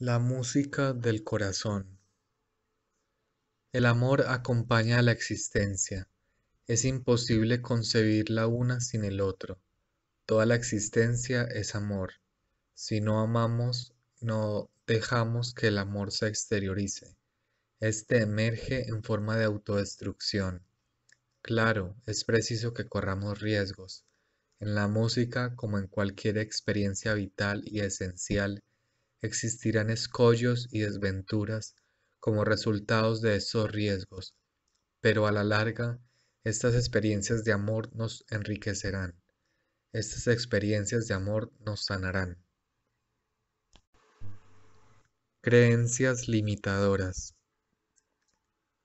La música del corazón. El amor acompaña a la existencia. Es imposible concebir la una sin el otro. Toda la existencia es amor. Si no amamos, no dejamos que el amor se exteriorice. Este emerge en forma de autodestrucción. Claro, es preciso que corramos riesgos. En la música, como en cualquier experiencia vital y esencial, existirán escollos y desventuras como resultados de esos riesgos, pero a la larga estas experiencias de amor nos enriquecerán, estas experiencias de amor nos sanarán. Creencias limitadoras.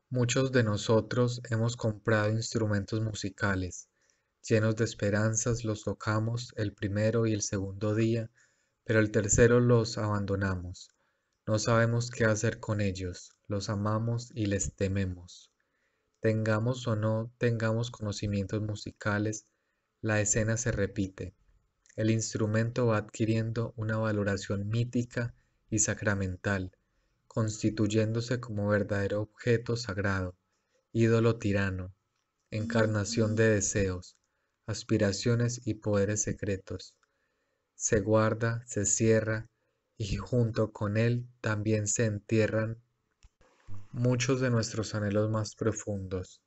Muchos de nosotros hemos comprado instrumentos musicales, llenos de esperanzas los tocamos el primero y el segundo día, pero el tercero los abandonamos. No sabemos qué hacer con ellos, los amamos y les tememos. Tengamos o no tengamos conocimientos musicales, la escena se repite. El instrumento va adquiriendo una valoración mítica y sacramental, constituyéndose como verdadero objeto sagrado, ídolo tirano, encarnación de deseos, aspiraciones y poderes secretos se guarda, se cierra y junto con él también se entierran muchos de nuestros anhelos más profundos.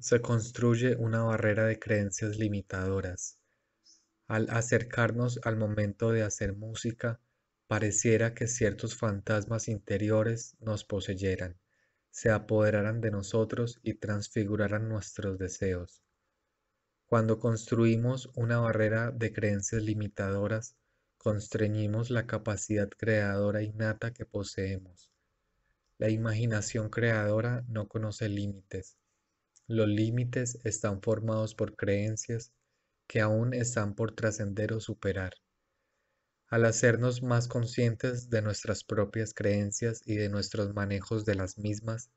Se construye una barrera de creencias limitadoras. Al acercarnos al momento de hacer música, pareciera que ciertos fantasmas interiores nos poseyeran, se apoderaran de nosotros y transfiguraran nuestros deseos. Cuando construimos una barrera de creencias limitadoras, constreñimos la capacidad creadora innata que poseemos. La imaginación creadora no conoce límites. Los límites están formados por creencias que aún están por trascender o superar. Al hacernos más conscientes de nuestras propias creencias y de nuestros manejos de las mismas,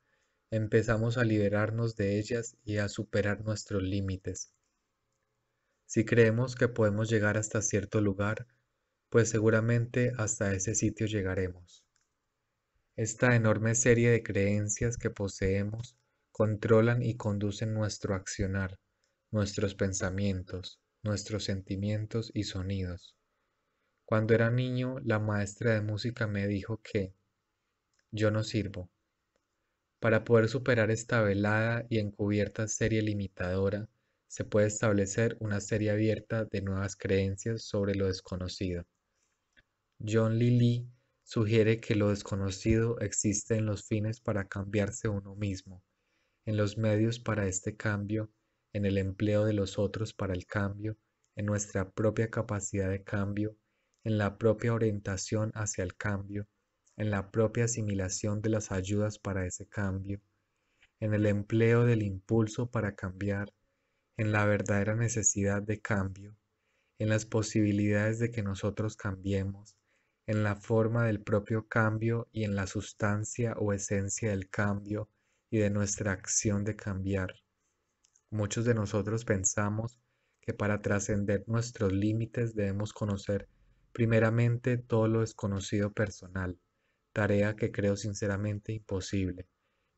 empezamos a liberarnos de ellas y a superar nuestros límites. Si creemos que podemos llegar hasta cierto lugar, pues seguramente hasta ese sitio llegaremos. Esta enorme serie de creencias que poseemos controlan y conducen nuestro accionar, nuestros pensamientos, nuestros sentimientos y sonidos. Cuando era niño, la maestra de música me dijo que yo no sirvo. Para poder superar esta velada y encubierta serie limitadora, se puede establecer una serie abierta de nuevas creencias sobre lo desconocido. John Lilly sugiere que lo desconocido existe en los fines para cambiarse uno mismo, en los medios para este cambio, en el empleo de los otros para el cambio, en nuestra propia capacidad de cambio, en la propia orientación hacia el cambio, en la propia asimilación de las ayudas para ese cambio, en el empleo del impulso para cambiar, en la verdadera necesidad de cambio, en las posibilidades de que nosotros cambiemos, en la forma del propio cambio y en la sustancia o esencia del cambio y de nuestra acción de cambiar. Muchos de nosotros pensamos que para trascender nuestros límites debemos conocer primeramente todo lo desconocido personal, tarea que creo sinceramente imposible,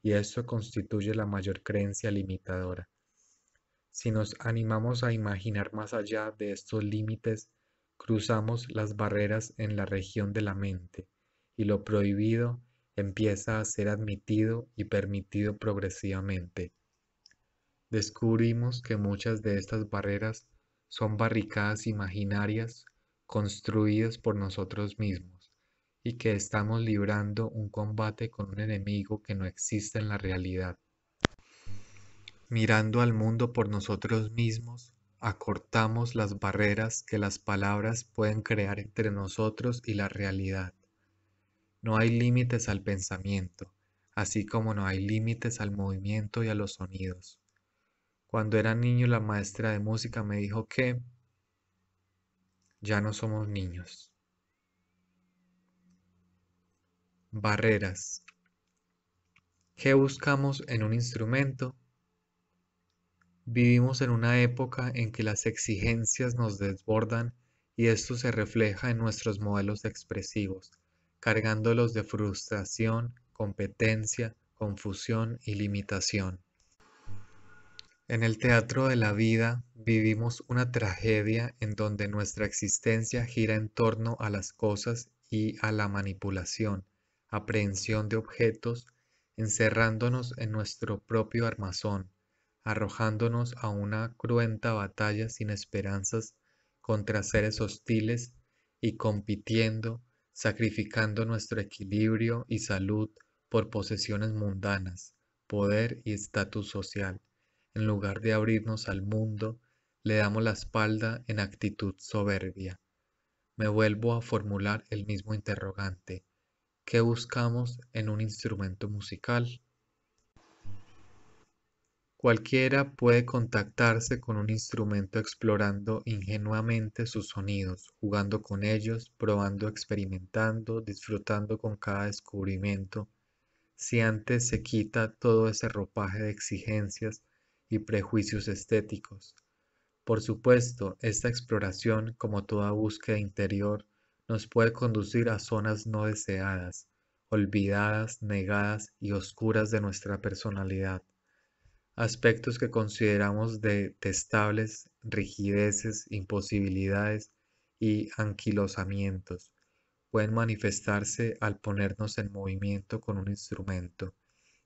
y esto constituye la mayor creencia limitadora. Si nos animamos a imaginar más allá de estos límites, cruzamos las barreras en la región de la mente y lo prohibido empieza a ser admitido y permitido progresivamente. Descubrimos que muchas de estas barreras son barricadas imaginarias construidas por nosotros mismos y que estamos librando un combate con un enemigo que no existe en la realidad mirando al mundo por nosotros mismos, acortamos las barreras que las palabras pueden crear entre nosotros y la realidad. No hay límites al pensamiento, así como no hay límites al movimiento y a los sonidos. Cuando era niño la maestra de música me dijo que ya no somos niños. Barreras. ¿Qué buscamos en un instrumento? Vivimos en una época en que las exigencias nos desbordan y esto se refleja en nuestros modelos expresivos, cargándolos de frustración, competencia, confusión y limitación. En el teatro de la vida vivimos una tragedia en donde nuestra existencia gira en torno a las cosas y a la manipulación, aprehensión de objetos, encerrándonos en nuestro propio armazón, arrojándonos a una cruenta batalla sin esperanzas contra seres hostiles y compitiendo, sacrificando nuestro equilibrio y salud por posesiones mundanas, poder y estatus social. En lugar de abrirnos al mundo, le damos la espalda en actitud soberbia. Me vuelvo a formular el mismo interrogante. ¿Qué buscamos en un instrumento musical? Cualquiera puede contactarse con un instrumento explorando ingenuamente sus sonidos, jugando con ellos, probando, experimentando, disfrutando con cada descubrimiento, si antes se quita todo ese ropaje de exigencias y prejuicios estéticos. Por supuesto, esta exploración, como toda búsqueda interior, nos puede conducir a zonas no deseadas, olvidadas, negadas y oscuras de nuestra personalidad aspectos que consideramos detestables, rigideces, imposibilidades y anquilosamientos, pueden manifestarse al ponernos en movimiento con un instrumento,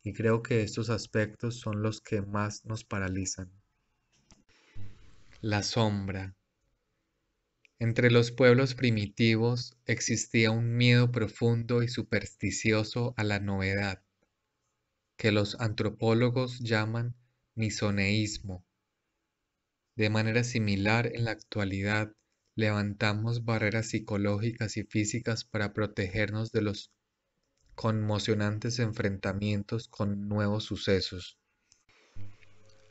y creo que estos aspectos son los que más nos paralizan. La sombra. Entre los pueblos primitivos existía un miedo profundo y supersticioso a la novedad que los antropólogos llaman misoneísmo. De manera similar, en la actualidad levantamos barreras psicológicas y físicas para protegernos de los conmocionantes enfrentamientos con nuevos sucesos.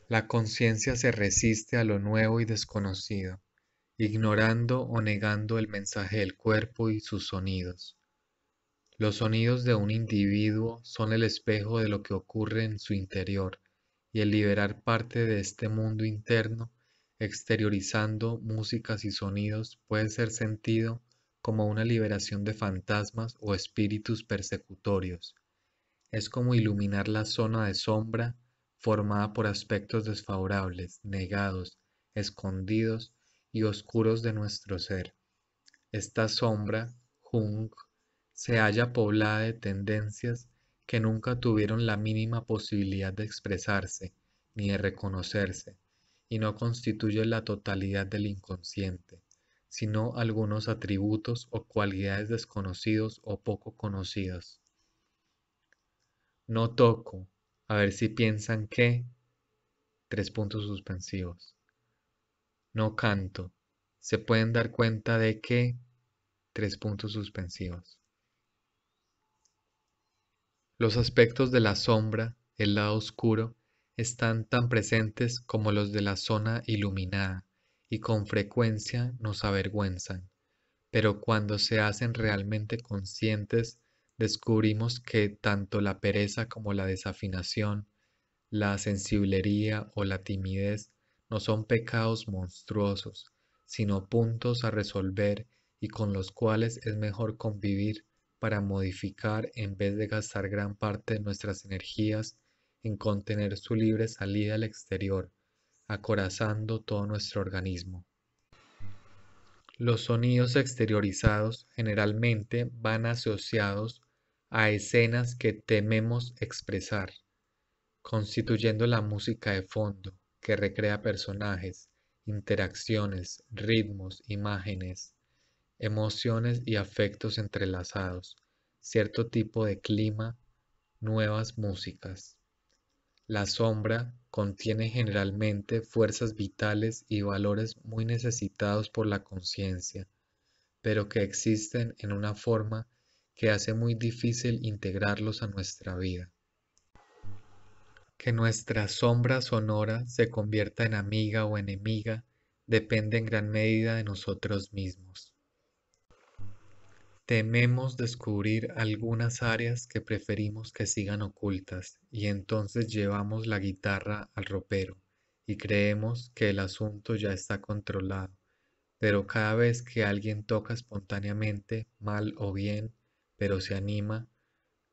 La conciencia se resiste a lo nuevo y desconocido, ignorando o negando el mensaje del cuerpo y sus sonidos. Los sonidos de un individuo son el espejo de lo que ocurre en su interior y el liberar parte de este mundo interno, exteriorizando músicas y sonidos, puede ser sentido como una liberación de fantasmas o espíritus persecutorios. Es como iluminar la zona de sombra formada por aspectos desfavorables, negados, escondidos y oscuros de nuestro ser. Esta sombra, Jung se halla poblada de tendencias que nunca tuvieron la mínima posibilidad de expresarse ni de reconocerse, y no constituye la totalidad del inconsciente, sino algunos atributos o cualidades desconocidos o poco conocidas. No toco, a ver si piensan que... Tres puntos suspensivos. No canto, se pueden dar cuenta de que... Tres puntos suspensivos. Los aspectos de la sombra, el lado oscuro, están tan presentes como los de la zona iluminada y con frecuencia nos avergüenzan, pero cuando se hacen realmente conscientes descubrimos que tanto la pereza como la desafinación, la sensiblería o la timidez no son pecados monstruosos, sino puntos a resolver y con los cuales es mejor convivir para modificar en vez de gastar gran parte de nuestras energías en contener su libre salida al exterior, acorazando todo nuestro organismo. Los sonidos exteriorizados generalmente van asociados a escenas que tememos expresar, constituyendo la música de fondo que recrea personajes, interacciones, ritmos, imágenes, emociones y afectos entrelazados, cierto tipo de clima, nuevas músicas. La sombra contiene generalmente fuerzas vitales y valores muy necesitados por la conciencia, pero que existen en una forma que hace muy difícil integrarlos a nuestra vida. Que nuestra sombra sonora se convierta en amiga o enemiga depende en gran medida de nosotros mismos. Tememos descubrir algunas áreas que preferimos que sigan ocultas y entonces llevamos la guitarra al ropero y creemos que el asunto ya está controlado, pero cada vez que alguien toca espontáneamente, mal o bien, pero se anima,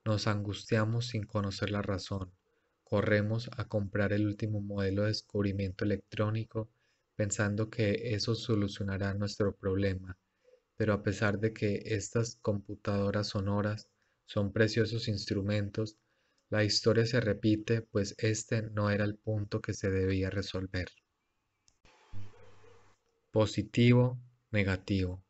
nos angustiamos sin conocer la razón. Corremos a comprar el último modelo de descubrimiento electrónico pensando que eso solucionará nuestro problema pero a pesar de que estas computadoras sonoras son preciosos instrumentos, la historia se repite, pues este no era el punto que se debía resolver. Positivo, negativo.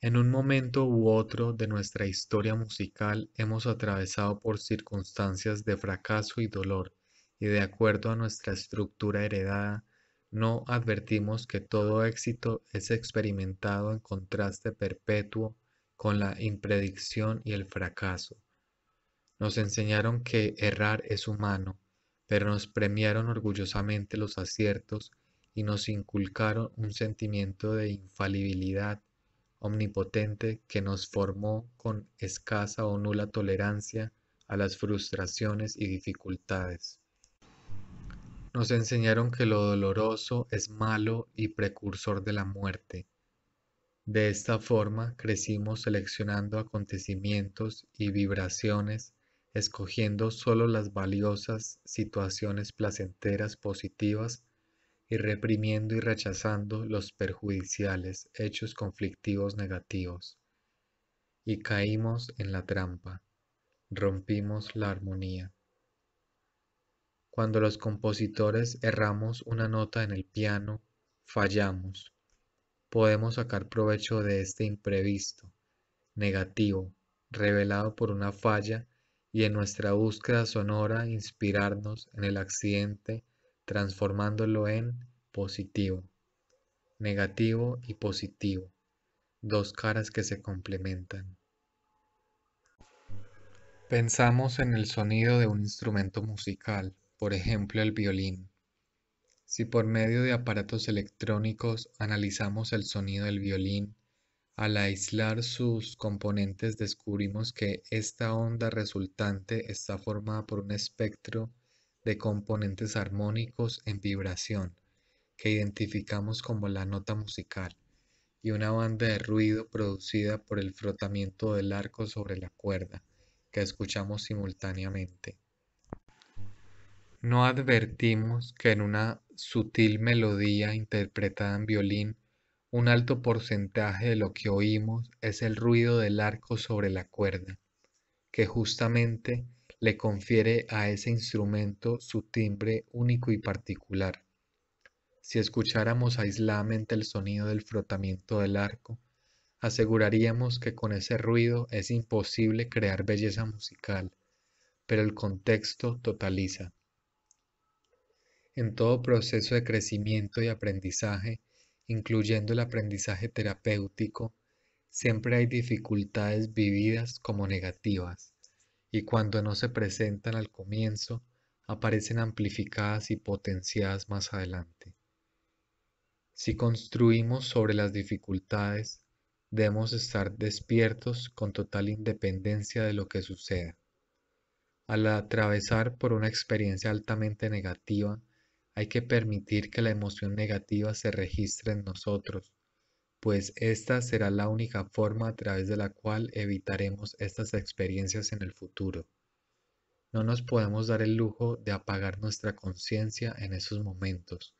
En un momento u otro de nuestra historia musical hemos atravesado por circunstancias de fracaso y dolor, y de acuerdo a nuestra estructura heredada, no advertimos que todo éxito es experimentado en contraste perpetuo con la impredicción y el fracaso. Nos enseñaron que errar es humano, pero nos premiaron orgullosamente los aciertos y nos inculcaron un sentimiento de infalibilidad omnipotente que nos formó con escasa o nula tolerancia a las frustraciones y dificultades. Nos enseñaron que lo doloroso es malo y precursor de la muerte. De esta forma crecimos seleccionando acontecimientos y vibraciones, escogiendo solo las valiosas situaciones placenteras positivas y reprimiendo y rechazando los perjudiciales hechos conflictivos negativos. Y caímos en la trampa, rompimos la armonía. Cuando los compositores erramos una nota en el piano, fallamos. Podemos sacar provecho de este imprevisto, negativo, revelado por una falla y en nuestra búsqueda sonora inspirarnos en el accidente transformándolo en positivo. Negativo y positivo, dos caras que se complementan. Pensamos en el sonido de un instrumento musical por ejemplo el violín. Si por medio de aparatos electrónicos analizamos el sonido del violín, al aislar sus componentes descubrimos que esta onda resultante está formada por un espectro de componentes armónicos en vibración, que identificamos como la nota musical, y una banda de ruido producida por el frotamiento del arco sobre la cuerda, que escuchamos simultáneamente no advertimos que en una sutil melodía interpretada en violín, un alto porcentaje de lo que oímos es el ruido del arco sobre la cuerda, que justamente le confiere a ese instrumento su timbre único y particular. Si escucháramos aisladamente el sonido del frotamiento del arco, aseguraríamos que con ese ruido es imposible crear belleza musical, pero el contexto totaliza en todo proceso de crecimiento y aprendizaje, incluyendo el aprendizaje terapéutico, siempre hay dificultades vividas como negativas, y cuando no se presentan al comienzo, aparecen amplificadas y potenciadas más adelante. Si construimos sobre las dificultades, debemos estar despiertos con total independencia de lo que suceda. Al atravesar por una experiencia altamente negativa, hay que permitir que la emoción negativa se registre en nosotros, pues esta será la única forma a través de la cual evitaremos estas experiencias en el futuro. No nos podemos dar el lujo de apagar nuestra conciencia en esos momentos,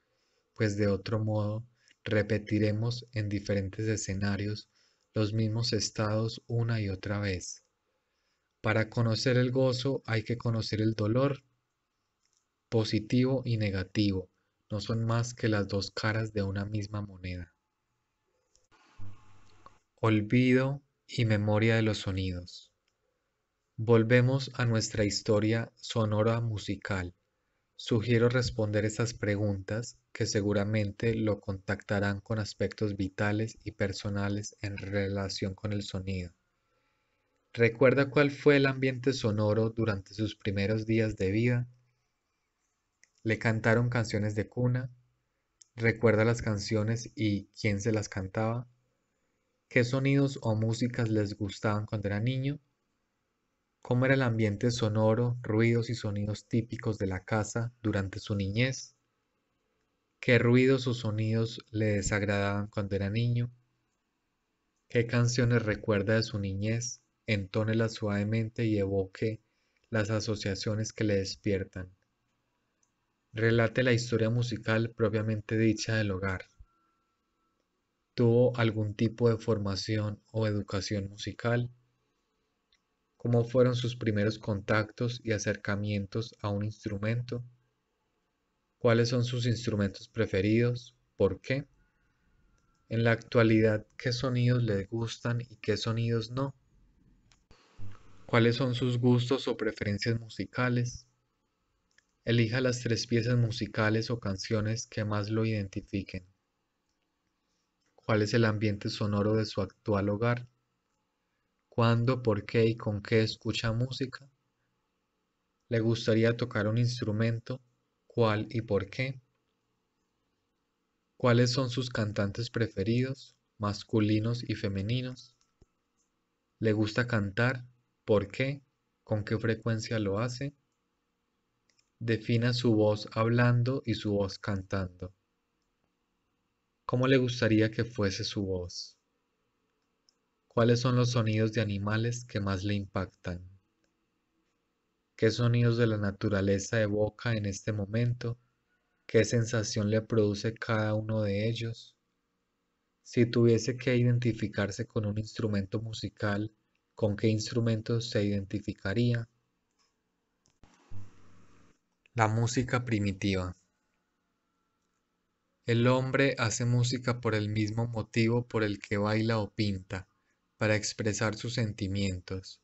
pues de otro modo repetiremos en diferentes escenarios los mismos estados una y otra vez. Para conocer el gozo hay que conocer el dolor positivo y negativo no son más que las dos caras de una misma moneda. Olvido y memoria de los sonidos. Volvemos a nuestra historia sonora musical. Sugiero responder esas preguntas que seguramente lo contactarán con aspectos vitales y personales en relación con el sonido. Recuerda cuál fue el ambiente sonoro durante sus primeros días de vida le cantaron canciones de cuna, recuerda las canciones y quién se las cantaba, qué sonidos o músicas les gustaban cuando era niño, cómo era el ambiente sonoro, ruidos y sonidos típicos de la casa durante su niñez, qué ruidos o sonidos le desagradaban cuando era niño, qué canciones recuerda de su niñez, entónelas suavemente y evoque las asociaciones que le despiertan relate la historia musical propiamente dicha del hogar. ¿Tuvo algún tipo de formación o educación musical? ¿Cómo fueron sus primeros contactos y acercamientos a un instrumento? ¿Cuáles son sus instrumentos preferidos? ¿Por qué? En la actualidad, ¿qué sonidos le gustan y qué sonidos no? ¿Cuáles son sus gustos o preferencias musicales? Elija las tres piezas musicales o canciones que más lo identifiquen. ¿Cuál es el ambiente sonoro de su actual hogar? ¿Cuándo, por qué y con qué escucha música? ¿Le gustaría tocar un instrumento? ¿Cuál y por qué? ¿Cuáles son sus cantantes preferidos, masculinos y femeninos? ¿Le gusta cantar? ¿Por qué? ¿Con qué frecuencia lo hace? Defina su voz hablando y su voz cantando. ¿Cómo le gustaría que fuese su voz? ¿Cuáles son los sonidos de animales que más le impactan? ¿Qué sonidos de la naturaleza evoca en este momento? ¿Qué sensación le produce cada uno de ellos? Si tuviese que identificarse con un instrumento musical, ¿con qué instrumento se identificaría? La música primitiva. El hombre hace música por el mismo motivo por el que baila o pinta, para expresar sus sentimientos,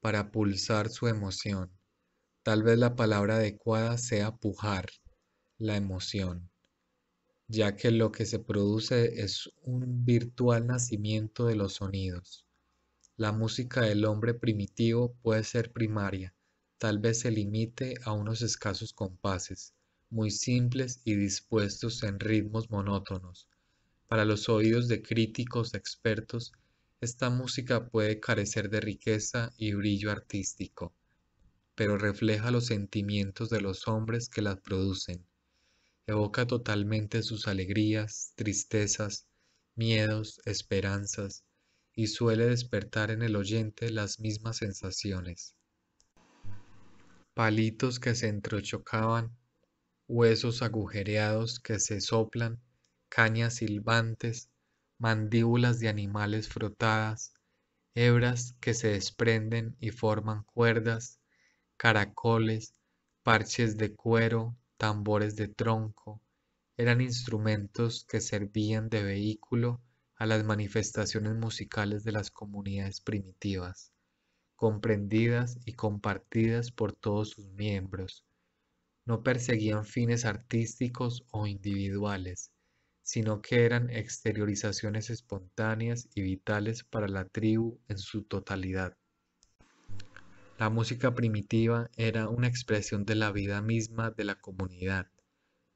para pulsar su emoción. Tal vez la palabra adecuada sea pujar, la emoción, ya que lo que se produce es un virtual nacimiento de los sonidos. La música del hombre primitivo puede ser primaria, tal vez se limite a unos escasos compases, muy simples y dispuestos en ritmos monótonos. Para los oídos de críticos expertos, esta música puede carecer de riqueza y brillo artístico, pero refleja los sentimientos de los hombres que las producen. Evoca totalmente sus alegrías, tristezas, miedos, esperanzas, y suele despertar en el oyente las mismas sensaciones palitos que se entrechocaban, huesos agujereados que se soplan, cañas silbantes, mandíbulas de animales frotadas, hebras que se desprenden y forman cuerdas, caracoles, parches de cuero, tambores de tronco, eran instrumentos que servían de vehículo a las manifestaciones musicales de las comunidades primitivas comprendidas y compartidas por todos sus miembros. No perseguían fines artísticos o individuales, sino que eran exteriorizaciones espontáneas y vitales para la tribu en su totalidad. La música primitiva era una expresión de la vida misma de la comunidad,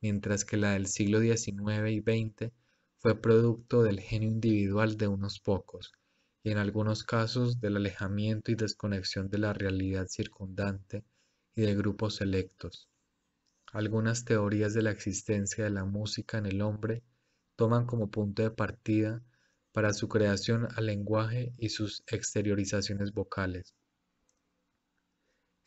mientras que la del siglo XIX y XX fue producto del genio individual de unos pocos, y en algunos casos del alejamiento y desconexión de la realidad circundante y de grupos selectos. Algunas teorías de la existencia de la música en el hombre toman como punto de partida para su creación al lenguaje y sus exteriorizaciones vocales.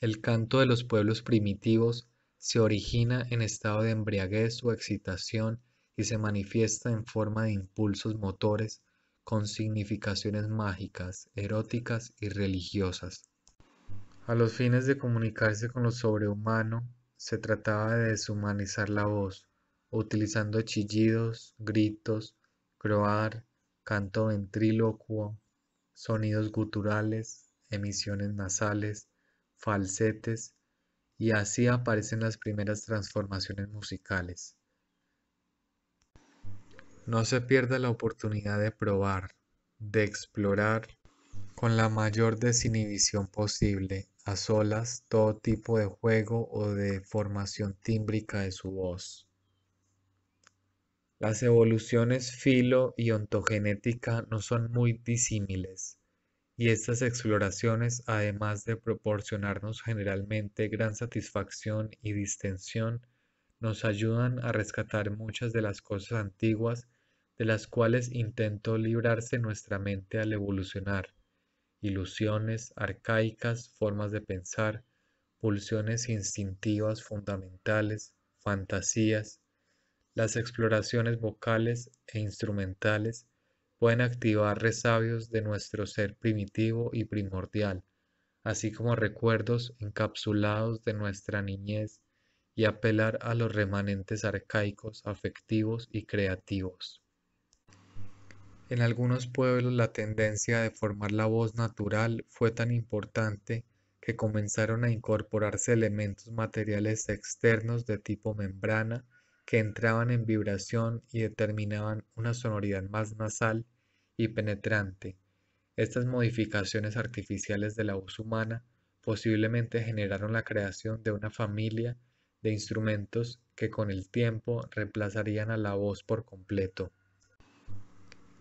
El canto de los pueblos primitivos se origina en estado de embriaguez o excitación y se manifiesta en forma de impulsos motores con significaciones mágicas, eróticas y religiosas. A los fines de comunicarse con lo sobrehumano, se trataba de deshumanizar la voz, utilizando chillidos, gritos, croar, canto ventrílocuo, sonidos guturales, emisiones nasales, falsetes, y así aparecen las primeras transformaciones musicales. No se pierda la oportunidad de probar, de explorar con la mayor desinhibición posible, a solas, todo tipo de juego o de formación tímbrica de su voz. Las evoluciones filo y ontogenética no son muy disímiles, y estas exploraciones, además de proporcionarnos generalmente gran satisfacción y distensión, nos ayudan a rescatar muchas de las cosas antiguas de las cuales intentó librarse nuestra mente al evolucionar, ilusiones arcaicas, formas de pensar, pulsiones instintivas fundamentales, fantasías, las exploraciones vocales e instrumentales pueden activar resabios de nuestro ser primitivo y primordial, así como recuerdos encapsulados de nuestra niñez y apelar a los remanentes arcaicos, afectivos y creativos. En algunos pueblos la tendencia de formar la voz natural fue tan importante que comenzaron a incorporarse elementos materiales externos de tipo membrana que entraban en vibración y determinaban una sonoridad más nasal y penetrante. Estas modificaciones artificiales de la voz humana posiblemente generaron la creación de una familia de instrumentos que con el tiempo reemplazarían a la voz por completo.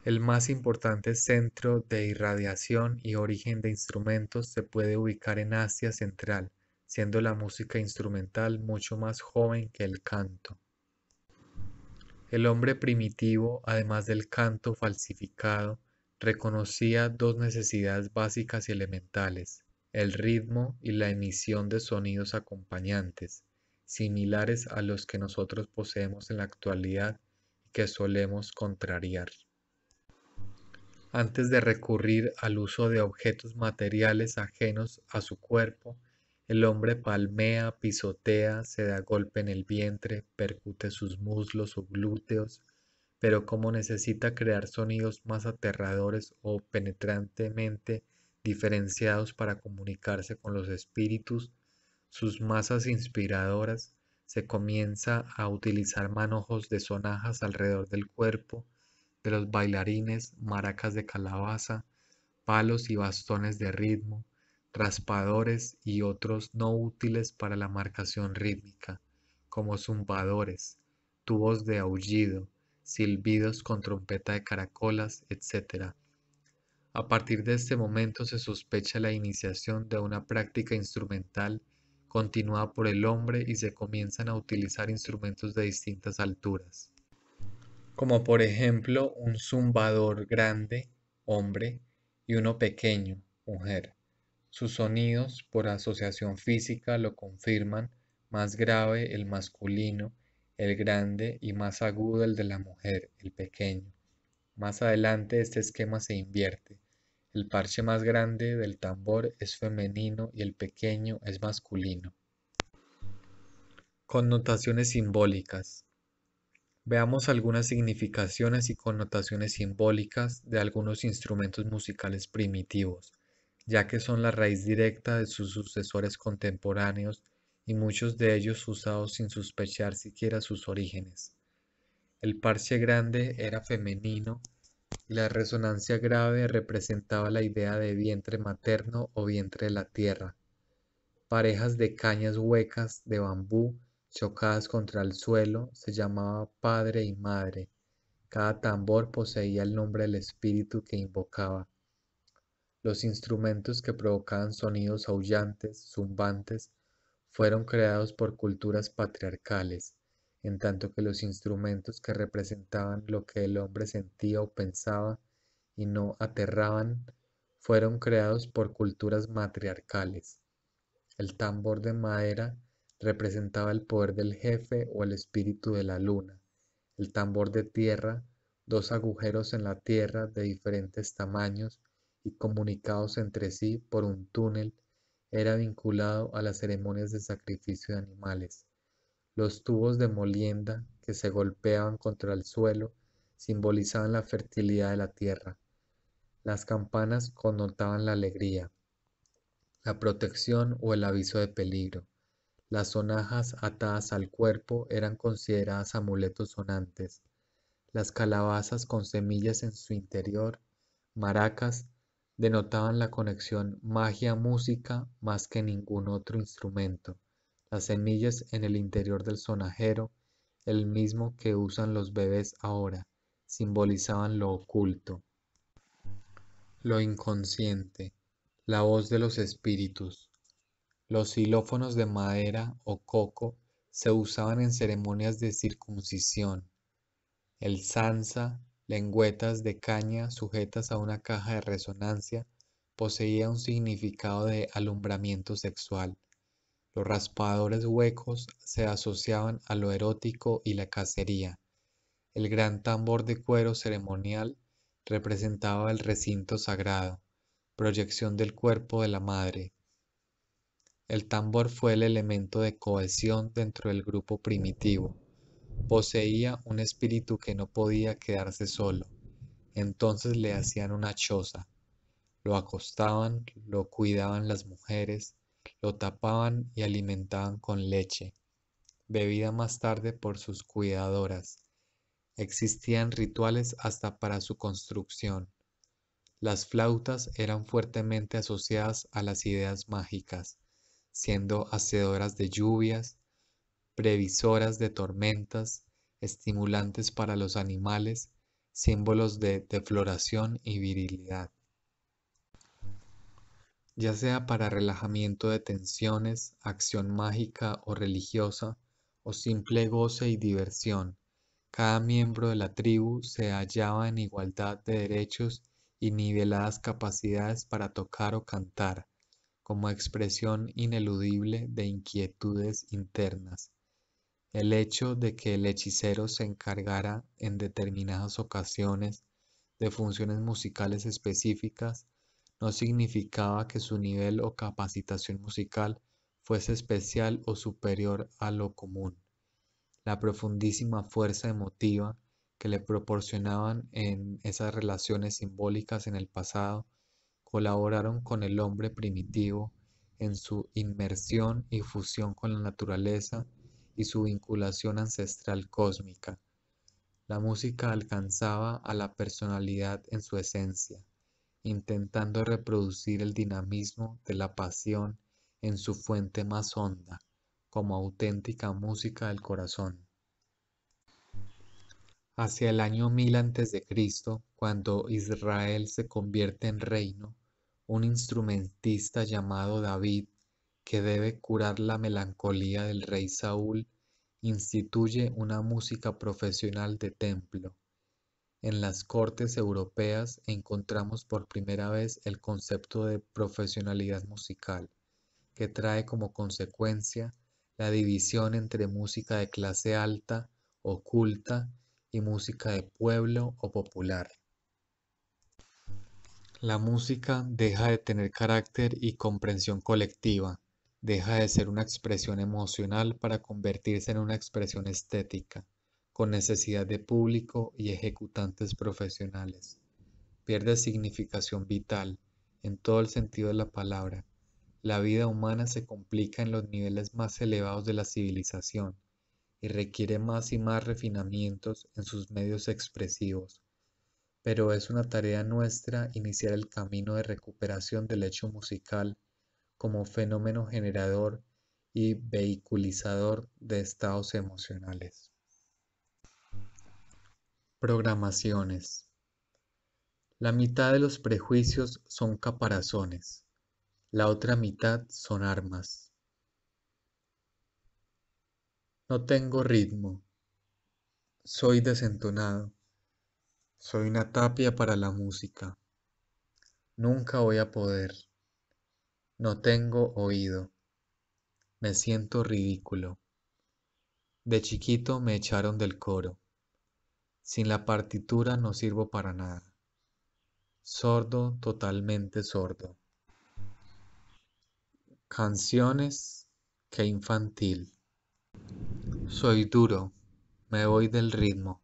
El más importante centro de irradiación y origen de instrumentos se puede ubicar en Asia Central, siendo la música instrumental mucho más joven que el canto. El hombre primitivo, además del canto falsificado, reconocía dos necesidades básicas y elementales, el ritmo y la emisión de sonidos acompañantes, similares a los que nosotros poseemos en la actualidad y que solemos contrariar antes de recurrir al uso de objetos materiales ajenos a su cuerpo, el hombre palmea, pisotea, se da golpe en el vientre, percute sus muslos o glúteos, pero como necesita crear sonidos más aterradores o penetrantemente diferenciados para comunicarse con los espíritus, sus masas inspiradoras, se comienza a utilizar manojos de sonajas alrededor del cuerpo, de los bailarines, maracas de calabaza, palos y bastones de ritmo, raspadores y otros no útiles para la marcación rítmica, como zumbadores, tubos de aullido, silbidos con trompeta de caracolas, etc. A partir de este momento se sospecha la iniciación de una práctica instrumental continuada por el hombre y se comienzan a utilizar instrumentos de distintas alturas como por ejemplo un zumbador grande, hombre, y uno pequeño, mujer. Sus sonidos por asociación física lo confirman, más grave el masculino, el grande, y más agudo el de la mujer, el pequeño. Más adelante este esquema se invierte. El parche más grande del tambor es femenino y el pequeño es masculino. Connotaciones simbólicas. Veamos algunas significaciones y connotaciones simbólicas de algunos instrumentos musicales primitivos, ya que son la raíz directa de sus sucesores contemporáneos y muchos de ellos usados sin sospechar siquiera sus orígenes. El parche grande era femenino y la resonancia grave representaba la idea de vientre materno o vientre de la tierra. Parejas de cañas huecas de bambú chocadas contra el suelo, se llamaba Padre y Madre. Cada tambor poseía el nombre del espíritu que invocaba. Los instrumentos que provocaban sonidos aullantes, zumbantes, fueron creados por culturas patriarcales, en tanto que los instrumentos que representaban lo que el hombre sentía o pensaba y no aterraban, fueron creados por culturas matriarcales. El tambor de madera representaba el poder del jefe o el espíritu de la luna, el tambor de tierra, dos agujeros en la tierra de diferentes tamaños y comunicados entre sí por un túnel, era vinculado a las ceremonias de sacrificio de animales. Los tubos de molienda que se golpeaban contra el suelo simbolizaban la fertilidad de la tierra. Las campanas connotaban la alegría, la protección o el aviso de peligro. Las sonajas atadas al cuerpo eran consideradas amuletos sonantes. Las calabazas con semillas en su interior, maracas, denotaban la conexión magia-música más que ningún otro instrumento. Las semillas en el interior del sonajero, el mismo que usan los bebés ahora, simbolizaban lo oculto. Lo inconsciente, la voz de los espíritus, los xilófonos de madera o coco se usaban en ceremonias de circuncisión. El sansa, lengüetas de caña sujetas a una caja de resonancia, poseía un significado de alumbramiento sexual. Los raspadores huecos se asociaban a lo erótico y la cacería. El gran tambor de cuero ceremonial representaba el recinto sagrado, proyección del cuerpo de la madre, el tambor fue el elemento de cohesión dentro del grupo primitivo. Poseía un espíritu que no podía quedarse solo. Entonces le hacían una choza. Lo acostaban, lo cuidaban las mujeres, lo tapaban y alimentaban con leche, bebida más tarde por sus cuidadoras. Existían rituales hasta para su construcción. Las flautas eran fuertemente asociadas a las ideas mágicas siendo hacedoras de lluvias, previsoras de tormentas, estimulantes para los animales, símbolos de defloración y virilidad. Ya sea para relajamiento de tensiones, acción mágica o religiosa, o simple goce y diversión, cada miembro de la tribu se hallaba en igualdad de derechos y niveladas capacidades para tocar o cantar, como expresión ineludible de inquietudes internas. El hecho de que el hechicero se encargara en determinadas ocasiones de funciones musicales específicas no significaba que su nivel o capacitación musical fuese especial o superior a lo común. La profundísima fuerza emotiva que le proporcionaban en esas relaciones simbólicas en el pasado colaboraron con el hombre primitivo en su inmersión y fusión con la naturaleza y su vinculación ancestral cósmica. La música alcanzaba a la personalidad en su esencia, intentando reproducir el dinamismo de la pasión en su fuente más honda, como auténtica música del corazón. Hacia el año 1000 a.C., cuando Israel se convierte en reino, un instrumentista llamado David que debe curar la melancolía del rey Saúl, instituye una música profesional de templo. En las cortes europeas encontramos por primera vez el concepto de profesionalidad musical, que trae como consecuencia la división entre música de clase alta o culta y música de pueblo o popular la música deja de tener carácter y comprensión colectiva, deja de ser una expresión emocional para convertirse en una expresión estética, con necesidad de público y ejecutantes profesionales. Pierde significación vital, en todo el sentido de la palabra. La vida humana se complica en los niveles más elevados de la civilización y requiere más y más refinamientos en sus medios expresivos pero es una tarea nuestra iniciar el camino de recuperación del hecho musical como fenómeno generador y vehiculizador de estados emocionales. Programaciones. La mitad de los prejuicios son caparazones, la otra mitad son armas. No tengo ritmo. Soy desentonado. Soy una tapia para la música. Nunca voy a poder. No tengo oído. Me siento ridículo. De chiquito me echaron del coro. Sin la partitura no sirvo para nada. Sordo, totalmente sordo. Canciones, que infantil. Soy duro, me voy del ritmo.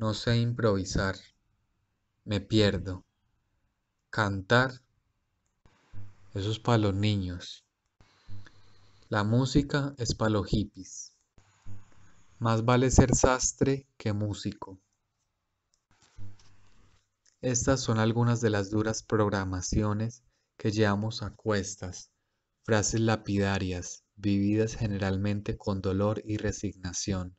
No sé improvisar. Me pierdo. Cantar. Eso es para los niños. La música es para los hippies. Más vale ser sastre que músico. Estas son algunas de las duras programaciones que llevamos a cuestas, frases lapidarias, vividas generalmente con dolor y resignación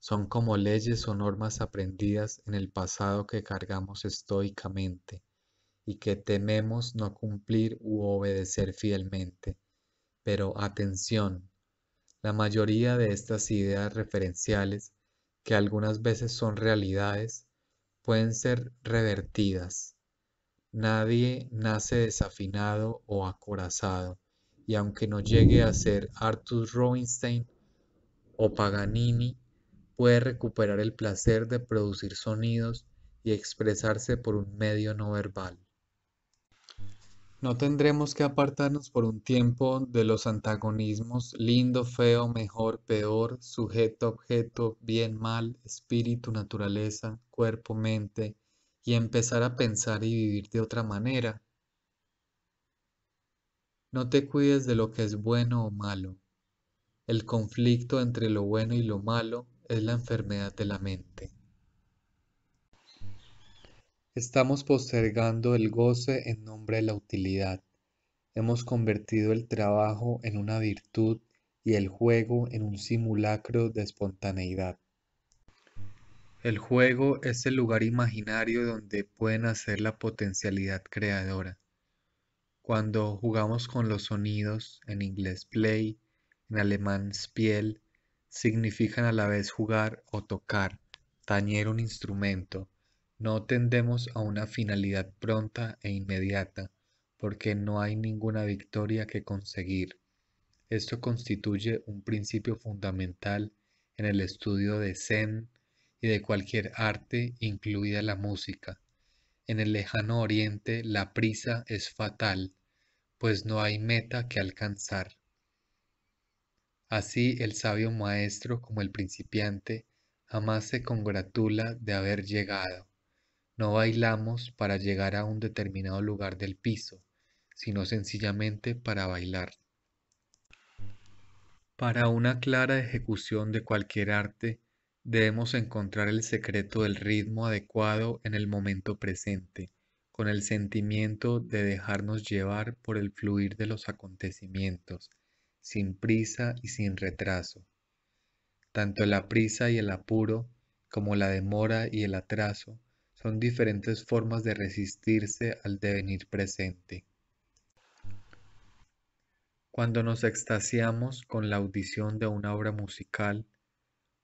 son como leyes o normas aprendidas en el pasado que cargamos estoicamente y que tememos no cumplir u obedecer fielmente. Pero atención, la mayoría de estas ideas referenciales, que algunas veces son realidades, pueden ser revertidas. Nadie nace desafinado o acorazado, y aunque no llegue a ser Arthur Rubinstein o Paganini, puede recuperar el placer de producir sonidos y expresarse por un medio no verbal. No tendremos que apartarnos por un tiempo de los antagonismos lindo, feo, mejor, peor, sujeto, objeto, bien, mal, espíritu, naturaleza, cuerpo, mente, y empezar a pensar y vivir de otra manera. No te cuides de lo que es bueno o malo. El conflicto entre lo bueno y lo malo es la enfermedad de la mente. Estamos postergando el goce en nombre de la utilidad. Hemos convertido el trabajo en una virtud y el juego en un simulacro de espontaneidad. El juego es el lugar imaginario donde puede nacer la potencialidad creadora. Cuando jugamos con los sonidos, en inglés play, en alemán spiel, significan a la vez jugar o tocar, tañer un instrumento. No tendemos a una finalidad pronta e inmediata, porque no hay ninguna victoria que conseguir. Esto constituye un principio fundamental en el estudio de Zen y de cualquier arte, incluida la música. En el lejano oriente la prisa es fatal, pues no hay meta que alcanzar. Así el sabio maestro como el principiante jamás se congratula de haber llegado. No bailamos para llegar a un determinado lugar del piso, sino sencillamente para bailar. Para una clara ejecución de cualquier arte, debemos encontrar el secreto del ritmo adecuado en el momento presente, con el sentimiento de dejarnos llevar por el fluir de los acontecimientos, sin prisa y sin retraso. Tanto la prisa y el apuro, como la demora y el atraso, son diferentes formas de resistirse al devenir presente. Cuando nos extasiamos con la audición de una obra musical,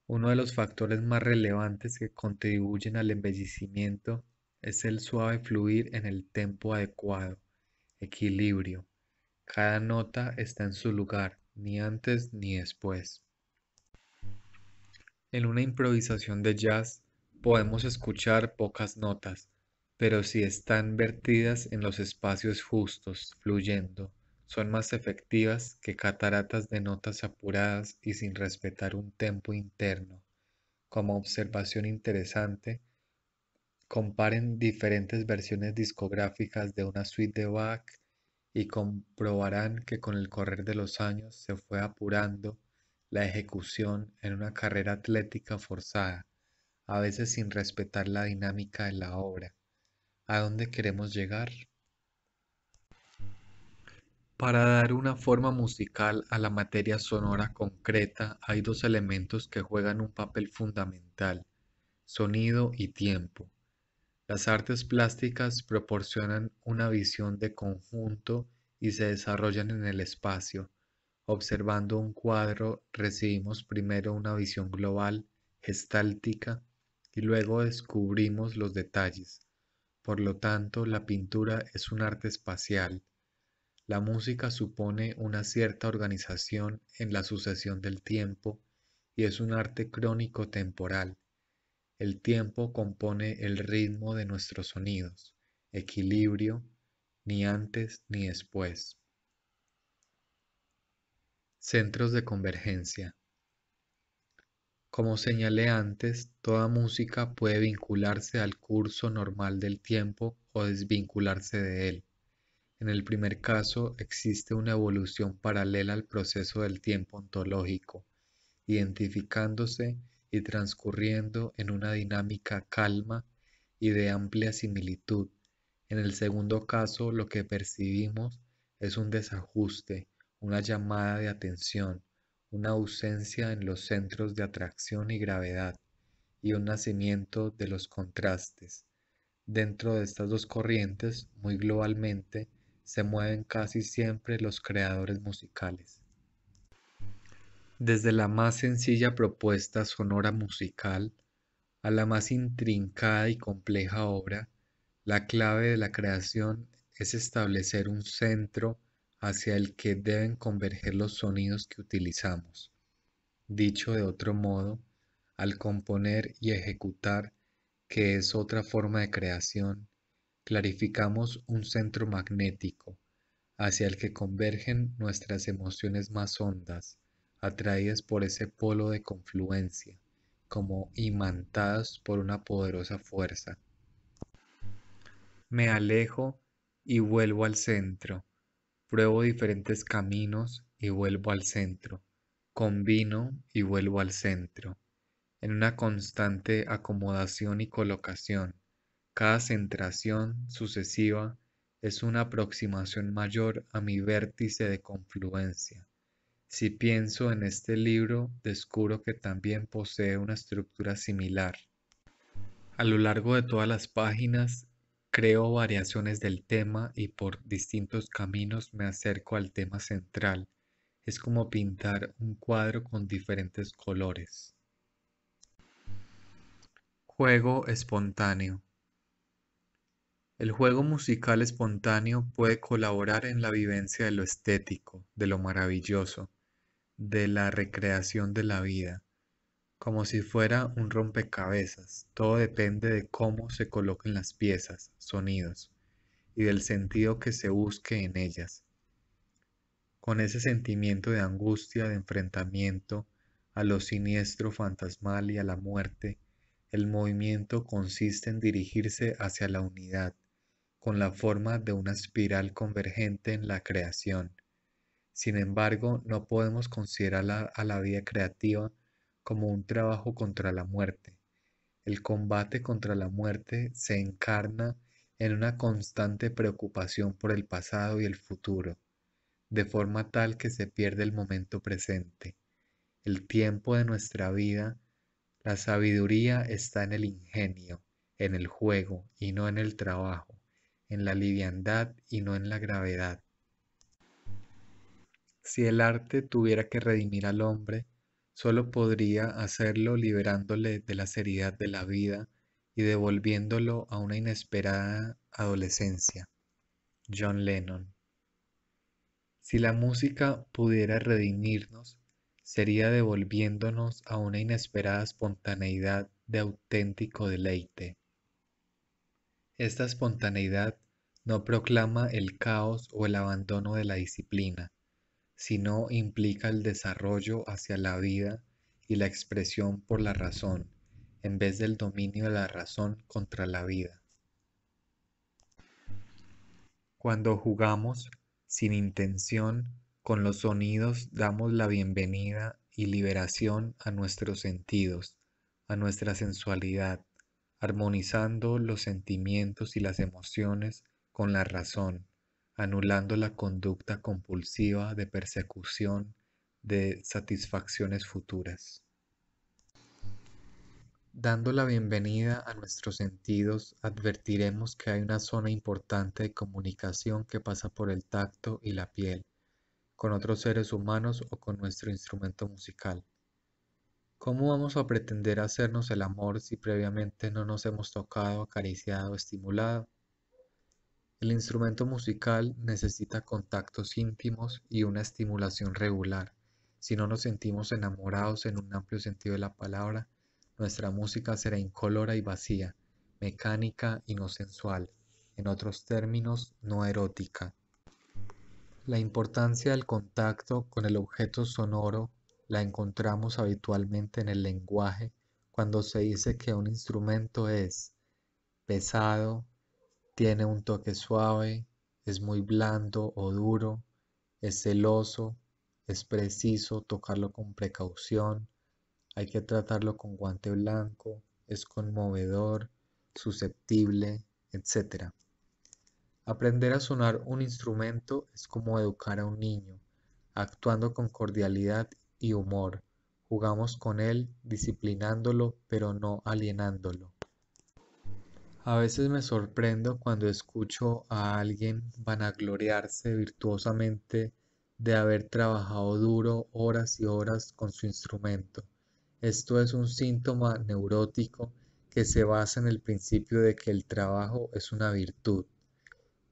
uno de los factores más relevantes que contribuyen al embellecimiento es el suave fluir en el tempo adecuado, equilibrio, cada nota está en su lugar, ni antes ni después. En una improvisación de jazz podemos escuchar pocas notas, pero si están vertidas en los espacios justos, fluyendo, son más efectivas que cataratas de notas apuradas y sin respetar un tempo interno. Como observación interesante, comparen diferentes versiones discográficas de una suite de Bach y comprobarán que con el correr de los años se fue apurando la ejecución en una carrera atlética forzada, a veces sin respetar la dinámica de la obra. ¿A dónde queremos llegar? Para dar una forma musical a la materia sonora concreta hay dos elementos que juegan un papel fundamental, sonido y tiempo. Las artes plásticas proporcionan una visión de conjunto y se desarrollan en el espacio. Observando un cuadro recibimos primero una visión global, gestáltica, y luego descubrimos los detalles. Por lo tanto, la pintura es un arte espacial. La música supone una cierta organización en la sucesión del tiempo y es un arte crónico temporal. El tiempo compone el ritmo de nuestros sonidos, equilibrio, ni antes ni después. Centros de convergencia. Como señalé antes, toda música puede vincularse al curso normal del tiempo o desvincularse de él. En el primer caso, existe una evolución paralela al proceso del tiempo ontológico, identificándose y transcurriendo en una dinámica calma y de amplia similitud. En el segundo caso, lo que percibimos es un desajuste, una llamada de atención, una ausencia en los centros de atracción y gravedad, y un nacimiento de los contrastes. Dentro de estas dos corrientes, muy globalmente, se mueven casi siempre los creadores musicales desde la más sencilla propuesta sonora musical a la más intrincada y compleja obra, la clave de la creación es establecer un centro hacia el que deben converger los sonidos que utilizamos. Dicho de otro modo, al componer y ejecutar, que es otra forma de creación, clarificamos un centro magnético hacia el que convergen nuestras emociones más hondas, atraídas por ese polo de confluencia, como imantadas por una poderosa fuerza. Me alejo y vuelvo al centro. Pruebo diferentes caminos y vuelvo al centro. Combino y vuelvo al centro. En una constante acomodación y colocación, cada centración sucesiva es una aproximación mayor a mi vértice de confluencia. Si pienso en este libro, descubro que también posee una estructura similar. A lo largo de todas las páginas, creo variaciones del tema y por distintos caminos me acerco al tema central. Es como pintar un cuadro con diferentes colores. Juego espontáneo. El juego musical espontáneo puede colaborar en la vivencia de lo estético, de lo maravilloso, de la recreación de la vida, como si fuera un rompecabezas. Todo depende de cómo se coloquen las piezas, sonidos, y del sentido que se busque en ellas. Con ese sentimiento de angustia, de enfrentamiento a lo siniestro, fantasmal y a la muerte, el movimiento consiste en dirigirse hacia la unidad, con la forma de una espiral convergente en la creación sin embargo, no podemos considerar a la vida creativa como un trabajo contra la muerte. El combate contra la muerte se encarna en una constante preocupación por el pasado y el futuro, de forma tal que se pierde el momento presente. El tiempo de nuestra vida, la sabiduría está en el ingenio, en el juego y no en el trabajo, en la liviandad y no en la gravedad, si el arte tuviera que redimir al hombre, solo podría hacerlo liberándole de la seriedad de la vida y devolviéndolo a una inesperada adolescencia. John Lennon. Si la música pudiera redimirnos, sería devolviéndonos a una inesperada espontaneidad de auténtico deleite. Esta espontaneidad no proclama el caos o el abandono de la disciplina, sino implica el desarrollo hacia la vida y la expresión por la razón, en vez del dominio de la razón contra la vida. Cuando jugamos sin intención con los sonidos, damos la bienvenida y liberación a nuestros sentidos, a nuestra sensualidad, armonizando los sentimientos y las emociones con la razón anulando la conducta compulsiva de persecución de satisfacciones futuras. Dando la bienvenida a nuestros sentidos, advertiremos que hay una zona importante de comunicación que pasa por el tacto y la piel, con otros seres humanos o con nuestro instrumento musical. ¿Cómo vamos a pretender hacernos el amor si previamente no nos hemos tocado, acariciado, estimulado? El instrumento musical necesita contactos íntimos y una estimulación regular. Si no nos sentimos enamorados en un amplio sentido de la palabra, nuestra música será incolora y vacía, mecánica y no sensual, en otros términos, no erótica. La importancia del contacto con el objeto sonoro la encontramos habitualmente en el lenguaje cuando se dice que un instrumento es pesado, tiene un toque suave, es muy blando o duro, es celoso, es preciso tocarlo con precaución, hay que tratarlo con guante blanco, es conmovedor, susceptible, etc. Aprender a sonar un instrumento es como educar a un niño, actuando con cordialidad y humor. Jugamos con él, disciplinándolo, pero no alienándolo. A veces me sorprendo cuando escucho a alguien vanagloriarse virtuosamente de haber trabajado duro horas y horas con su instrumento. Esto es un síntoma neurótico que se basa en el principio de que el trabajo es una virtud.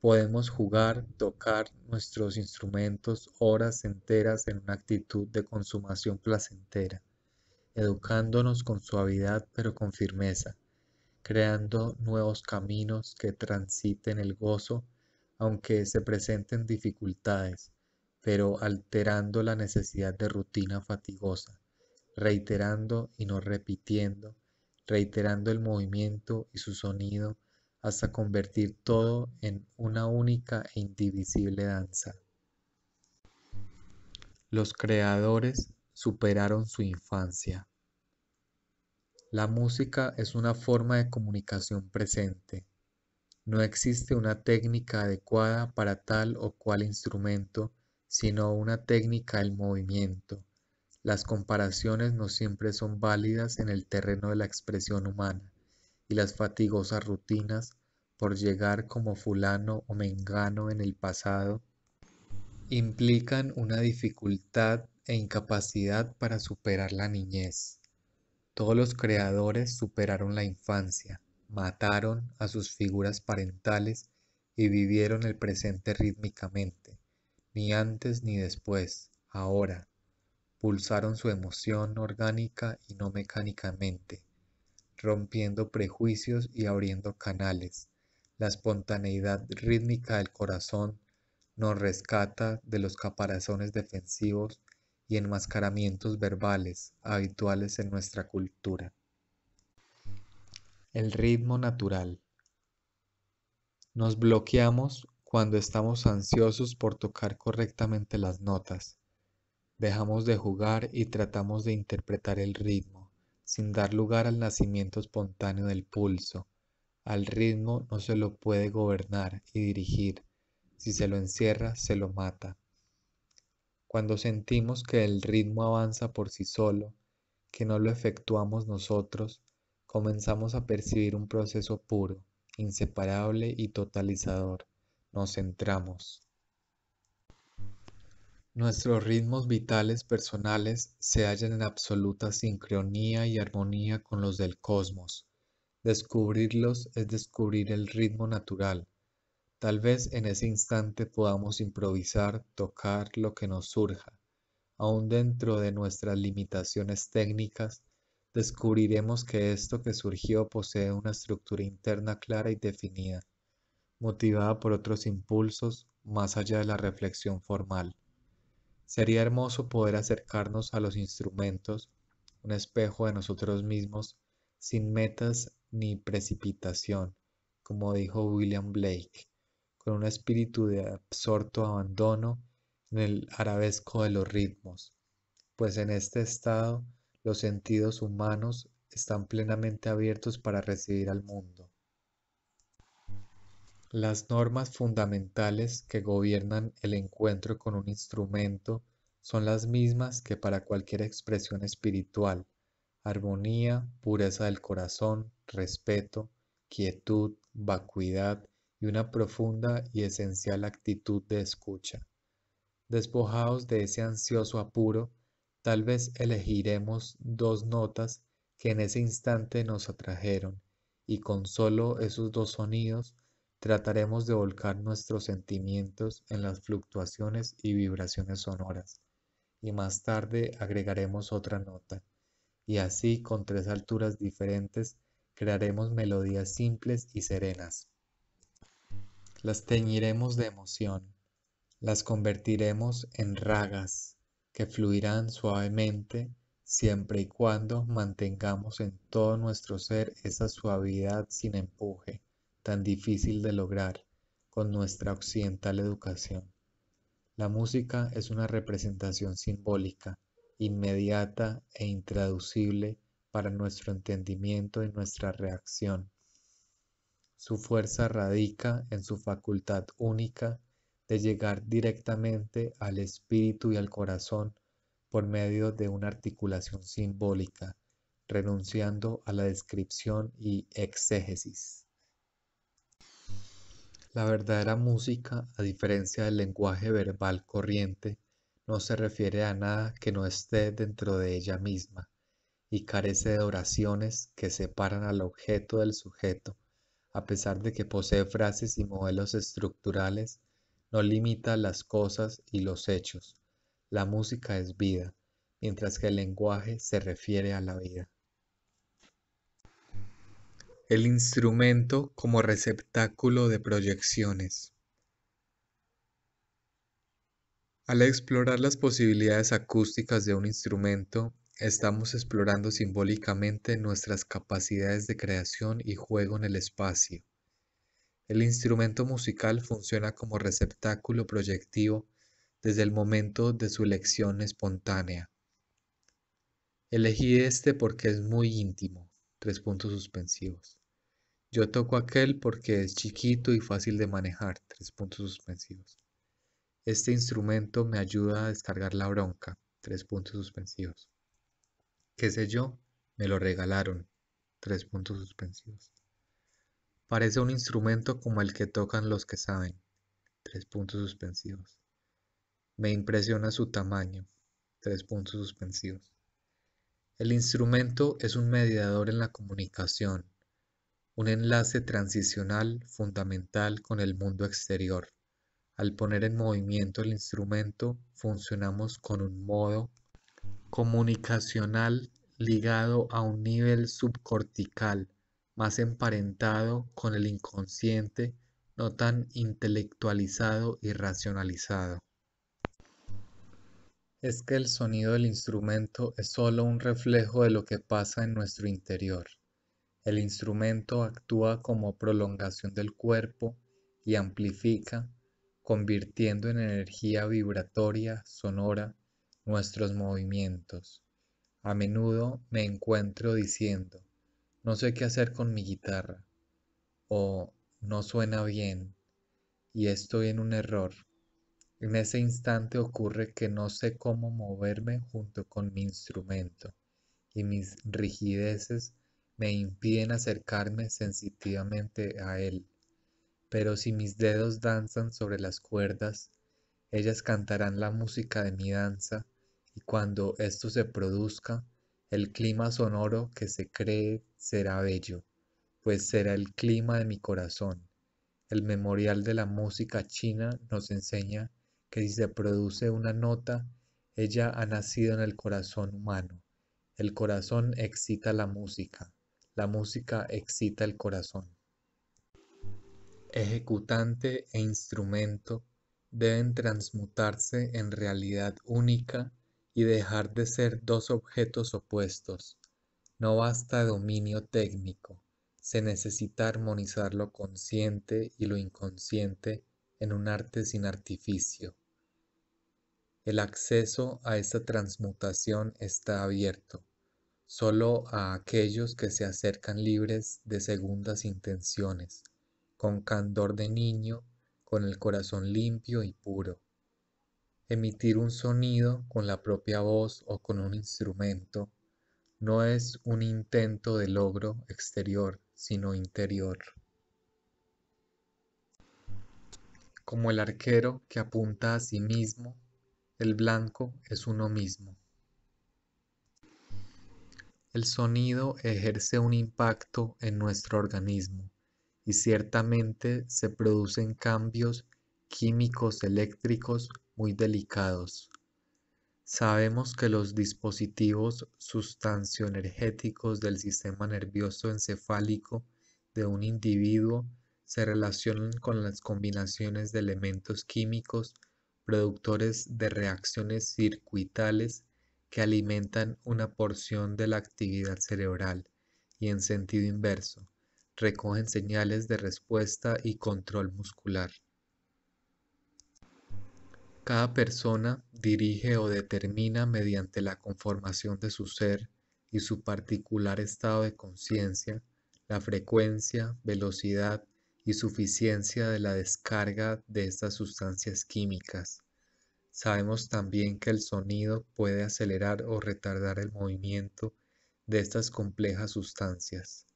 Podemos jugar, tocar nuestros instrumentos horas enteras en una actitud de consumación placentera, educándonos con suavidad pero con firmeza creando nuevos caminos que transiten el gozo, aunque se presenten dificultades, pero alterando la necesidad de rutina fatigosa, reiterando y no repitiendo, reiterando el movimiento y su sonido hasta convertir todo en una única e indivisible danza. Los creadores superaron su infancia la música es una forma de comunicación presente. No existe una técnica adecuada para tal o cual instrumento, sino una técnica del movimiento. Las comparaciones no siempre son válidas en el terreno de la expresión humana y las fatigosas rutinas por llegar como fulano o mengano en el pasado implican una dificultad e incapacidad para superar la niñez. Todos los creadores superaron la infancia, mataron a sus figuras parentales y vivieron el presente rítmicamente, ni antes ni después, ahora. Pulsaron su emoción orgánica y no mecánicamente, rompiendo prejuicios y abriendo canales. La espontaneidad rítmica del corazón nos rescata de los caparazones defensivos y enmascaramientos verbales habituales en nuestra cultura. El ritmo natural. Nos bloqueamos cuando estamos ansiosos por tocar correctamente las notas. Dejamos de jugar y tratamos de interpretar el ritmo, sin dar lugar al nacimiento espontáneo del pulso. Al ritmo no se lo puede gobernar y dirigir. Si se lo encierra, se lo mata cuando sentimos que el ritmo avanza por sí solo, que no lo efectuamos nosotros, comenzamos a percibir un proceso puro, inseparable y totalizador. Nos centramos. Nuestros ritmos vitales personales se hallan en absoluta sincronía y armonía con los del cosmos. Descubrirlos es descubrir el ritmo natural, Tal vez en ese instante podamos improvisar, tocar lo que nos surja. Aún dentro de nuestras limitaciones técnicas, descubriremos que esto que surgió posee una estructura interna clara y definida, motivada por otros impulsos más allá de la reflexión formal. Sería hermoso poder acercarnos a los instrumentos, un espejo de nosotros mismos, sin metas ni precipitación, como dijo William Blake con un espíritu de absorto abandono en el arabesco de los ritmos, pues en este estado los sentidos humanos están plenamente abiertos para recibir al mundo. Las normas fundamentales que gobiernan el encuentro con un instrumento son las mismas que para cualquier expresión espiritual, armonía, pureza del corazón, respeto, quietud, vacuidad, y una profunda y esencial actitud de escucha. Despojados de ese ansioso apuro, tal vez elegiremos dos notas que en ese instante nos atrajeron y con solo esos dos sonidos trataremos de volcar nuestros sentimientos en las fluctuaciones y vibraciones sonoras y más tarde agregaremos otra nota y así con tres alturas diferentes crearemos melodías simples y serenas las teñiremos de emoción, las convertiremos en ragas que fluirán suavemente siempre y cuando mantengamos en todo nuestro ser esa suavidad sin empuje, tan difícil de lograr con nuestra occidental educación. La música es una representación simbólica, inmediata e intraducible para nuestro entendimiento y nuestra reacción, su fuerza radica en su facultad única de llegar directamente al espíritu y al corazón por medio de una articulación simbólica, renunciando a la descripción y exégesis. La verdadera música, a diferencia del lenguaje verbal corriente, no se refiere a nada que no esté dentro de ella misma y carece de oraciones que separan al objeto del sujeto a pesar de que posee frases y modelos estructurales, no limita las cosas y los hechos. La música es vida, mientras que el lenguaje se refiere a la vida. El instrumento como receptáculo de proyecciones. Al explorar las posibilidades acústicas de un instrumento, Estamos explorando simbólicamente nuestras capacidades de creación y juego en el espacio. El instrumento musical funciona como receptáculo proyectivo desde el momento de su elección espontánea. Elegí este porque es muy íntimo. Tres puntos suspensivos. Yo toco aquel porque es chiquito y fácil de manejar. Tres puntos suspensivos. Este instrumento me ayuda a descargar la bronca. Tres puntos suspensivos qué sé yo, me lo regalaron. Tres puntos suspensivos. Parece un instrumento como el que tocan los que saben. Tres puntos suspensivos. Me impresiona su tamaño. Tres puntos suspensivos. El instrumento es un mediador en la comunicación, un enlace transicional fundamental con el mundo exterior. Al poner en movimiento el instrumento, funcionamos con un modo comunicacional ligado a un nivel subcortical, más emparentado con el inconsciente, no tan intelectualizado y racionalizado. Es que el sonido del instrumento es solo un reflejo de lo que pasa en nuestro interior. El instrumento actúa como prolongación del cuerpo y amplifica, convirtiendo en energía vibratoria sonora nuestros movimientos. A menudo me encuentro diciendo, no sé qué hacer con mi guitarra, o no suena bien, y estoy en un error. En ese instante ocurre que no sé cómo moverme junto con mi instrumento, y mis rigideces me impiden acercarme sensitivamente a él. Pero si mis dedos danzan sobre las cuerdas, ellas cantarán la música de mi danza y cuando esto se produzca, el clima sonoro que se cree será bello, pues será el clima de mi corazón. El Memorial de la Música China nos enseña que si se produce una nota, ella ha nacido en el corazón humano. El corazón excita la música, la música excita el corazón. Ejecutante e instrumento deben transmutarse en realidad única y dejar de ser dos objetos opuestos. No basta dominio técnico, se necesita armonizar lo consciente y lo inconsciente en un arte sin artificio. El acceso a esta transmutación está abierto, solo a aquellos que se acercan libres de segundas intenciones, con candor de niño, con el corazón limpio y puro. Emitir un sonido con la propia voz o con un instrumento no es un intento de logro exterior, sino interior. Como el arquero que apunta a sí mismo, el blanco es uno mismo. El sonido ejerce un impacto en nuestro organismo y ciertamente se producen cambios químicos, eléctricos muy delicados. Sabemos que los dispositivos sustancioenergéticos del sistema nervioso encefálico de un individuo se relacionan con las combinaciones de elementos químicos productores de reacciones circuitales que alimentan una porción de la actividad cerebral y en sentido inverso, recogen señales de respuesta y control muscular. Cada persona dirige o determina mediante la conformación de su ser y su particular estado de conciencia la frecuencia, velocidad y suficiencia de la descarga de estas sustancias químicas. Sabemos también que el sonido puede acelerar o retardar el movimiento de estas complejas sustancias.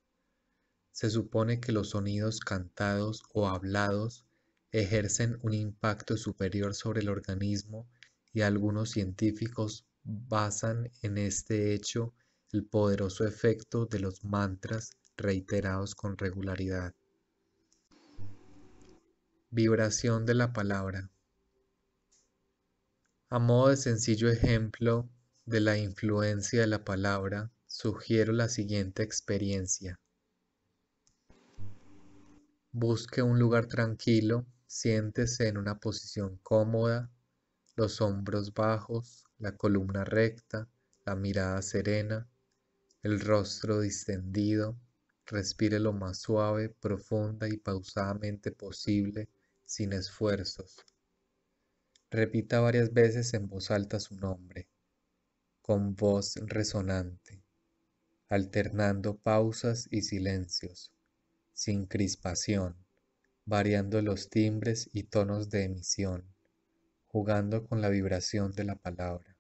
Se supone que los sonidos cantados o hablados ejercen un impacto superior sobre el organismo y algunos científicos basan en este hecho el poderoso efecto de los mantras reiterados con regularidad. Vibración de la palabra. A modo de sencillo ejemplo de la influencia de la palabra, sugiero la siguiente experiencia. Busque un lugar tranquilo Siéntese en una posición cómoda, los hombros bajos, la columna recta, la mirada serena, el rostro distendido. Respire lo más suave, profunda y pausadamente posible, sin esfuerzos. Repita varias veces en voz alta su nombre, con voz resonante, alternando pausas y silencios, sin crispación variando los timbres y tonos de emisión, jugando con la vibración de la palabra.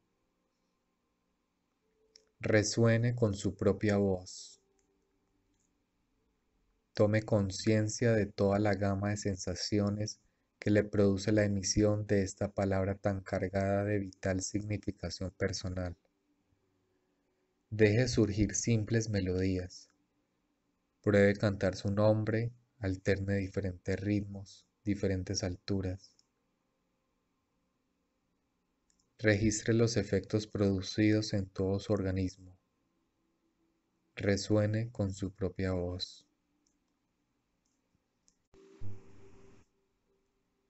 Resuene con su propia voz. Tome conciencia de toda la gama de sensaciones que le produce la emisión de esta palabra tan cargada de vital significación personal. Deje surgir simples melodías. Pruebe cantar su nombre alterne diferentes ritmos, diferentes alturas. Registre los efectos producidos en todo su organismo. Resuene con su propia voz.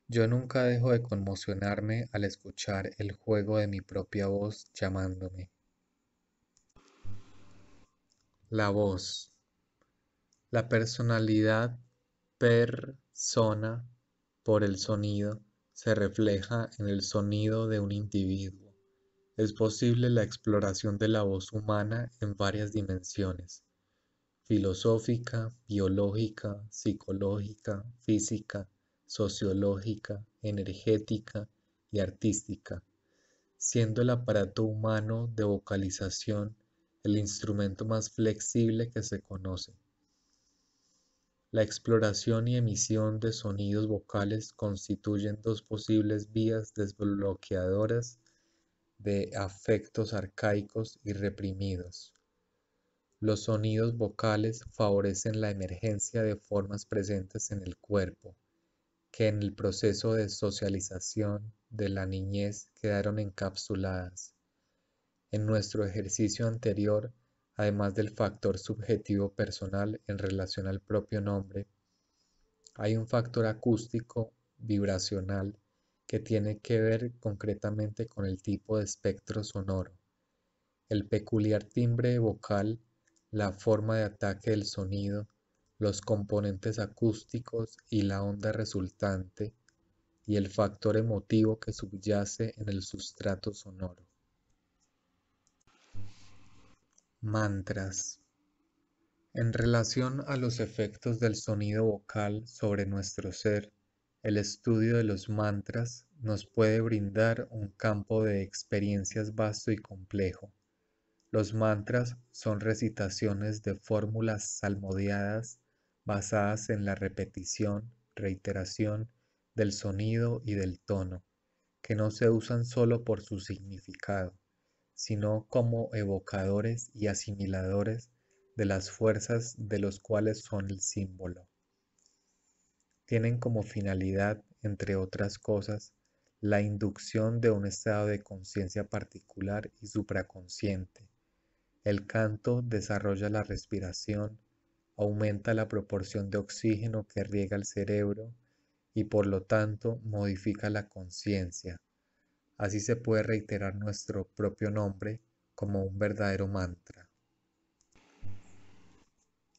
Yo nunca dejo de conmocionarme al escuchar el juego de mi propia voz llamándome. La voz. La personalidad persona por el sonido se refleja en el sonido de un individuo. Es posible la exploración de la voz humana en varias dimensiones, filosófica, biológica, psicológica, física, sociológica, energética y artística, siendo el aparato humano de vocalización el instrumento más flexible que se conoce. La exploración y emisión de sonidos vocales constituyen dos posibles vías desbloqueadoras de afectos arcaicos y reprimidos. Los sonidos vocales favorecen la emergencia de formas presentes en el cuerpo, que en el proceso de socialización de la niñez quedaron encapsuladas. En nuestro ejercicio anterior además del factor subjetivo personal en relación al propio nombre, hay un factor acústico vibracional que tiene que ver concretamente con el tipo de espectro sonoro, el peculiar timbre vocal, la forma de ataque del sonido, los componentes acústicos y la onda resultante, y el factor emotivo que subyace en el sustrato sonoro. Mantras. En relación a los efectos del sonido vocal sobre nuestro ser, el estudio de los mantras nos puede brindar un campo de experiencias vasto y complejo. Los mantras son recitaciones de fórmulas salmodiadas basadas en la repetición, reiteración del sonido y del tono, que no se usan solo por su significado sino como evocadores y asimiladores de las fuerzas de los cuales son el símbolo. Tienen como finalidad, entre otras cosas, la inducción de un estado de conciencia particular y supraconsciente. El canto desarrolla la respiración, aumenta la proporción de oxígeno que riega el cerebro y por lo tanto modifica la conciencia, Así se puede reiterar nuestro propio nombre como un verdadero mantra.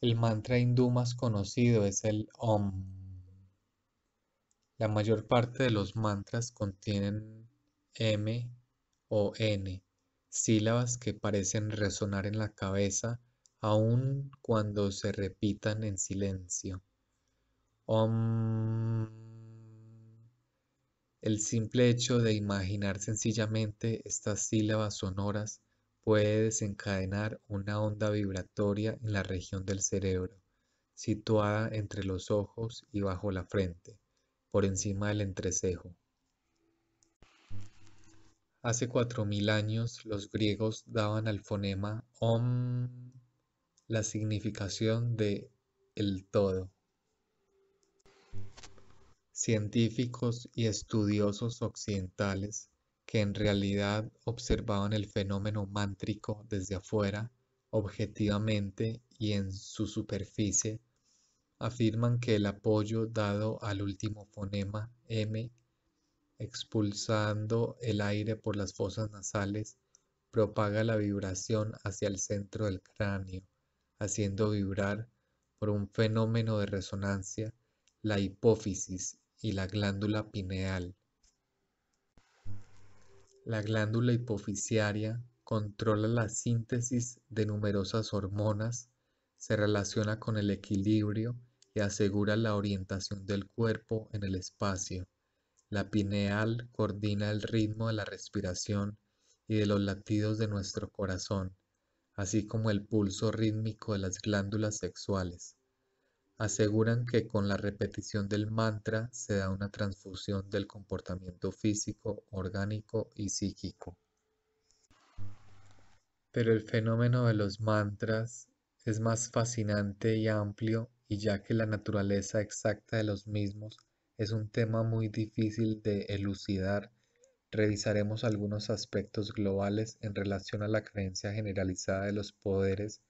El mantra hindú más conocido es el Om. La mayor parte de los mantras contienen M o N, sílabas que parecen resonar en la cabeza aun cuando se repitan en silencio. Om. El simple hecho de imaginar sencillamente estas sílabas sonoras puede desencadenar una onda vibratoria en la región del cerebro, situada entre los ojos y bajo la frente, por encima del entrecejo. Hace 4.000 años los griegos daban al fonema om la significación de el todo científicos y estudiosos occidentales que en realidad observaban el fenómeno mántrico desde afuera, objetivamente y en su superficie, afirman que el apoyo dado al último fonema M, expulsando el aire por las fosas nasales, propaga la vibración hacia el centro del cráneo, haciendo vibrar por un fenómeno de resonancia la hipófisis y la glándula pineal. La glándula hipoficiaria controla la síntesis de numerosas hormonas, se relaciona con el equilibrio y asegura la orientación del cuerpo en el espacio. La pineal coordina el ritmo de la respiración y de los latidos de nuestro corazón, así como el pulso rítmico de las glándulas sexuales aseguran que con la repetición del mantra se da una transfusión del comportamiento físico, orgánico y psíquico. Pero el fenómeno de los mantras es más fascinante y amplio y ya que la naturaleza exacta de los mismos es un tema muy difícil de elucidar, revisaremos algunos aspectos globales en relación a la creencia generalizada de los poderes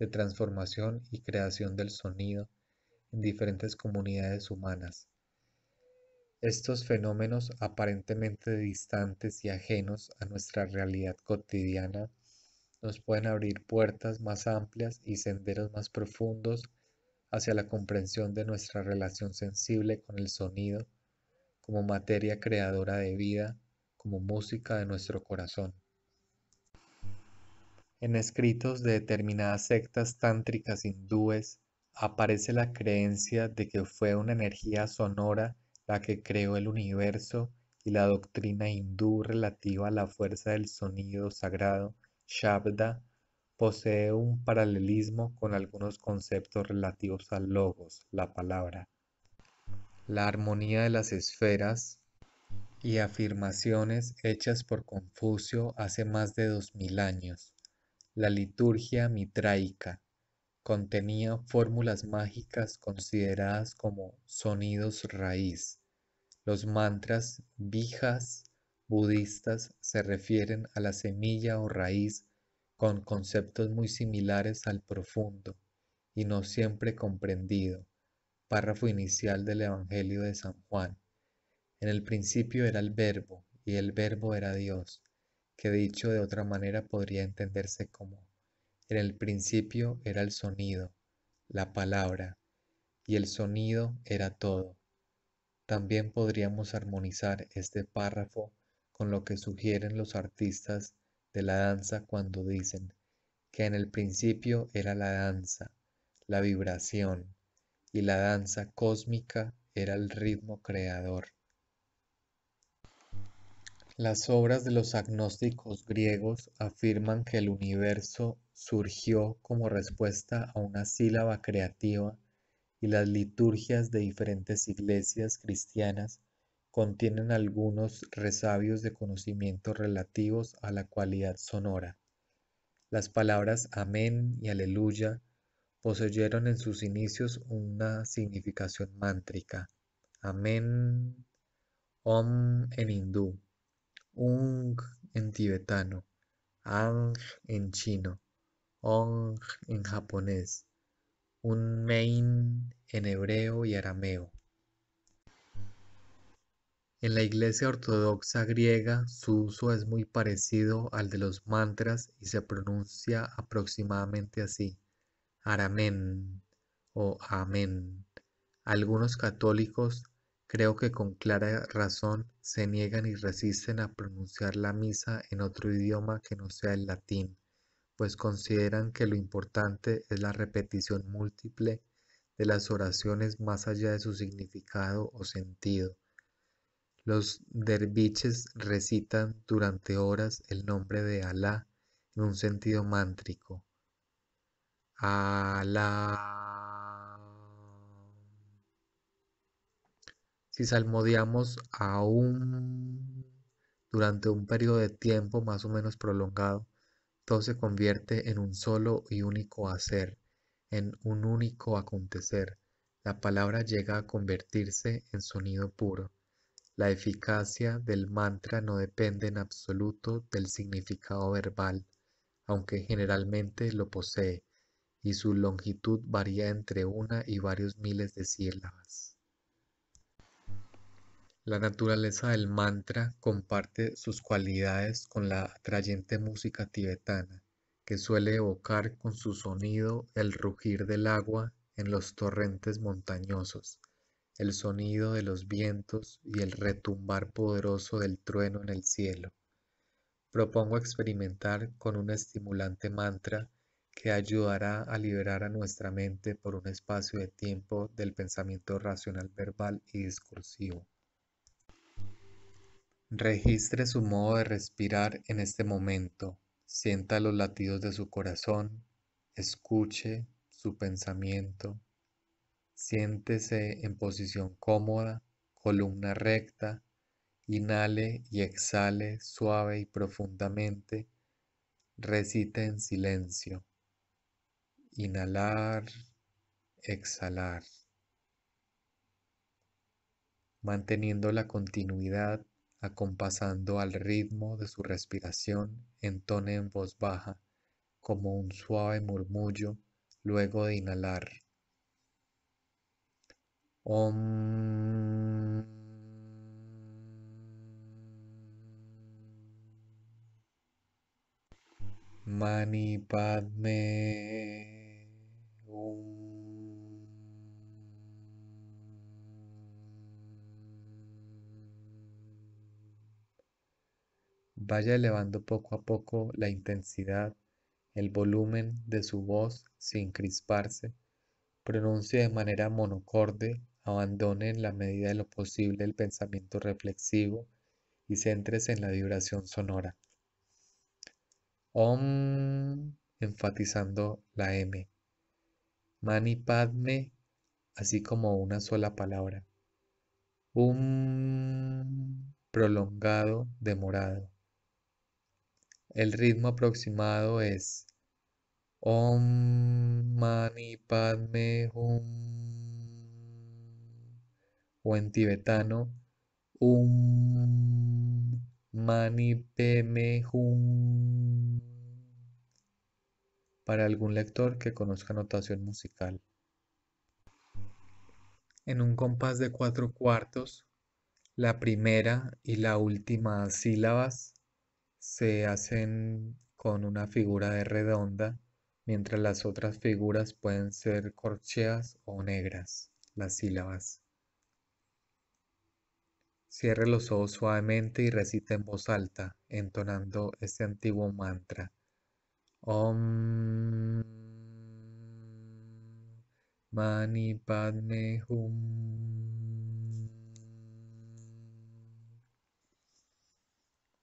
de transformación y creación del sonido, diferentes comunidades humanas. Estos fenómenos aparentemente distantes y ajenos a nuestra realidad cotidiana nos pueden abrir puertas más amplias y senderos más profundos hacia la comprensión de nuestra relación sensible con el sonido como materia creadora de vida, como música de nuestro corazón. En escritos de determinadas sectas tántricas hindúes, aparece la creencia de que fue una energía sonora la que creó el universo y la doctrina hindú relativa a la fuerza del sonido sagrado, Shabda, posee un paralelismo con algunos conceptos relativos al logos, la palabra. La armonía de las esferas y afirmaciones hechas por Confucio hace más de dos mil años. La liturgia mitraica, contenía fórmulas mágicas consideradas como sonidos raíz. Los mantras vijas budistas se refieren a la semilla o raíz con conceptos muy similares al profundo y no siempre comprendido, párrafo inicial del Evangelio de San Juan. En el principio era el verbo y el verbo era Dios, que dicho de otra manera podría entenderse como en el principio era el sonido, la palabra, y el sonido era todo. También podríamos armonizar este párrafo con lo que sugieren los artistas de la danza cuando dicen que en el principio era la danza, la vibración, y la danza cósmica era el ritmo creador. Las obras de los agnósticos griegos afirman que el universo surgió como respuesta a una sílaba creativa y las liturgias de diferentes iglesias cristianas contienen algunos resabios de conocimiento relativos a la cualidad sonora. Las palabras amén y aleluya poseyeron en sus inicios una significación mántrica. Amén, om en hindú, Ung en tibetano, Ang en chino, Ong en japonés, Unmein en hebreo y arameo. En la Iglesia Ortodoxa griega su uso es muy parecido al de los mantras y se pronuncia aproximadamente así, ARAMEN o Amén. Algunos católicos Creo que con clara razón se niegan y resisten a pronunciar la misa en otro idioma que no sea el latín, pues consideran que lo importante es la repetición múltiple de las oraciones más allá de su significado o sentido. Los derviches recitan durante horas el nombre de Alá en un sentido mántrico. Alá. si salmodiamos aún durante un periodo de tiempo más o menos prolongado, todo se convierte en un solo y único hacer, en un único acontecer. La palabra llega a convertirse en sonido puro. La eficacia del mantra no depende en absoluto del significado verbal, aunque generalmente lo posee, y su longitud varía entre una y varios miles de sílabas. La naturaleza del mantra comparte sus cualidades con la atrayente música tibetana, que suele evocar con su sonido el rugir del agua en los torrentes montañosos, el sonido de los vientos y el retumbar poderoso del trueno en el cielo. Propongo experimentar con un estimulante mantra que ayudará a liberar a nuestra mente por un espacio de tiempo del pensamiento racional verbal y discursivo. Registre su modo de respirar en este momento. Sienta los latidos de su corazón. Escuche su pensamiento. Siéntese en posición cómoda, columna recta. Inhale y exhale suave y profundamente. Recite en silencio. Inhalar, exhalar. Manteniendo la continuidad acompasando al ritmo de su respiración, entone en voz baja, como un suave murmullo, luego de inhalar. Om. Mani Padme. vaya elevando poco a poco la intensidad, el volumen de su voz sin crisparse, pronuncie de manera monocorde, abandone en la medida de lo posible el pensamiento reflexivo y céntrese en la vibración sonora. Om, enfatizando la M. Mani Padme, así como una sola palabra. Um, prolongado, demorado. El ritmo aproximado es Om Mani Padme Hum o en tibetano Um Mani Padme Hum para algún lector que conozca notación musical. En un compás de cuatro cuartos, la primera y la última sílabas se hacen con una figura de redonda, mientras las otras figuras pueden ser corcheas o negras, las sílabas. Cierre los ojos suavemente y recita en voz alta, entonando este antiguo mantra. Om Mani Padme Hum.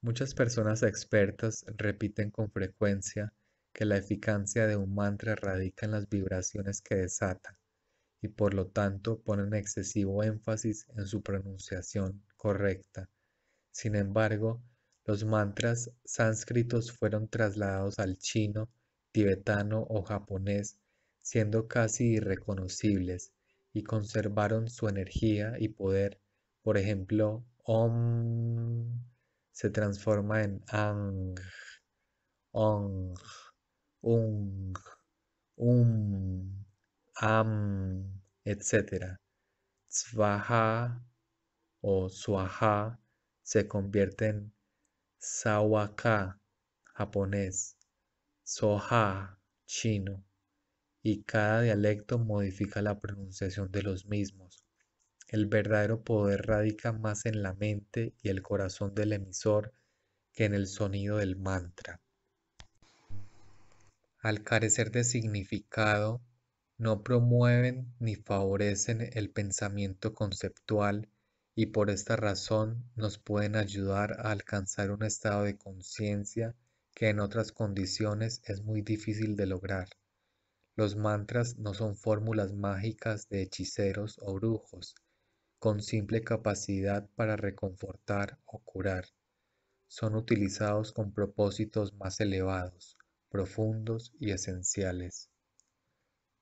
Muchas personas expertas repiten con frecuencia que la eficacia de un mantra radica en las vibraciones que desata y por lo tanto ponen excesivo énfasis en su pronunciación correcta. Sin embargo, los mantras sánscritos fueron trasladados al chino, tibetano o japonés, siendo casi irreconocibles y conservaron su energía y poder. Por ejemplo, Om se transforma en ang, ong, ung, um, am, etc. TSVAJA o suaha se convierte en sawaka japonés, soha chino, y cada dialecto modifica la pronunciación de los mismos. El verdadero poder radica más en la mente y el corazón del emisor que en el sonido del mantra. Al carecer de significado, no promueven ni favorecen el pensamiento conceptual y por esta razón nos pueden ayudar a alcanzar un estado de conciencia que en otras condiciones es muy difícil de lograr. Los mantras no son fórmulas mágicas de hechiceros o brujos, con simple capacidad para reconfortar o curar. Son utilizados con propósitos más elevados, profundos y esenciales.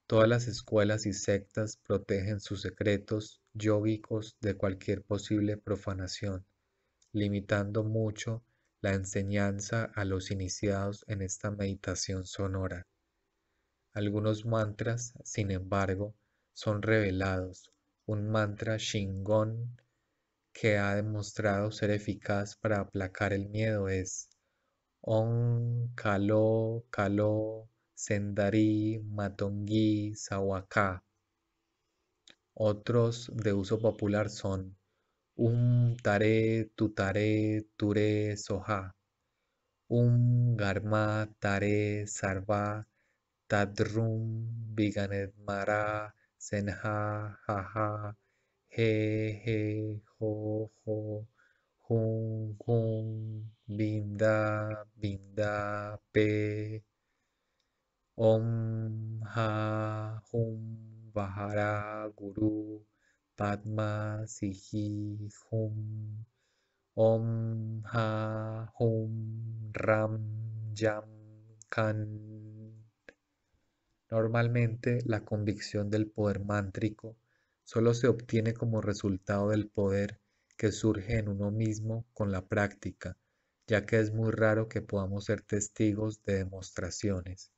Todas las escuelas y sectas protegen sus secretos yógicos de cualquier posible profanación, limitando mucho la enseñanza a los iniciados en esta meditación sonora. Algunos mantras, sin embargo, son revelados, un mantra Shingon que ha demostrado ser eficaz para aplacar el miedo es On Kalo Kalo Sendari Matongi Sawaka. Otros de uso popular son Um Tare Tutare Ture Soha. Um Garma Tare Sarva Tadrum Mara. sen ha ha ha he he ho ho hung hung binda binda pe om ha hum vahara guru padma sihi hum om ha hum ram jam kan Normalmente la convicción del poder mántrico solo se obtiene como resultado del poder que surge en uno mismo con la práctica, ya que es muy raro que podamos ser testigos de demostraciones.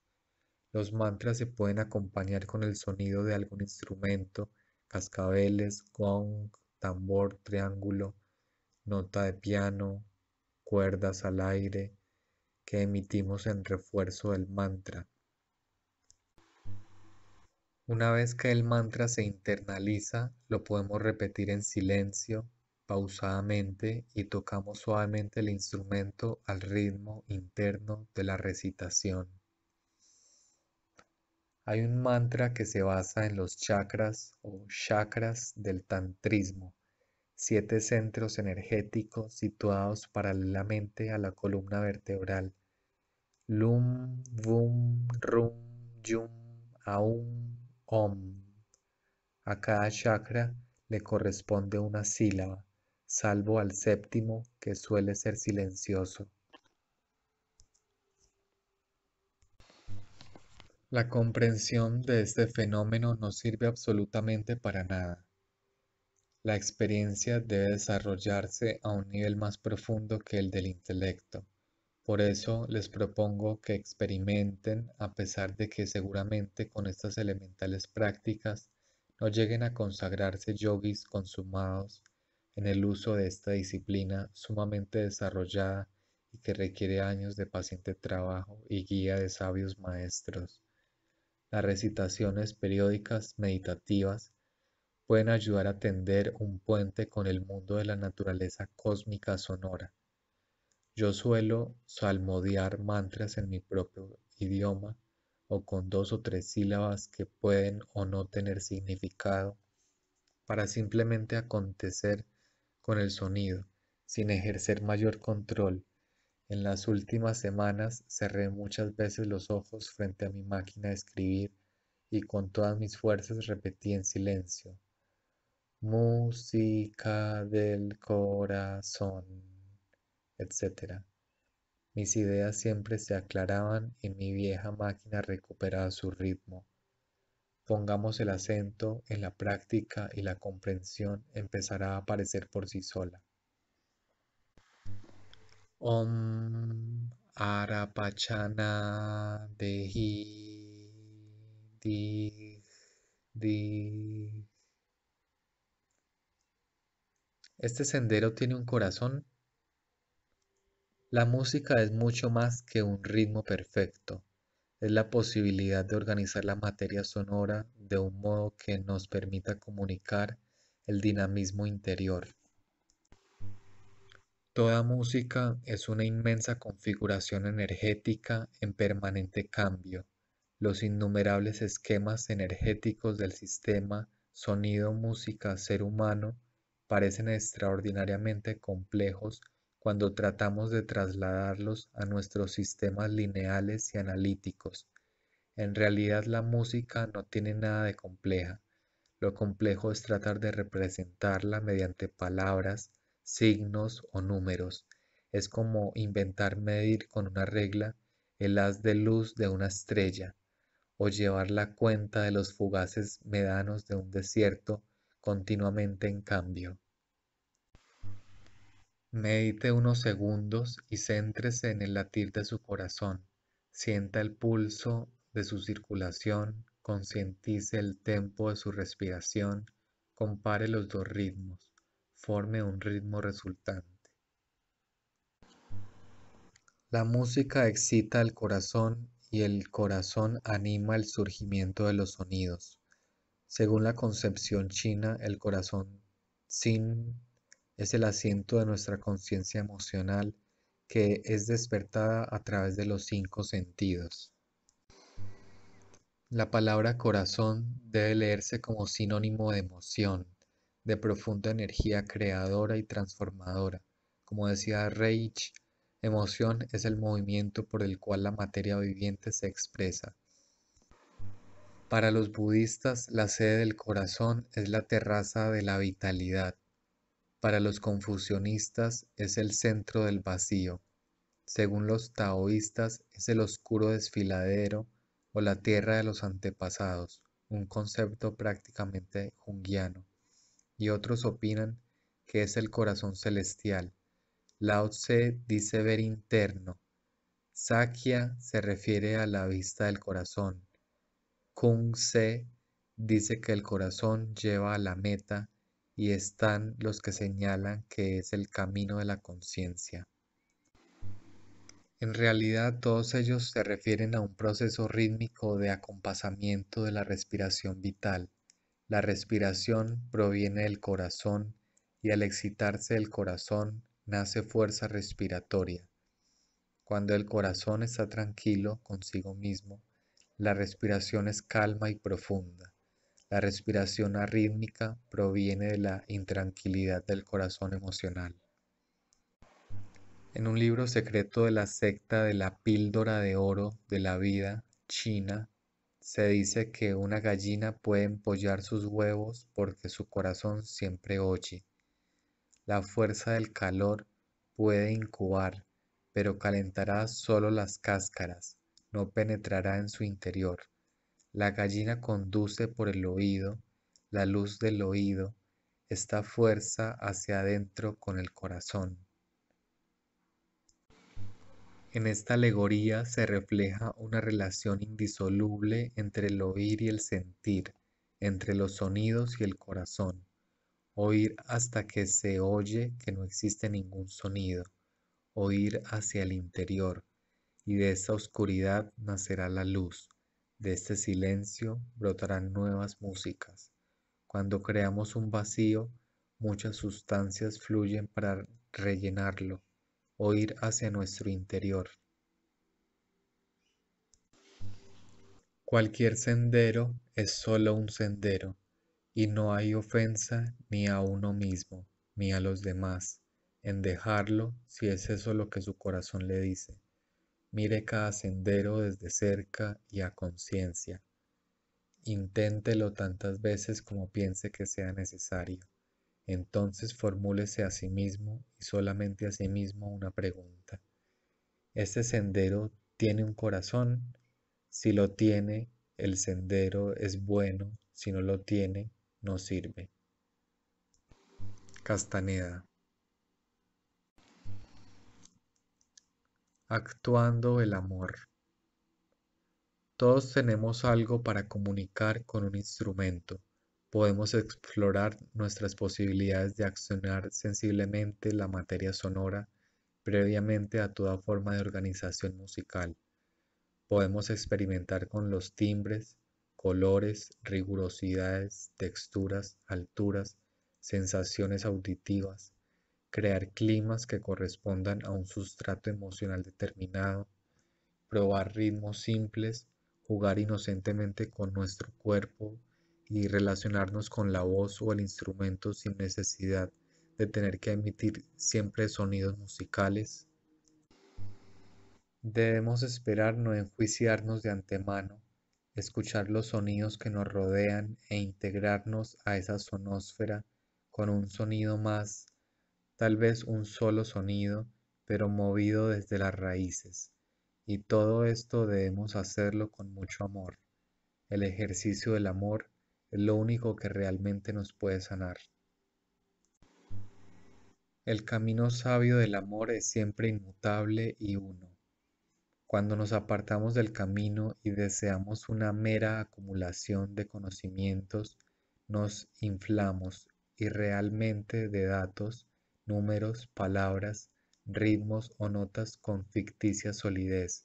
Los mantras se pueden acompañar con el sonido de algún instrumento, cascabeles, gong, tambor, triángulo, nota de piano, cuerdas al aire, que emitimos en refuerzo del mantra una vez que el mantra se internaliza, lo podemos repetir en silencio, pausadamente y tocamos suavemente el instrumento al ritmo interno de la recitación. Hay un mantra que se basa en los chakras o chakras del tantrismo, siete centros energéticos situados paralelamente a la columna vertebral. Lum, Vum, Rum, Yum, Aum, a cada chakra le corresponde una sílaba, salvo al séptimo que suele ser silencioso. La comprensión de este fenómeno no sirve absolutamente para nada. La experiencia debe desarrollarse a un nivel más profundo que el del intelecto. Por eso les propongo que experimenten, a pesar de que seguramente con estas elementales prácticas no lleguen a consagrarse yogis consumados en el uso de esta disciplina sumamente desarrollada y que requiere años de paciente trabajo y guía de sabios maestros. Las recitaciones periódicas meditativas pueden ayudar a tender un puente con el mundo de la naturaleza cósmica sonora yo suelo salmodiar mantras en mi propio idioma o con dos o tres sílabas que pueden o no tener significado para simplemente acontecer con el sonido sin ejercer mayor control. En las últimas semanas cerré muchas veces los ojos frente a mi máquina de escribir y con todas mis fuerzas repetí en silencio. Música del corazón etc. Mis ideas siempre se aclaraban y mi vieja máquina recuperaba su ritmo. Pongamos el acento en la práctica y la comprensión empezará a aparecer por sí sola. Om Arapachana Dehi DI DI Este sendero tiene un corazón la música es mucho más que un ritmo perfecto. Es la posibilidad de organizar la materia sonora de un modo que nos permita comunicar el dinamismo interior. Toda música es una inmensa configuración energética en permanente cambio. Los innumerables esquemas energéticos del sistema sonido, música, ser humano parecen extraordinariamente complejos cuando tratamos de trasladarlos a nuestros sistemas lineales y analíticos. En realidad la música no tiene nada de compleja. Lo complejo es tratar de representarla mediante palabras, signos o números. Es como inventar medir con una regla el haz de luz de una estrella o llevar la cuenta de los fugaces medanos de un desierto continuamente en cambio. Medite unos segundos y céntrese en el latir de su corazón. Sienta el pulso de su circulación, concientice el tempo de su respiración, compare los dos ritmos, forme un ritmo resultante. La música excita el corazón y el corazón anima el surgimiento de los sonidos. Según la concepción china, el corazón sin es el asiento de nuestra conciencia emocional que es despertada a través de los cinco sentidos. La palabra corazón debe leerse como sinónimo de emoción, de profunda energía creadora y transformadora. Como decía Reich, emoción es el movimiento por el cual la materia viviente se expresa. Para los budistas, la sede del corazón es la terraza de la vitalidad, para los confusionistas es el centro del vacío. Según los taoístas es el oscuro desfiladero o la tierra de los antepasados, un concepto prácticamente junguiano. Y otros opinan que es el corazón celestial. Lao Tse dice ver interno. Sakya se refiere a la vista del corazón. Kung Tse dice que el corazón lleva a la meta y están los que señalan que es el camino de la conciencia. En realidad todos ellos se refieren a un proceso rítmico de acompasamiento de la respiración vital. La respiración proviene del corazón y al excitarse el corazón nace fuerza respiratoria. Cuando el corazón está tranquilo consigo mismo, la respiración es calma y profunda. La respiración arrítmica proviene de la intranquilidad del corazón emocional. En un libro secreto de la secta de la píldora de oro de la vida china, se dice que una gallina puede empollar sus huevos porque su corazón siempre oye. La fuerza del calor puede incubar, pero calentará solo las cáscaras, no penetrará en su interior. La gallina conduce por el oído, la luz del oído, esta fuerza hacia adentro con el corazón. En esta alegoría se refleja una relación indisoluble entre el oír y el sentir, entre los sonidos y el corazón. Oír hasta que se oye que no existe ningún sonido, oír hacia el interior, y de esa oscuridad nacerá la luz, de este silencio brotarán nuevas músicas. Cuando creamos un vacío, muchas sustancias fluyen para rellenarlo o ir hacia nuestro interior. Cualquier sendero es solo un sendero y no hay ofensa ni a uno mismo ni a los demás en dejarlo si es eso lo que su corazón le dice. Mire cada sendero desde cerca y a conciencia. Inténtelo tantas veces como piense que sea necesario. Entonces formúlese a sí mismo y solamente a sí mismo una pregunta. ¿Este sendero tiene un corazón? Si lo tiene, el sendero es bueno, si no lo tiene, no sirve. Castaneda. actuando el amor. Todos tenemos algo para comunicar con un instrumento. Podemos explorar nuestras posibilidades de accionar sensiblemente la materia sonora previamente a toda forma de organización musical. Podemos experimentar con los timbres, colores, rigurosidades, texturas, alturas, sensaciones auditivas, crear climas que correspondan a un sustrato emocional determinado, probar ritmos simples, jugar inocentemente con nuestro cuerpo y relacionarnos con la voz o el instrumento sin necesidad de tener que emitir siempre sonidos musicales. Debemos esperar no enjuiciarnos de antemano, escuchar los sonidos que nos rodean e integrarnos a esa sonósfera con un sonido más tal vez un solo sonido, pero movido desde las raíces. Y todo esto debemos hacerlo con mucho amor. El ejercicio del amor es lo único que realmente nos puede sanar. El camino sabio del amor es siempre inmutable y uno. Cuando nos apartamos del camino y deseamos una mera acumulación de conocimientos, nos inflamos y realmente de datos números, palabras, ritmos o notas con ficticia solidez,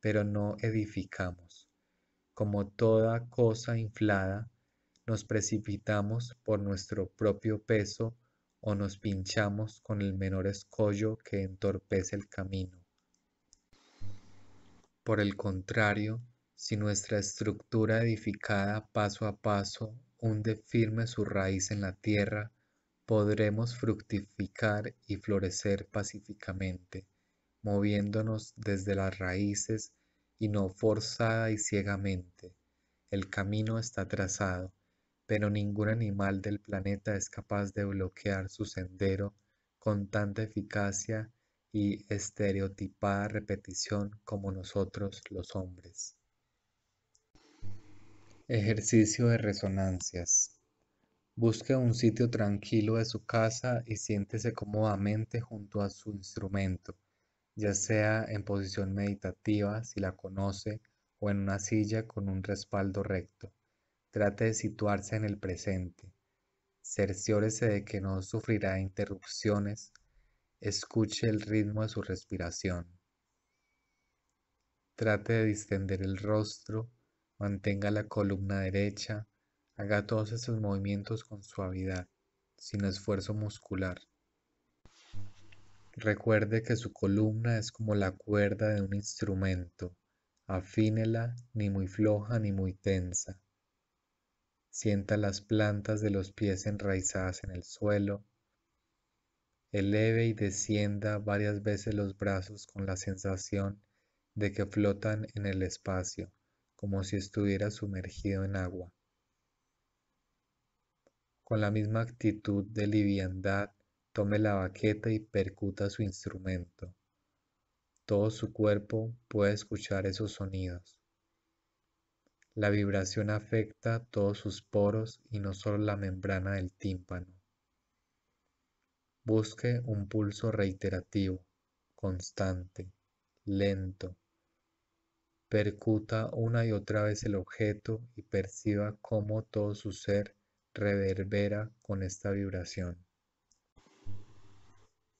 pero no edificamos. Como toda cosa inflada, nos precipitamos por nuestro propio peso o nos pinchamos con el menor escollo que entorpece el camino. Por el contrario, si nuestra estructura edificada paso a paso hunde firme su raíz en la tierra, podremos fructificar y florecer pacíficamente, moviéndonos desde las raíces y no forzada y ciegamente. El camino está trazado, pero ningún animal del planeta es capaz de bloquear su sendero con tanta eficacia y estereotipada repetición como nosotros los hombres. Ejercicio de resonancias. Busque un sitio tranquilo de su casa y siéntese cómodamente junto a su instrumento, ya sea en posición meditativa, si la conoce, o en una silla con un respaldo recto. Trate de situarse en el presente. Cerciórese de que no sufrirá interrupciones. Escuche el ritmo de su respiración. Trate de distender el rostro, mantenga la columna derecha, Haga todos estos movimientos con suavidad, sin esfuerzo muscular. Recuerde que su columna es como la cuerda de un instrumento. Afínela ni muy floja ni muy tensa. Sienta las plantas de los pies enraizadas en el suelo. Eleve y descienda varias veces los brazos con la sensación de que flotan en el espacio, como si estuviera sumergido en agua. Con la misma actitud de liviandad, tome la baqueta y percuta su instrumento. Todo su cuerpo puede escuchar esos sonidos. La vibración afecta todos sus poros y no solo la membrana del tímpano. Busque un pulso reiterativo, constante, lento. Percuta una y otra vez el objeto y perciba cómo todo su ser reverbera con esta vibración.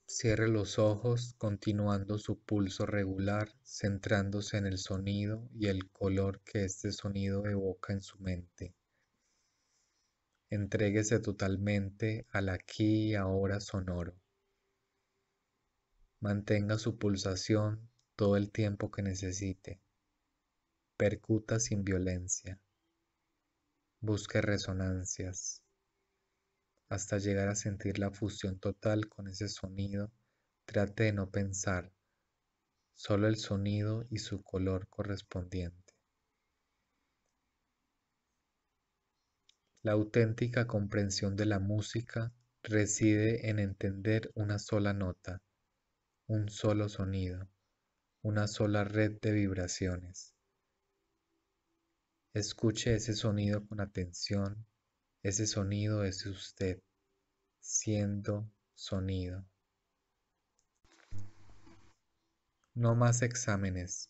Cierre los ojos continuando su pulso regular, centrándose en el sonido y el color que este sonido evoca en su mente. Entréguese totalmente al aquí y ahora sonoro. Mantenga su pulsación todo el tiempo que necesite. Percuta sin violencia busque resonancias hasta llegar a sentir la fusión total con ese sonido. Trate de no pensar, solo el sonido y su color correspondiente. La auténtica comprensión de la música reside en entender una sola nota, un solo sonido, una sola red de vibraciones. Escuche ese sonido con atención. Ese sonido es usted siendo sonido. No más exámenes.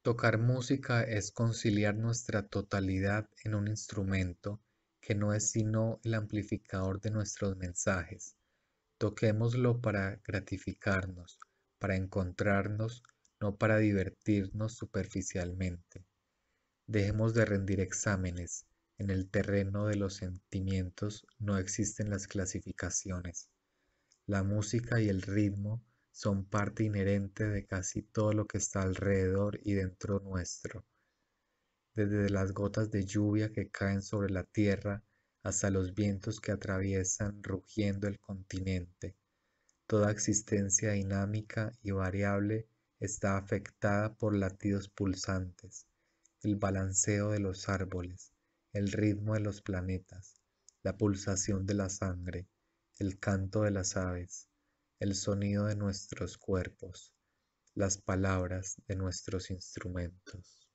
Tocar música es conciliar nuestra totalidad en un instrumento que no es sino el amplificador de nuestros mensajes. Toquémoslo para gratificarnos, para encontrarnos, no para divertirnos superficialmente. Dejemos de rendir exámenes. En el terreno de los sentimientos no existen las clasificaciones. La música y el ritmo son parte inherente de casi todo lo que está alrededor y dentro nuestro. Desde las gotas de lluvia que caen sobre la tierra hasta los vientos que atraviesan rugiendo el continente, toda existencia dinámica y variable está afectada por latidos pulsantes el balanceo de los árboles, el ritmo de los planetas, la pulsación de la sangre, el canto de las aves, el sonido de nuestros cuerpos, las palabras de nuestros instrumentos.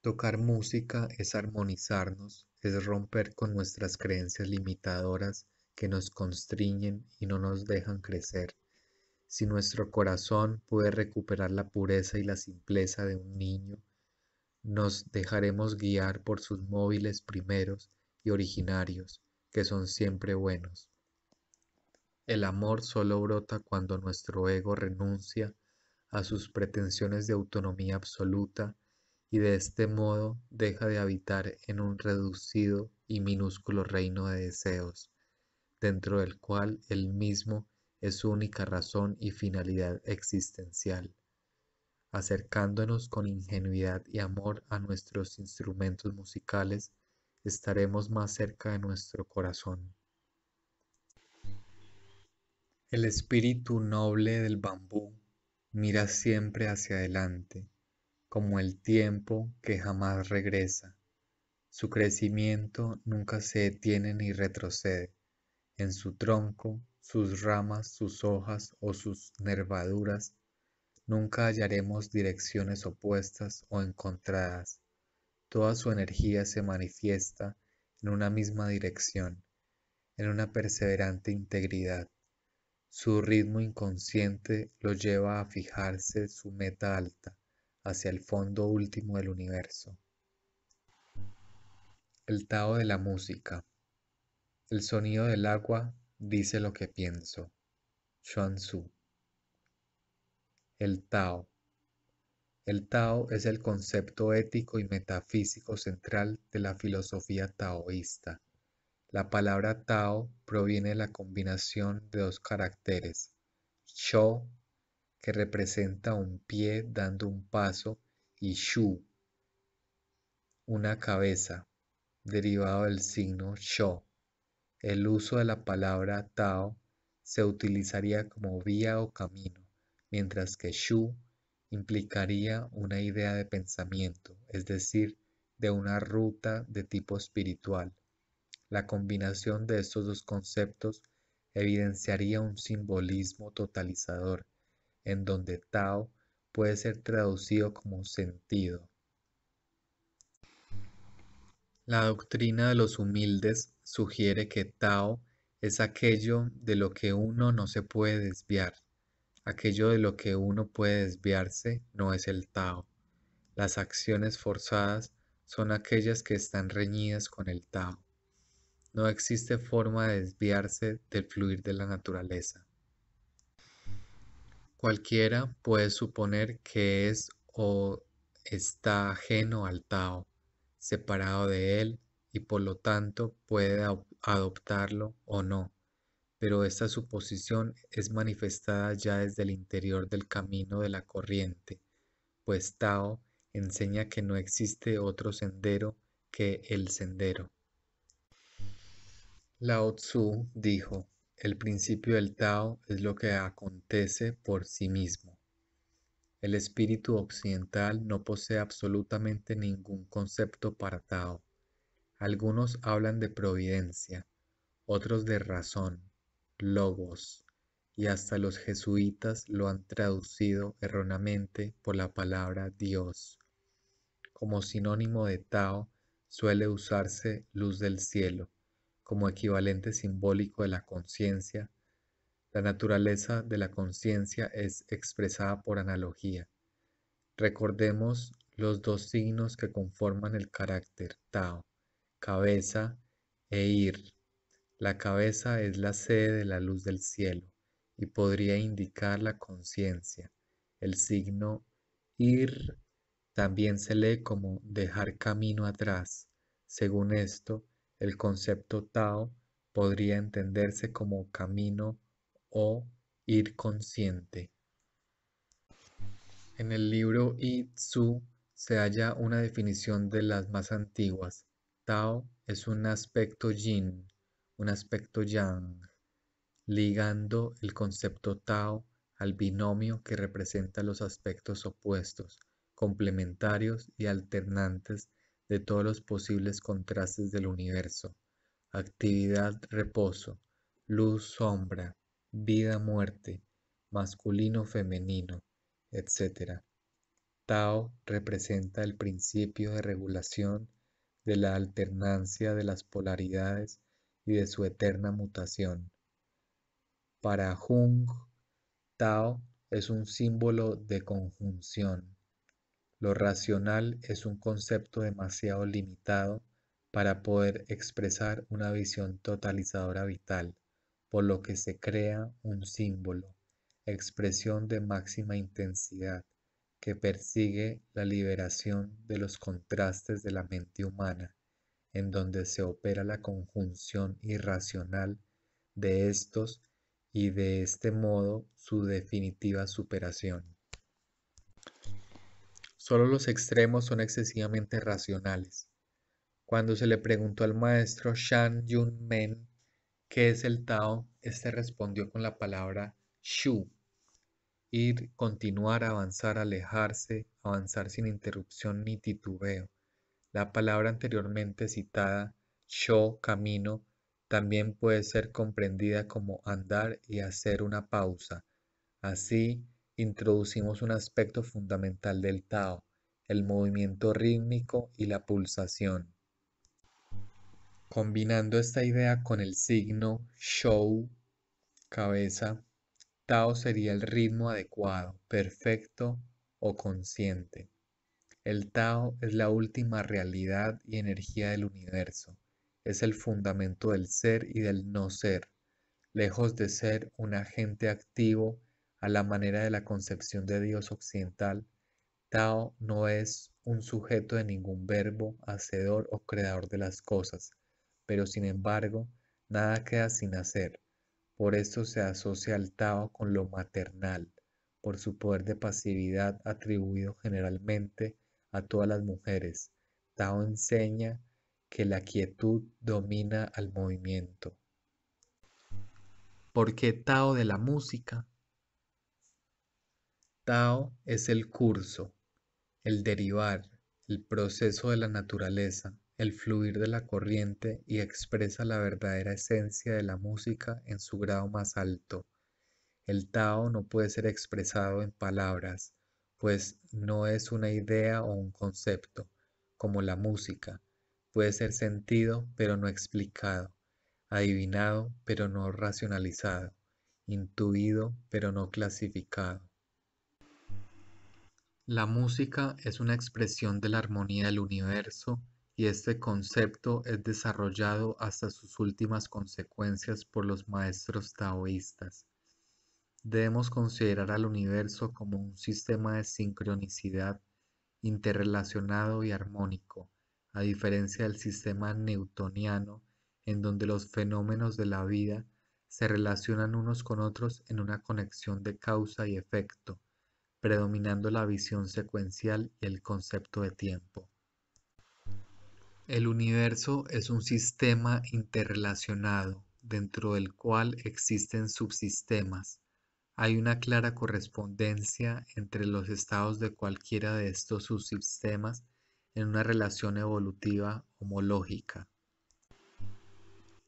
Tocar música es armonizarnos, es romper con nuestras creencias limitadoras que nos constriñen y no nos dejan crecer. Si nuestro corazón puede recuperar la pureza y la simpleza de un niño, nos dejaremos guiar por sus móviles primeros y originarios, que son siempre buenos. El amor solo brota cuando nuestro ego renuncia a sus pretensiones de autonomía absoluta y de este modo deja de habitar en un reducido y minúsculo reino de deseos, dentro del cual él mismo es su única razón y finalidad existencial, acercándonos con ingenuidad y amor a nuestros instrumentos musicales, estaremos más cerca de nuestro corazón. El espíritu noble del bambú mira siempre hacia adelante, como el tiempo que jamás regresa. Su crecimiento nunca se detiene ni retrocede. En su tronco sus ramas, sus hojas o sus nervaduras, nunca hallaremos direcciones opuestas o encontradas. Toda su energía se manifiesta en una misma dirección, en una perseverante integridad. Su ritmo inconsciente lo lleva a fijarse su meta alta, hacia el fondo último del universo. El Tao de la música. El sonido del agua dice lo que pienso. Xuanzhu. El Tao. El Tao es el concepto ético y metafísico central de la filosofía taoísta. La palabra Tao proviene de la combinación de dos caracteres, Sho, que representa un pie dando un paso, y Shu, una cabeza, derivado del signo Sho. El uso de la palabra Tao se utilizaría como vía o camino, mientras que Shu implicaría una idea de pensamiento, es decir, de una ruta de tipo espiritual. La combinación de estos dos conceptos evidenciaría un simbolismo totalizador, en donde Tao puede ser traducido como sentido. La doctrina de los humildes sugiere que Tao es aquello de lo que uno no se puede desviar. Aquello de lo que uno puede desviarse no es el Tao. Las acciones forzadas son aquellas que están reñidas con el Tao. No existe forma de desviarse del fluir de la naturaleza. Cualquiera puede suponer que es o está ajeno al Tao, separado de él y por lo tanto puede adoptarlo o no, pero esta suposición es manifestada ya desde el interior del camino de la corriente, pues Tao enseña que no existe otro sendero que el sendero. Lao Tzu dijo, el principio del Tao es lo que acontece por sí mismo. El espíritu occidental no posee absolutamente ningún concepto para Tao. Algunos hablan de providencia, otros de razón, logos, y hasta los jesuitas lo han traducido erróneamente por la palabra Dios. Como sinónimo de Tao suele usarse luz del cielo, como equivalente simbólico de la conciencia. La naturaleza de la conciencia es expresada por analogía. Recordemos los dos signos que conforman el carácter Tao, cabeza e ir. La cabeza es la sede de la luz del cielo y podría indicar la conciencia. El signo ir también se lee como dejar camino atrás. Según esto, el concepto Tao podría entenderse como camino o ir consciente. En el libro I Tzu se halla una definición de las más antiguas, Tao es un aspecto yin, un aspecto yang, ligando el concepto Tao al binomio que representa los aspectos opuestos, complementarios y alternantes de todos los posibles contrastes del universo. Actividad, reposo, luz, sombra, vida, muerte, masculino, femenino, etc. Tao representa el principio de regulación de la alternancia de las polaridades y de su eterna mutación. Para Jung, Tao es un símbolo de conjunción. Lo racional es un concepto demasiado limitado para poder expresar una visión totalizadora vital, por lo que se crea un símbolo, expresión de máxima intensidad, que persigue la liberación de los contrastes de la mente humana, en donde se opera la conjunción irracional de estos y de este modo su definitiva superación. Solo los extremos son excesivamente racionales. Cuando se le preguntó al maestro Shan Yun Men qué es el Tao, este respondió con la palabra Shu, ir, continuar, avanzar, alejarse, avanzar sin interrupción ni titubeo. La palabra anteriormente citada, show, camino, también puede ser comprendida como andar y hacer una pausa. Así, introducimos un aspecto fundamental del Tao, el movimiento rítmico y la pulsación. Combinando esta idea con el signo show, cabeza, Tao sería el ritmo adecuado, perfecto o consciente. El Tao es la última realidad y energía del universo. Es el fundamento del ser y del no ser, lejos de ser un agente activo a la manera de la concepción de Dios occidental. Tao no es un sujeto de ningún verbo, hacedor o creador de las cosas, pero sin embargo, nada queda sin hacer. Por esto se asocia al Tao con lo maternal, por su poder de pasividad atribuido generalmente a todas las mujeres. Tao enseña que la quietud domina al movimiento. ¿Por qué Tao de la música? Tao es el curso, el derivar, el proceso de la naturaleza, el fluir de la corriente y expresa la verdadera esencia de la música en su grado más alto. El Tao no puede ser expresado en palabras, pues no es una idea o un concepto, como la música. Puede ser sentido, pero no explicado, adivinado, pero no racionalizado, intuido, pero no clasificado. La música es una expresión de la armonía del universo y este concepto es desarrollado hasta sus últimas consecuencias por los maestros taoístas. Debemos considerar al universo como un sistema de sincronicidad interrelacionado y armónico, a diferencia del sistema newtoniano, en donde los fenómenos de la vida se relacionan unos con otros en una conexión de causa y efecto, predominando la visión secuencial y el concepto de tiempo. El universo es un sistema interrelacionado dentro del cual existen subsistemas. Hay una clara correspondencia entre los estados de cualquiera de estos subsistemas en una relación evolutiva homológica.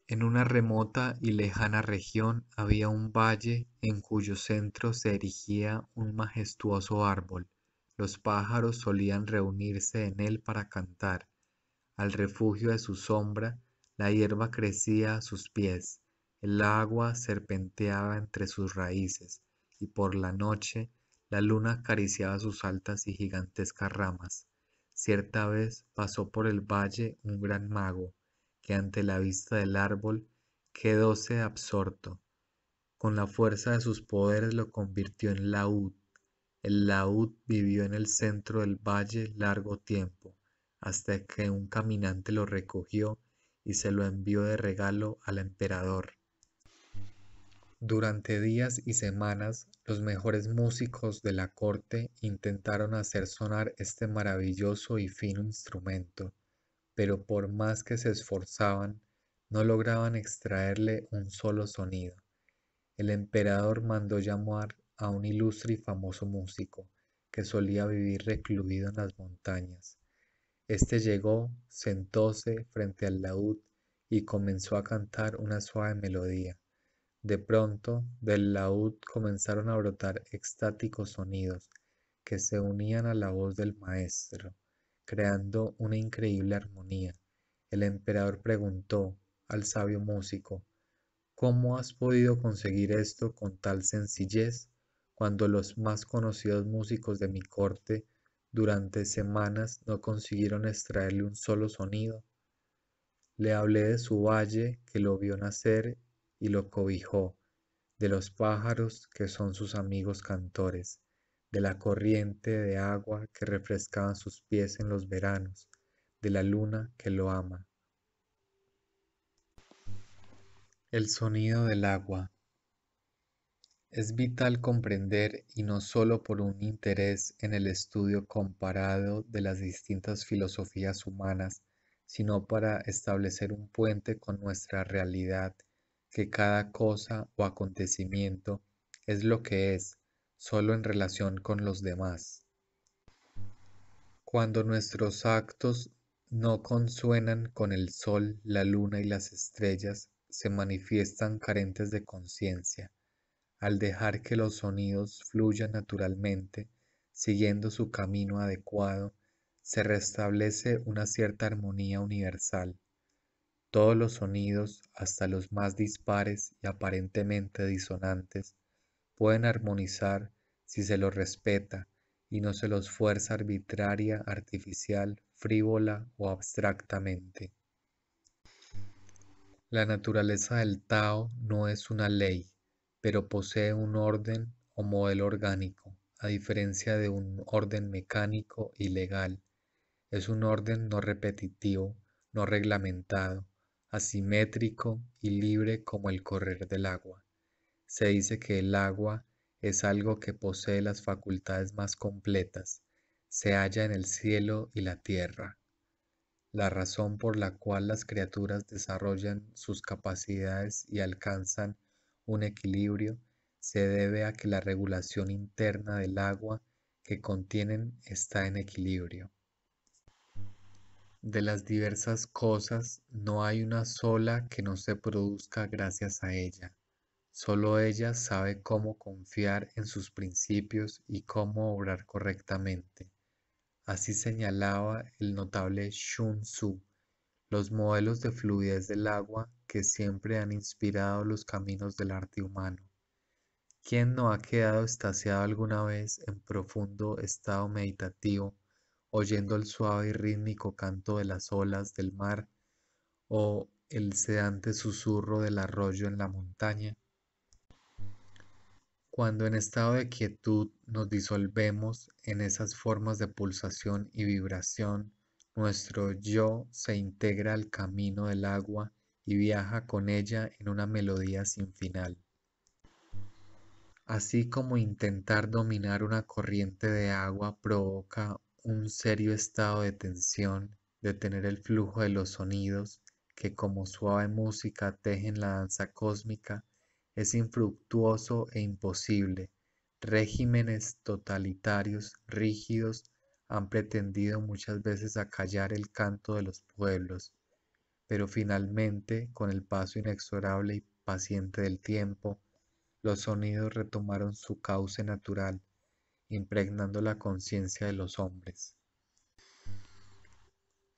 En una remota y lejana región había un valle en cuyo centro se erigía un majestuoso árbol. Los pájaros solían reunirse en él para cantar al refugio de su sombra, la hierba crecía a sus pies, el agua serpenteaba entre sus raíces, y por la noche la luna acariciaba sus altas y gigantescas ramas. Cierta vez pasó por el valle un gran mago, que ante la vista del árbol quedóse absorto. Con la fuerza de sus poderes lo convirtió en laúd. El laúd vivió en el centro del valle largo tiempo hasta que un caminante lo recogió y se lo envió de regalo al emperador. Durante días y semanas, los mejores músicos de la corte intentaron hacer sonar este maravilloso y fino instrumento, pero por más que se esforzaban, no lograban extraerle un solo sonido. El emperador mandó llamar a un ilustre y famoso músico que solía vivir recluido en las montañas este llegó, sentóse frente al laúd y comenzó a cantar una suave melodía. De pronto, del laúd comenzaron a brotar extáticos sonidos que se unían a la voz del maestro, creando una increíble armonía. El emperador preguntó al sabio músico, ¿cómo has podido conseguir esto con tal sencillez cuando los más conocidos músicos de mi corte durante semanas no consiguieron extraerle un solo sonido. Le hablé de su valle que lo vio nacer y lo cobijó, de los pájaros que son sus amigos cantores, de la corriente de agua que refrescaban sus pies en los veranos, de la luna que lo ama. El sonido del agua. Es vital comprender, y no solo por un interés en el estudio comparado de las distintas filosofías humanas, sino para establecer un puente con nuestra realidad, que cada cosa o acontecimiento es lo que es, solo en relación con los demás. Cuando nuestros actos no consuenan con el sol, la luna y las estrellas, se manifiestan carentes de conciencia al dejar que los sonidos fluyan naturalmente, siguiendo su camino adecuado, se restablece una cierta armonía universal. Todos los sonidos, hasta los más dispares y aparentemente disonantes, pueden armonizar si se los respeta y no se los fuerza arbitraria, artificial, frívola o abstractamente. La naturaleza del Tao no es una ley, pero posee un orden o modelo orgánico, a diferencia de un orden mecánico y legal. Es un orden no repetitivo, no reglamentado, asimétrico y libre como el correr del agua. Se dice que el agua es algo que posee las facultades más completas, se halla en el cielo y la tierra. La razón por la cual las criaturas desarrollan sus capacidades y alcanzan un equilibrio se debe a que la regulación interna del agua que contienen está en equilibrio. De las diversas cosas no hay una sola que no se produzca gracias a ella. Solo ella sabe cómo confiar en sus principios y cómo obrar correctamente. Así señalaba el notable Shun Tzu los modelos de fluidez del agua que siempre han inspirado los caminos del arte humano. ¿Quién no ha quedado estaciado alguna vez en profundo estado meditativo, oyendo el suave y rítmico canto de las olas del mar o el sedante susurro del arroyo en la montaña? Cuando en estado de quietud nos disolvemos en esas formas de pulsación y vibración, nuestro yo se integra al camino del agua y viaja con ella en una melodía sin final. Así como intentar dominar una corriente de agua provoca un serio estado de tensión, detener el flujo de los sonidos que como suave música tejen la danza cósmica, es infructuoso e imposible. Regímenes totalitarios rígidos han pretendido muchas veces acallar el canto de los pueblos, pero finalmente, con el paso inexorable y paciente del tiempo, los sonidos retomaron su cauce natural, impregnando la conciencia de los hombres.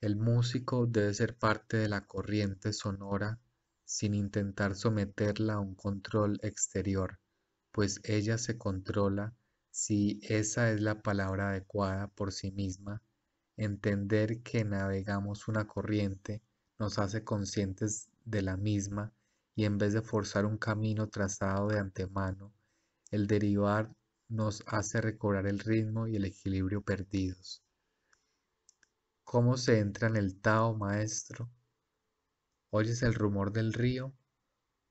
El músico debe ser parte de la corriente sonora sin intentar someterla a un control exterior, pues ella se controla si esa es la palabra adecuada por sí misma, entender que navegamos una corriente nos hace conscientes de la misma y en vez de forzar un camino trazado de antemano, el derivar nos hace recobrar el ritmo y el equilibrio perdidos. ¿Cómo se entra en el Tao, maestro? ¿Oyes el rumor del río?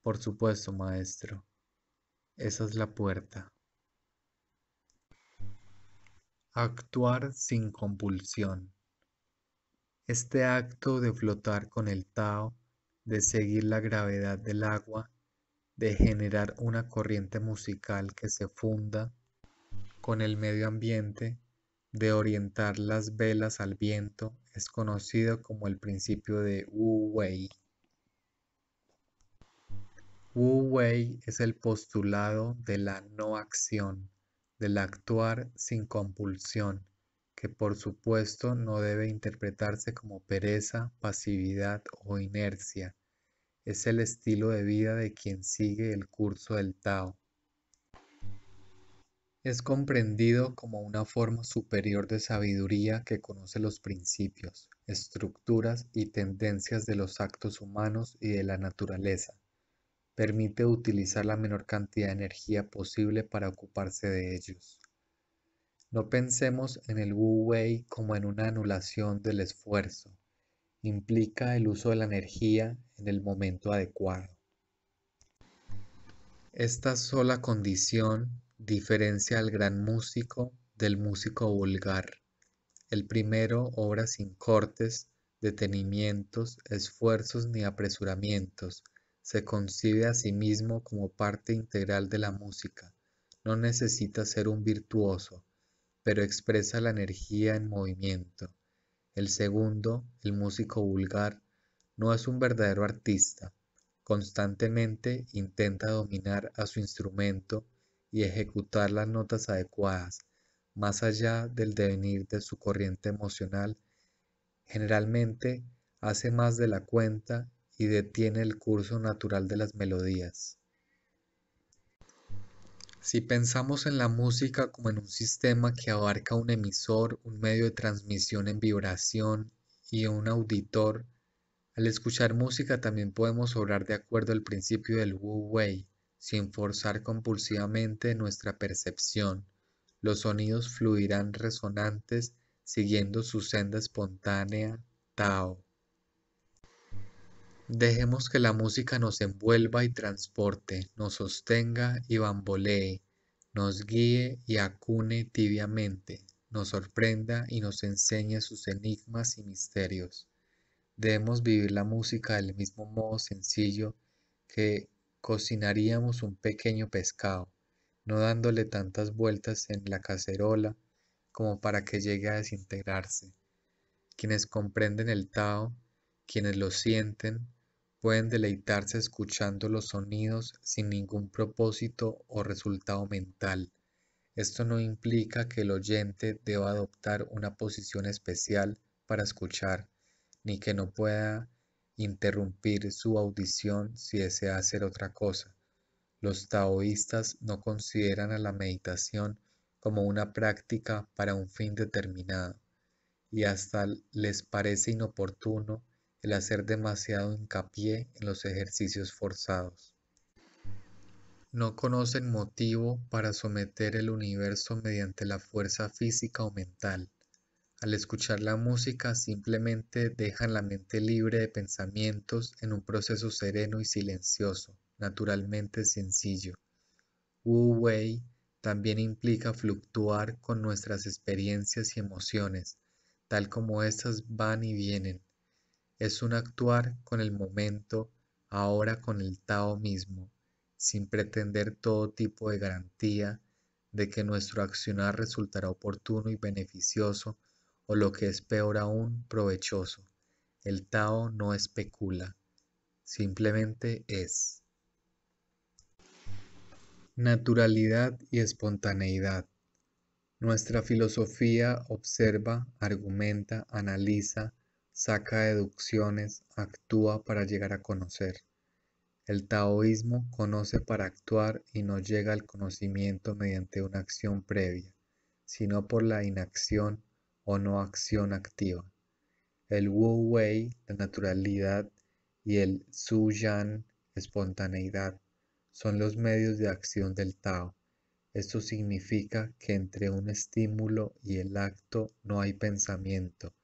Por supuesto, maestro. Esa es la puerta. Actuar sin compulsión. Este acto de flotar con el Tao, de seguir la gravedad del agua, de generar una corriente musical que se funda con el medio ambiente, de orientar las velas al viento, es conocido como el principio de Wu Wei. Wu Wei es el postulado de la no acción del actuar sin compulsión, que por supuesto no debe interpretarse como pereza, pasividad o inercia. Es el estilo de vida de quien sigue el curso del Tao. Es comprendido como una forma superior de sabiduría que conoce los principios, estructuras y tendencias de los actos humanos y de la naturaleza permite utilizar la menor cantidad de energía posible para ocuparse de ellos. No pensemos en el Wu Wei como en una anulación del esfuerzo. Implica el uso de la energía en el momento adecuado. Esta sola condición diferencia al gran músico del músico vulgar. El primero obra sin cortes, detenimientos, esfuerzos ni apresuramientos, se concibe a sí mismo como parte integral de la música. No necesita ser un virtuoso, pero expresa la energía en movimiento. El segundo, el músico vulgar, no es un verdadero artista. Constantemente intenta dominar a su instrumento y ejecutar las notas adecuadas, más allá del devenir de su corriente emocional. Generalmente hace más de la cuenta y detiene el curso natural de las melodías. Si pensamos en la música como en un sistema que abarca un emisor, un medio de transmisión en vibración y un auditor, al escuchar música también podemos obrar de acuerdo al principio del Wu Wei, sin forzar compulsivamente nuestra percepción. Los sonidos fluirán resonantes siguiendo su senda espontánea Tao. Dejemos que la música nos envuelva y transporte, nos sostenga y bambolee, nos guíe y acune tibiamente, nos sorprenda y nos enseñe sus enigmas y misterios. Debemos vivir la música del mismo modo sencillo que cocinaríamos un pequeño pescado, no dándole tantas vueltas en la cacerola como para que llegue a desintegrarse. Quienes comprenden el Tao, quienes lo sienten, pueden deleitarse escuchando los sonidos sin ningún propósito o resultado mental. Esto no implica que el oyente deba adoptar una posición especial para escuchar, ni que no pueda interrumpir su audición si desea hacer otra cosa. Los taoístas no consideran a la meditación como una práctica para un fin determinado, y hasta les parece inoportuno el hacer demasiado hincapié en los ejercicios forzados. No conocen motivo para someter el universo mediante la fuerza física o mental. Al escuchar la música simplemente dejan la mente libre de pensamientos en un proceso sereno y silencioso, naturalmente sencillo. Wu Wei también implica fluctuar con nuestras experiencias y emociones, tal como éstas van y vienen, es un actuar con el momento, ahora con el Tao mismo, sin pretender todo tipo de garantía de que nuestro accionar resultará oportuno y beneficioso o lo que es peor aún, provechoso. El Tao no especula, simplemente es. Naturalidad y espontaneidad. Nuestra filosofía observa, argumenta, analiza, saca deducciones, actúa para llegar a conocer. El taoísmo conoce para actuar y no llega al conocimiento mediante una acción previa, sino por la inacción o no acción activa. El Wu Wei, la naturalidad, y el Su Yan, espontaneidad, son los medios de acción del Tao. Esto significa que entre un estímulo y el acto no hay pensamiento,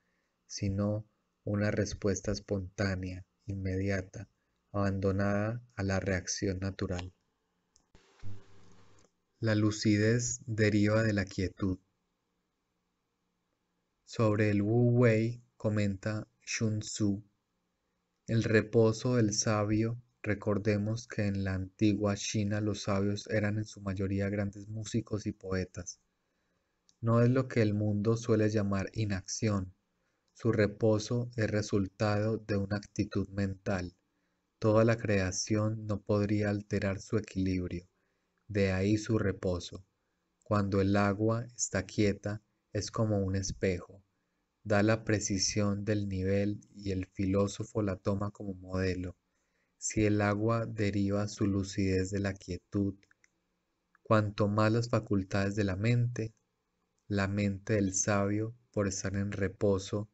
sino una respuesta espontánea, inmediata, abandonada a la reacción natural. La lucidez deriva de la quietud. Sobre el Wu Wei comenta Shun Tzu, el reposo del sabio Recordemos que en la antigua China los sabios eran en su mayoría grandes músicos y poetas. No es lo que el mundo suele llamar inacción, su reposo es resultado de una actitud mental. Toda la creación no podría alterar su equilibrio. De ahí su reposo. Cuando el agua está quieta, es como un espejo. Da la precisión del nivel y el filósofo la toma como modelo. Si el agua deriva su lucidez de la quietud, cuanto más las facultades de la mente, la mente del sabio, por estar en reposo,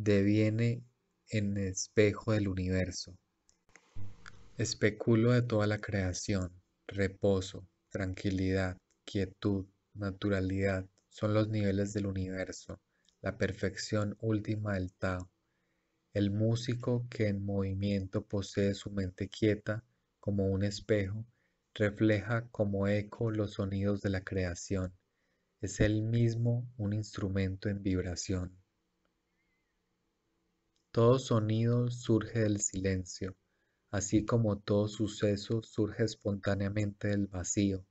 deviene en espejo del universo. Especulo de toda la creación, reposo, tranquilidad, quietud, naturalidad, son los niveles del universo, la perfección última del Tao. El músico que en movimiento posee su mente quieta como un espejo, refleja como eco los sonidos de la creación. Es él mismo un instrumento en vibración. Todo sonido surge del silencio, así como todo suceso surge espontáneamente del vacío.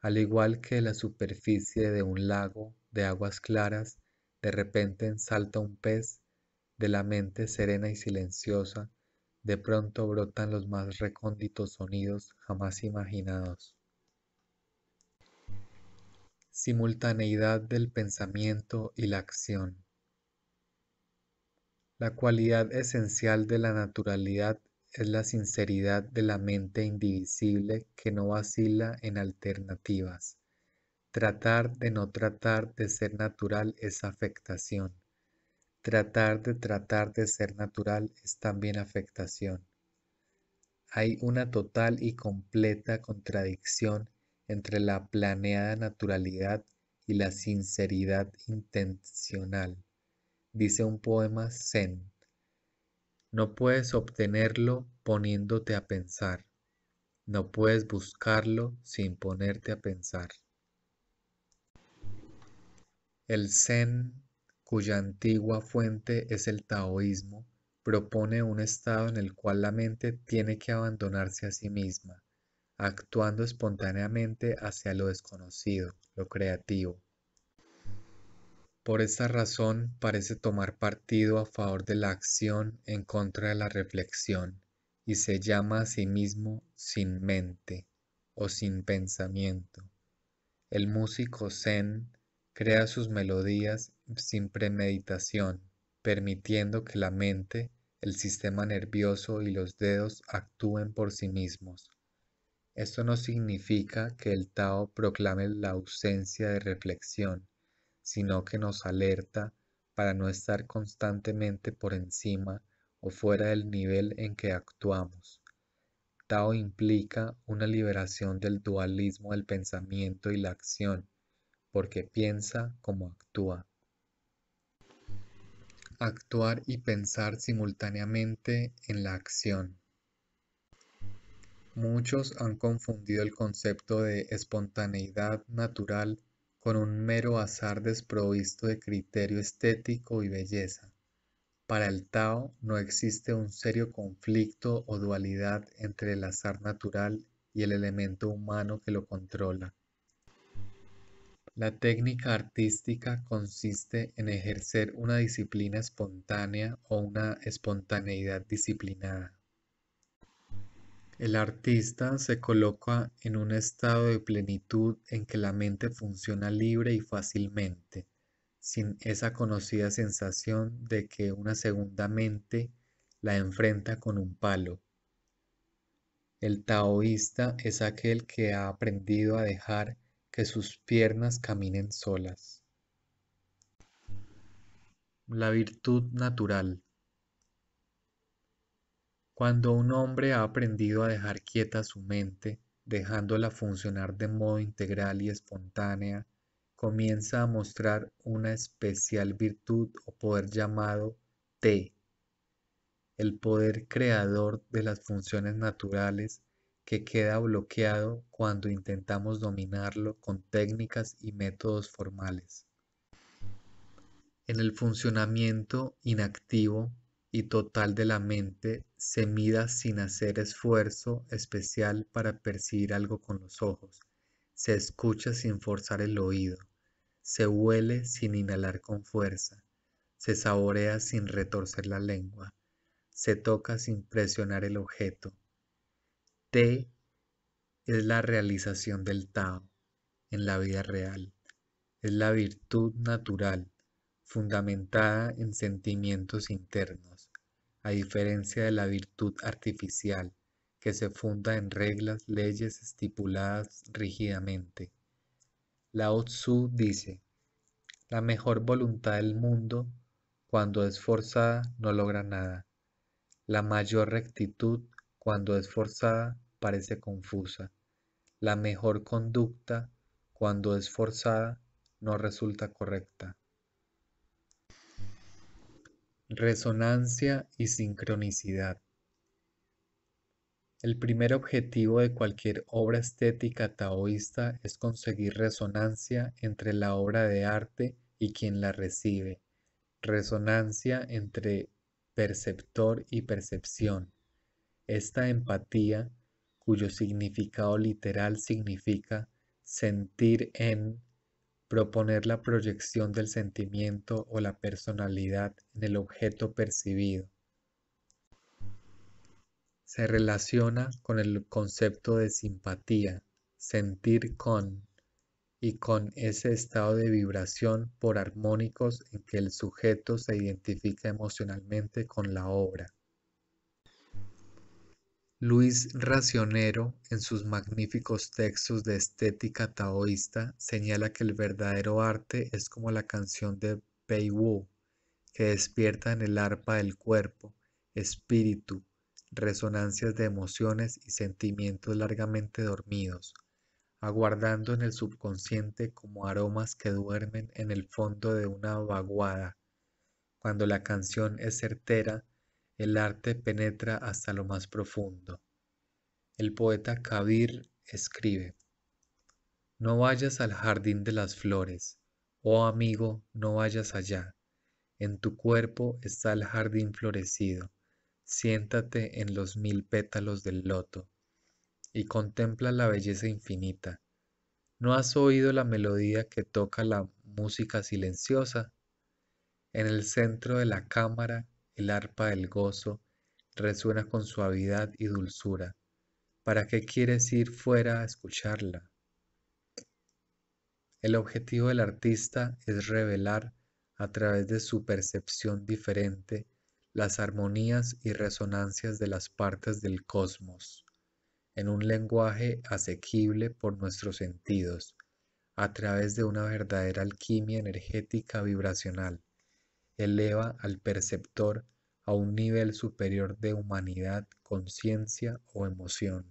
Al igual que la superficie de un lago de aguas claras, de repente salta un pez, de la mente serena y silenciosa, de pronto brotan los más recónditos sonidos jamás imaginados. Simultaneidad del pensamiento y la acción. La cualidad esencial de la naturalidad es la sinceridad de la mente indivisible que no vacila en alternativas. Tratar de no tratar de ser natural es afectación. Tratar de tratar de ser natural es también afectación. Hay una total y completa contradicción entre la planeada naturalidad y la sinceridad intencional dice un poema zen. No puedes obtenerlo poniéndote a pensar. No puedes buscarlo sin ponerte a pensar. El zen, cuya antigua fuente es el taoísmo, propone un estado en el cual la mente tiene que abandonarse a sí misma, actuando espontáneamente hacia lo desconocido, lo creativo. Por esta razón parece tomar partido a favor de la acción en contra de la reflexión y se llama a sí mismo sin mente o sin pensamiento. El músico zen crea sus melodías sin premeditación, permitiendo que la mente, el sistema nervioso y los dedos actúen por sí mismos. Esto no significa que el Tao proclame la ausencia de reflexión, sino que nos alerta para no estar constantemente por encima o fuera del nivel en que actuamos. Tao implica una liberación del dualismo del pensamiento y la acción, porque piensa como actúa. Actuar y pensar simultáneamente en la acción. Muchos han confundido el concepto de espontaneidad natural con un mero azar desprovisto de criterio estético y belleza. Para el Tao no existe un serio conflicto o dualidad entre el azar natural y el elemento humano que lo controla. La técnica artística consiste en ejercer una disciplina espontánea o una espontaneidad disciplinada. El artista se coloca en un estado de plenitud en que la mente funciona libre y fácilmente, sin esa conocida sensación de que una segunda mente la enfrenta con un palo. El taoísta es aquel que ha aprendido a dejar que sus piernas caminen solas. La virtud natural. Cuando un hombre ha aprendido a dejar quieta su mente, dejándola funcionar de modo integral y espontánea, comienza a mostrar una especial virtud o poder llamado T el poder creador de las funciones naturales que queda bloqueado cuando intentamos dominarlo con técnicas y métodos formales. En el funcionamiento inactivo y total de la mente se mida sin hacer esfuerzo especial para percibir algo con los ojos, se escucha sin forzar el oído, se huele sin inhalar con fuerza, se saborea sin retorcer la lengua, se toca sin presionar el objeto. T es la realización del Tao en la vida real, es la virtud natural fundamentada en sentimientos internos a diferencia de la virtud artificial, que se funda en reglas, leyes estipuladas rígidamente. Lao Tzu dice, la mejor voluntad del mundo, cuando es forzada, no logra nada. La mayor rectitud, cuando es forzada, parece confusa. La mejor conducta, cuando es forzada, no resulta correcta. Resonancia y sincronicidad. El primer objetivo de cualquier obra estética taoísta es conseguir resonancia entre la obra de arte y quien la recibe, resonancia entre perceptor y percepción. Esta empatía, cuyo significado literal significa sentir en proponer la proyección del sentimiento o la personalidad en el objeto percibido. Se relaciona con el concepto de simpatía, sentir con, y con ese estado de vibración por armónicos en que el sujeto se identifica emocionalmente con la obra. Luis Racionero, en sus magníficos textos de estética taoísta, señala que el verdadero arte es como la canción de Wu, que despierta en el arpa del cuerpo, espíritu, resonancias de emociones y sentimientos largamente dormidos, aguardando en el subconsciente como aromas que duermen en el fondo de una vaguada. Cuando la canción es certera, el arte penetra hasta lo más profundo. El poeta Kabir escribe, No vayas al jardín de las flores, oh amigo, no vayas allá. En tu cuerpo está el jardín florecido. Siéntate en los mil pétalos del loto y contempla la belleza infinita. ¿No has oído la melodía que toca la música silenciosa? En el centro de la cámara el arpa del gozo resuena con suavidad y dulzura. ¿Para qué quieres ir fuera a escucharla? El objetivo del artista es revelar a través de su percepción diferente las armonías y resonancias de las partes del cosmos, en un lenguaje asequible por nuestros sentidos, a través de una verdadera alquimia energética vibracional eleva al perceptor a un nivel superior de humanidad, conciencia o emoción.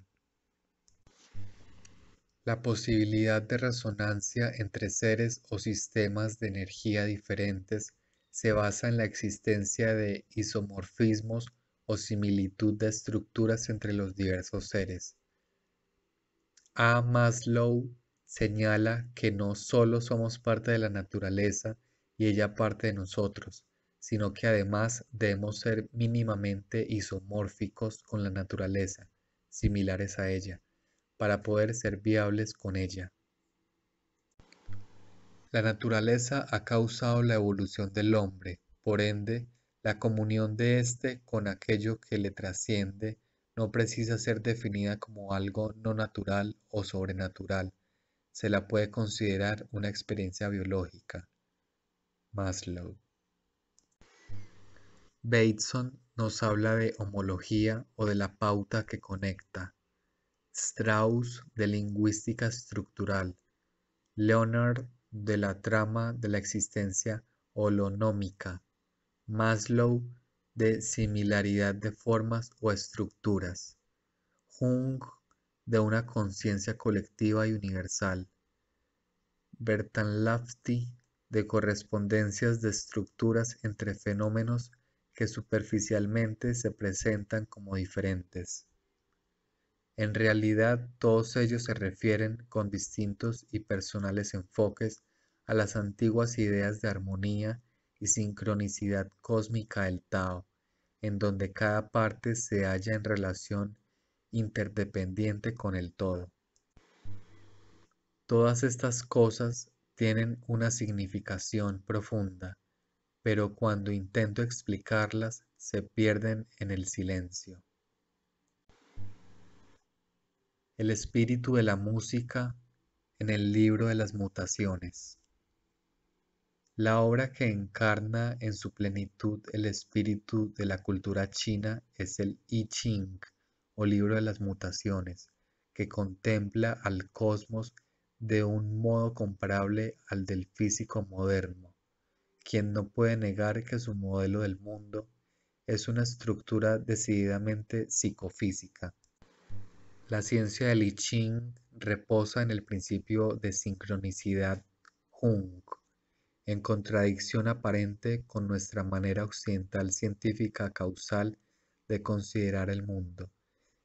La posibilidad de resonancia entre seres o sistemas de energía diferentes se basa en la existencia de isomorfismos o similitud de estructuras entre los diversos seres. A. Maslow señala que no solo somos parte de la naturaleza, y ella parte de nosotros, sino que además debemos ser mínimamente isomórficos con la naturaleza, similares a ella, para poder ser viables con ella. La naturaleza ha causado la evolución del hombre, por ende, la comunión de éste con aquello que le trasciende no precisa ser definida como algo no natural o sobrenatural, se la puede considerar una experiencia biológica. Maslow. Bateson nos habla de homología o de la pauta que conecta. Strauss de lingüística estructural. Leonard de la trama de la existencia holonómica. Maslow de similaridad de formas o estructuras. Jung de una conciencia colectiva y universal. Bertrand de correspondencias de estructuras entre fenómenos que superficialmente se presentan como diferentes. En realidad todos ellos se refieren con distintos y personales enfoques a las antiguas ideas de armonía y sincronicidad cósmica del Tao, en donde cada parte se halla en relación interdependiente con el todo. Todas estas cosas tienen una significación profunda, pero cuando intento explicarlas se pierden en el silencio. El espíritu de la música en el libro de las mutaciones. La obra que encarna en su plenitud el espíritu de la cultura china es el I Ching o libro de las mutaciones, que contempla al cosmos de un modo comparable al del físico moderno, quien no puede negar que su modelo del mundo es una estructura decididamente psicofísica. La ciencia del I Ching reposa en el principio de sincronicidad Jung, en contradicción aparente con nuestra manera occidental científica causal de considerar el mundo.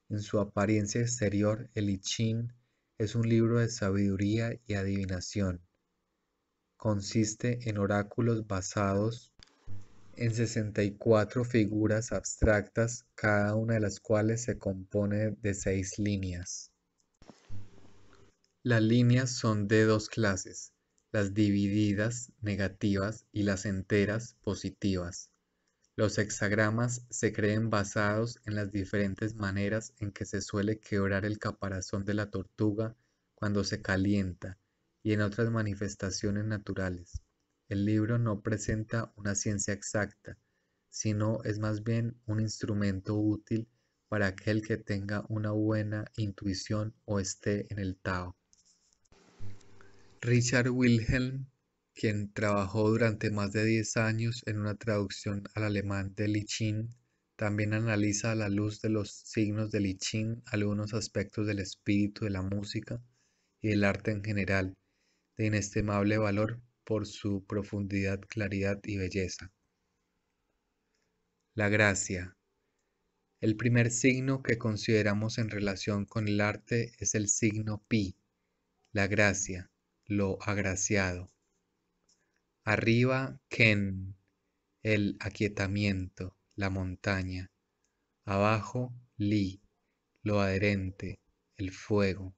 En su apariencia exterior, el I Ching es un libro de sabiduría y adivinación. Consiste en oráculos basados en 64 figuras abstractas, cada una de las cuales se compone de seis líneas. Las líneas son de dos clases, las divididas negativas y las enteras positivas. Los hexagramas se creen basados en las diferentes maneras en que se suele quebrar el caparazón de la tortuga cuando se calienta y en otras manifestaciones naturales. El libro no presenta una ciencia exacta, sino es más bien un instrumento útil para aquel que tenga una buena intuición o esté en el Tao. Richard Wilhelm quien trabajó durante más de 10 años en una traducción al alemán de Li también analiza a la luz de los signos de lichín algunos aspectos del espíritu de la música y del arte en general, de inestimable valor por su profundidad, claridad y belleza. La gracia. El primer signo que consideramos en relación con el arte es el signo pi, la gracia, lo agraciado. Arriba Ken, el aquietamiento, la montaña. Abajo Li, lo adherente, el fuego.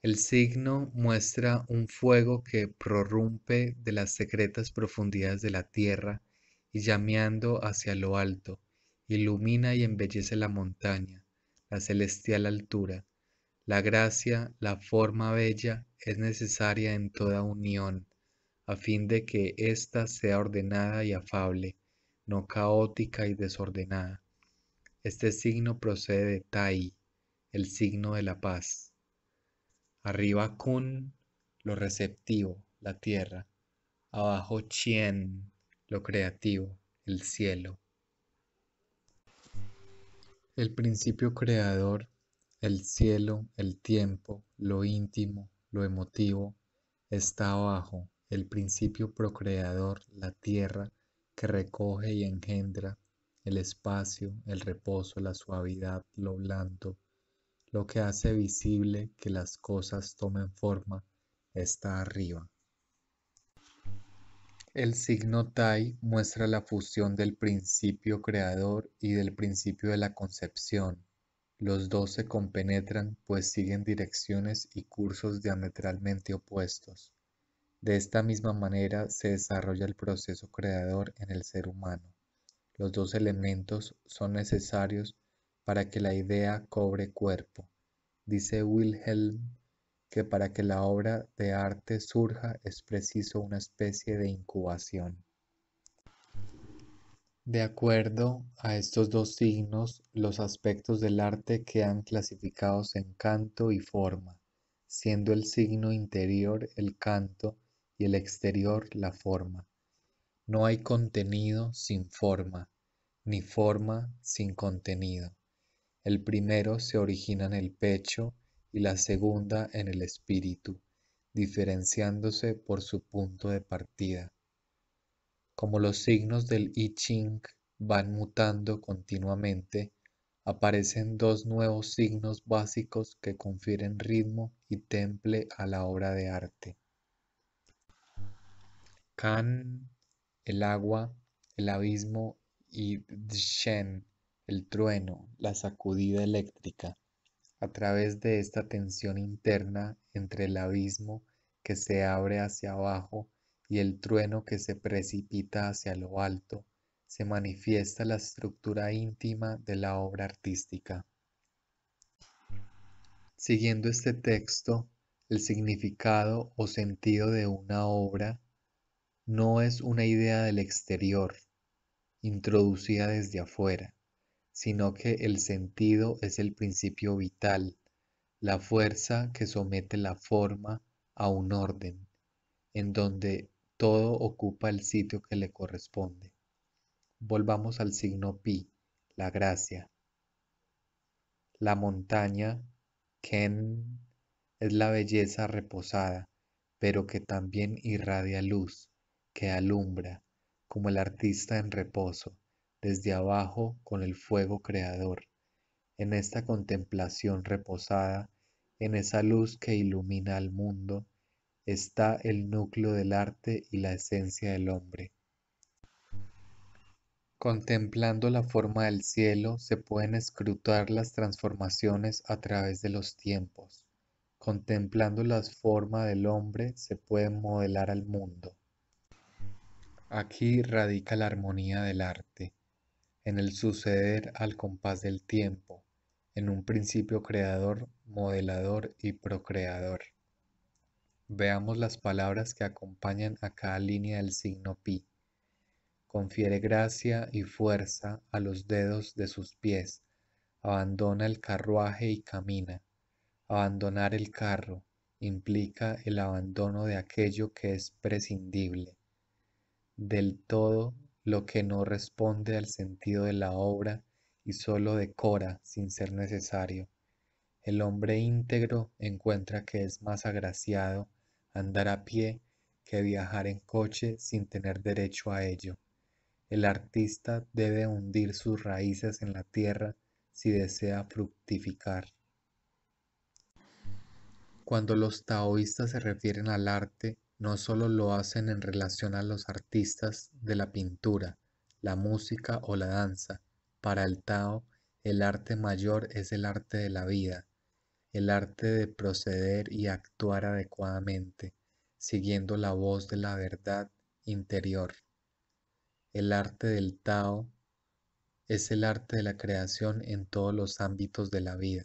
El signo muestra un fuego que prorrumpe de las secretas profundidades de la tierra y llameando hacia lo alto, ilumina y embellece la montaña, la celestial altura. La gracia, la forma bella, es necesaria en toda unión a fin de que ésta sea ordenada y afable, no caótica y desordenada. Este signo procede de Tai, el signo de la paz. Arriba Kun, lo receptivo, la tierra. Abajo Chien, lo creativo, el cielo. El principio creador, el cielo, el tiempo, lo íntimo, lo emotivo, está abajo, el principio procreador, la tierra, que recoge y engendra, el espacio, el reposo, la suavidad, lo blando, lo que hace visible que las cosas tomen forma, está arriba. El signo Tai muestra la fusión del principio creador y del principio de la concepción. Los dos se compenetran pues siguen direcciones y cursos diametralmente opuestos. De esta misma manera se desarrolla el proceso creador en el ser humano. Los dos elementos son necesarios para que la idea cobre cuerpo. Dice Wilhelm que para que la obra de arte surja es preciso una especie de incubación. De acuerdo a estos dos signos, los aspectos del arte quedan clasificados en canto y forma, siendo el signo interior el canto y el exterior la forma. No hay contenido sin forma, ni forma sin contenido. El primero se origina en el pecho y la segunda en el espíritu, diferenciándose por su punto de partida. Como los signos del I Ching van mutando continuamente, aparecen dos nuevos signos básicos que confieren ritmo y temple a la obra de arte. Kan, el agua, el abismo y Shen, el trueno, la sacudida eléctrica. A través de esta tensión interna entre el abismo que se abre hacia abajo y el trueno que se precipita hacia lo alto, se manifiesta la estructura íntima de la obra artística. Siguiendo este texto, el significado o sentido de una obra no es una idea del exterior, introducida desde afuera, sino que el sentido es el principio vital, la fuerza que somete la forma a un orden, en donde todo ocupa el sitio que le corresponde. Volvamos al signo pi, la gracia. La montaña, Ken, es la belleza reposada, pero que también irradia luz que alumbra, como el artista en reposo, desde abajo con el fuego creador, en esta contemplación reposada, en esa luz que ilumina al mundo, está el núcleo del arte y la esencia del hombre. Contemplando la forma del cielo se pueden escrutar las transformaciones a través de los tiempos. Contemplando la forma del hombre se puede modelar al mundo. Aquí radica la armonía del arte, en el suceder al compás del tiempo, en un principio creador, modelador y procreador. Veamos las palabras que acompañan a cada línea del signo pi. Confiere gracia y fuerza a los dedos de sus pies. Abandona el carruaje y camina. Abandonar el carro implica el abandono de aquello que es prescindible del todo lo que no responde al sentido de la obra y solo decora sin ser necesario. El hombre íntegro encuentra que es más agraciado andar a pie que viajar en coche sin tener derecho a ello. El artista debe hundir sus raíces en la tierra si desea fructificar. Cuando los taoístas se refieren al arte, no solo lo hacen en relación a los artistas de la pintura, la música o la danza. Para el Tao, el arte mayor es el arte de la vida, el arte de proceder y actuar adecuadamente, siguiendo la voz de la verdad interior. El arte del Tao es el arte de la creación en todos los ámbitos de la vida.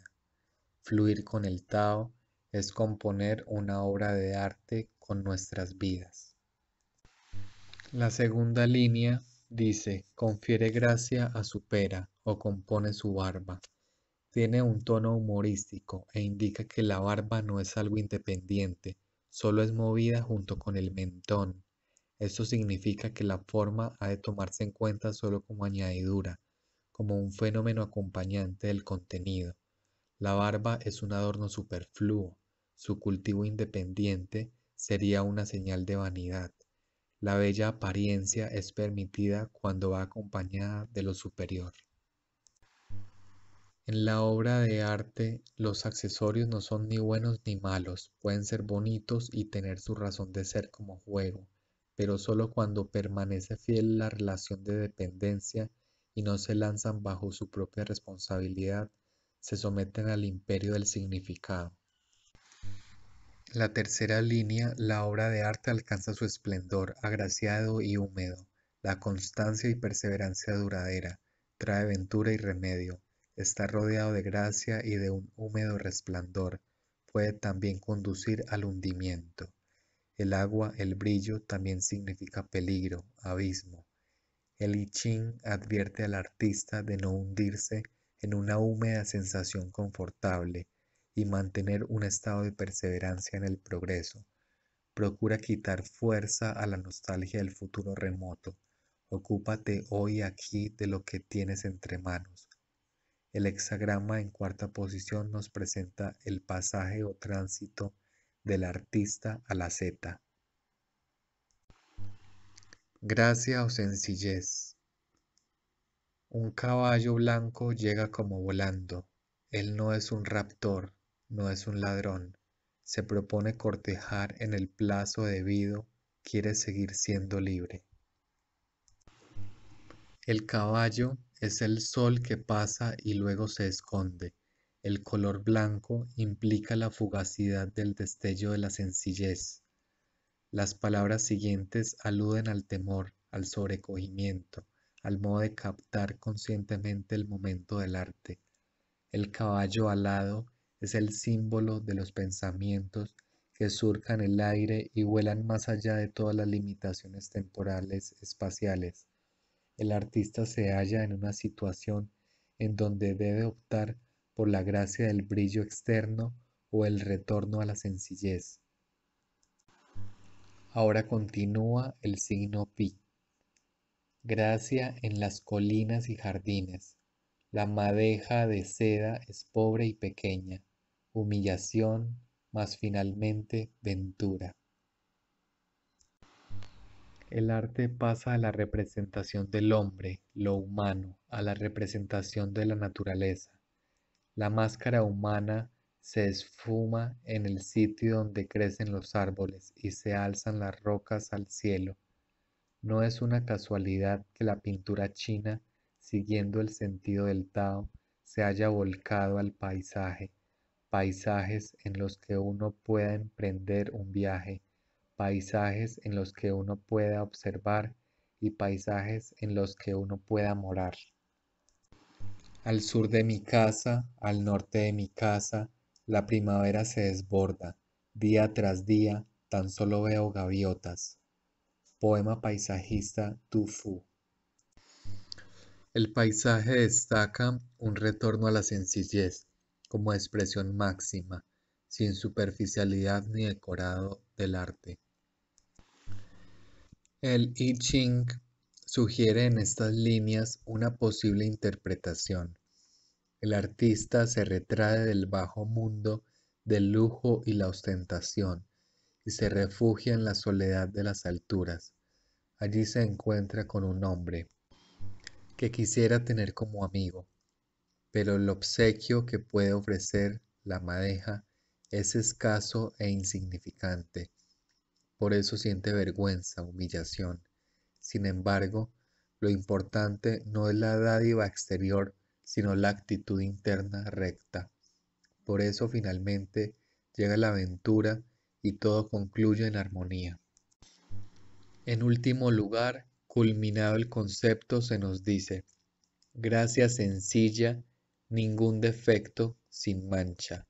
Fluir con el Tao es componer una obra de arte nuestras vidas. La segunda línea dice, confiere gracia a su pera o compone su barba. Tiene un tono humorístico e indica que la barba no es algo independiente, solo es movida junto con el mentón. Esto significa que la forma ha de tomarse en cuenta solo como añadidura, como un fenómeno acompañante del contenido. La barba es un adorno superfluo. Su cultivo independiente sería una señal de vanidad. La bella apariencia es permitida cuando va acompañada de lo superior. En la obra de arte los accesorios no son ni buenos ni malos, pueden ser bonitos y tener su razón de ser como juego, pero solo cuando permanece fiel la relación de dependencia y no se lanzan bajo su propia responsabilidad, se someten al imperio del significado. La tercera línea, la obra de arte alcanza su esplendor, agraciado y húmedo. La constancia y perseverancia duradera trae ventura y remedio. Está rodeado de gracia y de un húmedo resplandor. Puede también conducir al hundimiento. El agua, el brillo, también significa peligro, abismo. El I Ching advierte al artista de no hundirse en una húmeda sensación confortable, y mantener un estado de perseverancia en el progreso. Procura quitar fuerza a la nostalgia del futuro remoto. Ocúpate hoy aquí de lo que tienes entre manos. El hexagrama en cuarta posición nos presenta el pasaje o tránsito del artista a la Z. Gracia o sencillez. Un caballo blanco llega como volando. Él no es un raptor, no es un ladrón, se propone cortejar en el plazo debido, quiere seguir siendo libre. El caballo es el sol que pasa y luego se esconde. El color blanco implica la fugacidad del destello de la sencillez. Las palabras siguientes aluden al temor, al sobrecogimiento, al modo de captar conscientemente el momento del arte. El caballo alado es el símbolo de los pensamientos que surcan el aire y vuelan más allá de todas las limitaciones temporales espaciales. El artista se halla en una situación en donde debe optar por la gracia del brillo externo o el retorno a la sencillez. Ahora continúa el signo pi. Gracia en las colinas y jardines. La madeja de seda es pobre y pequeña humillación, más finalmente ventura. El arte pasa a la representación del hombre, lo humano, a la representación de la naturaleza. La máscara humana se esfuma en el sitio donde crecen los árboles y se alzan las rocas al cielo. No es una casualidad que la pintura china, siguiendo el sentido del Tao, se haya volcado al paisaje paisajes en los que uno pueda emprender un viaje, paisajes en los que uno pueda observar y paisajes en los que uno pueda morar. Al sur de mi casa, al norte de mi casa, la primavera se desborda, día tras día, tan solo veo gaviotas. Poema paisajista tufu El paisaje destaca un retorno a la sencillez, como expresión máxima, sin superficialidad ni decorado del arte. El I Ching sugiere en estas líneas una posible interpretación. El artista se retrae del bajo mundo del lujo y la ostentación y se refugia en la soledad de las alturas. Allí se encuentra con un hombre que quisiera tener como amigo, pero el obsequio que puede ofrecer la madeja es escaso e insignificante. Por eso siente vergüenza, humillación. Sin embargo, lo importante no es la dádiva exterior, sino la actitud interna recta. Por eso finalmente llega la aventura y todo concluye en armonía. En último lugar, culminado el concepto, se nos dice, gracia sencilla ningún defecto sin mancha.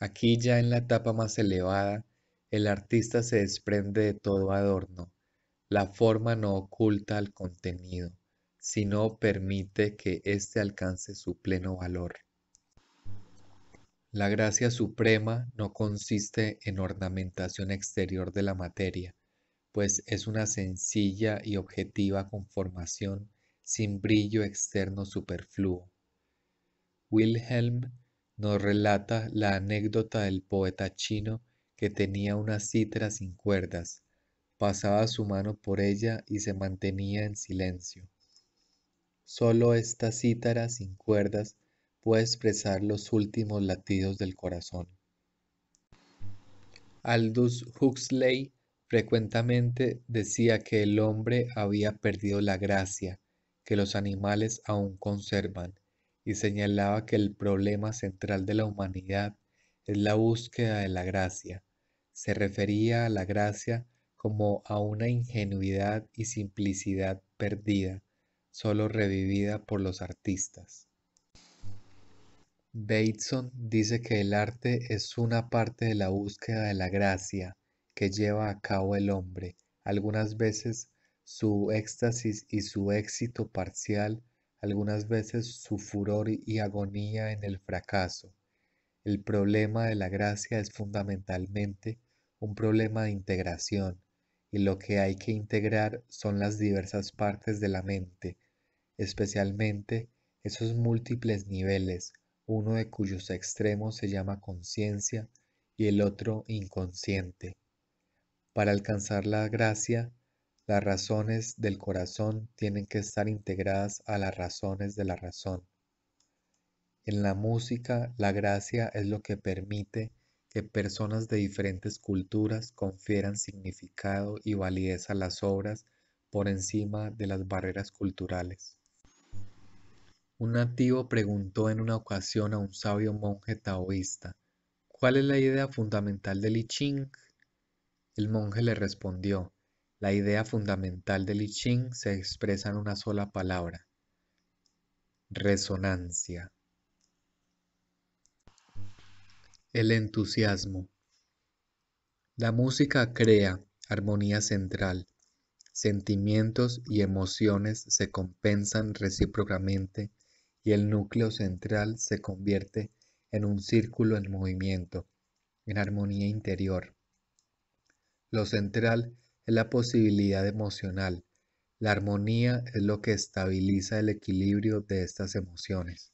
Aquí ya en la etapa más elevada, el artista se desprende de todo adorno. La forma no oculta al contenido, sino permite que éste alcance su pleno valor. La gracia suprema no consiste en ornamentación exterior de la materia, pues es una sencilla y objetiva conformación sin brillo externo superfluo Wilhelm nos relata la anécdota del poeta chino que tenía una cítara sin cuerdas, pasaba su mano por ella y se mantenía en silencio. Solo esta cítara sin cuerdas puede expresar los últimos latidos del corazón. Aldous Huxley frecuentemente decía que el hombre había perdido la gracia que los animales aún conservan y señalaba que el problema central de la humanidad es la búsqueda de la gracia. Se refería a la gracia como a una ingenuidad y simplicidad perdida, solo revivida por los artistas. Bateson dice que el arte es una parte de la búsqueda de la gracia que lleva a cabo el hombre, algunas veces su éxtasis y su éxito parcial algunas veces su furor y agonía en el fracaso. El problema de la gracia es fundamentalmente un problema de integración, y lo que hay que integrar son las diversas partes de la mente, especialmente esos múltiples niveles, uno de cuyos extremos se llama conciencia y el otro inconsciente. Para alcanzar la gracia las razones del corazón tienen que estar integradas a las razones de la razón. En la música, la gracia es lo que permite que personas de diferentes culturas confieran significado y validez a las obras por encima de las barreras culturales. Un nativo preguntó en una ocasión a un sabio monje taoísta, ¿cuál es la idea fundamental del I Ching? El monje le respondió, la idea fundamental del I Ching se expresa en una sola palabra, resonancia. El entusiasmo. La música crea armonía central. Sentimientos y emociones se compensan recíprocamente y el núcleo central se convierte en un círculo en movimiento, en armonía interior. Lo central es la posibilidad emocional. La armonía es lo que estabiliza el equilibrio de estas emociones.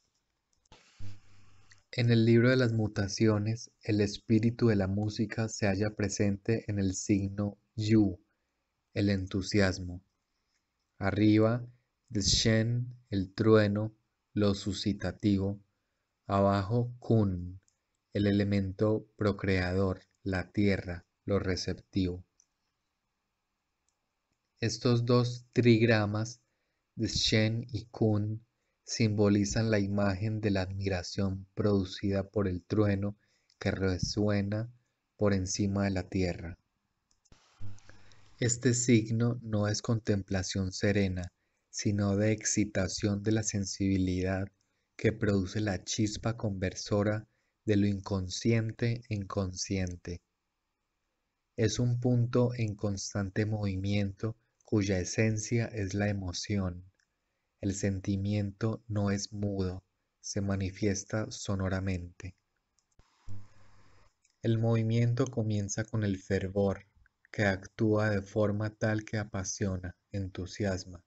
En el libro de las mutaciones, el espíritu de la música se halla presente en el signo Yu, el entusiasmo. Arriba, el trueno, lo suscitativo. Abajo, Kun, el elemento procreador, la tierra, lo receptivo. Estos dos trigramas de Shen y Kun simbolizan la imagen de la admiración producida por el trueno que resuena por encima de la tierra. Este signo no es contemplación serena, sino de excitación de la sensibilidad que produce la chispa conversora de lo inconsciente en consciente. Es un punto en constante movimiento cuya esencia es la emoción. El sentimiento no es mudo, se manifiesta sonoramente. El movimiento comienza con el fervor, que actúa de forma tal que apasiona, entusiasma.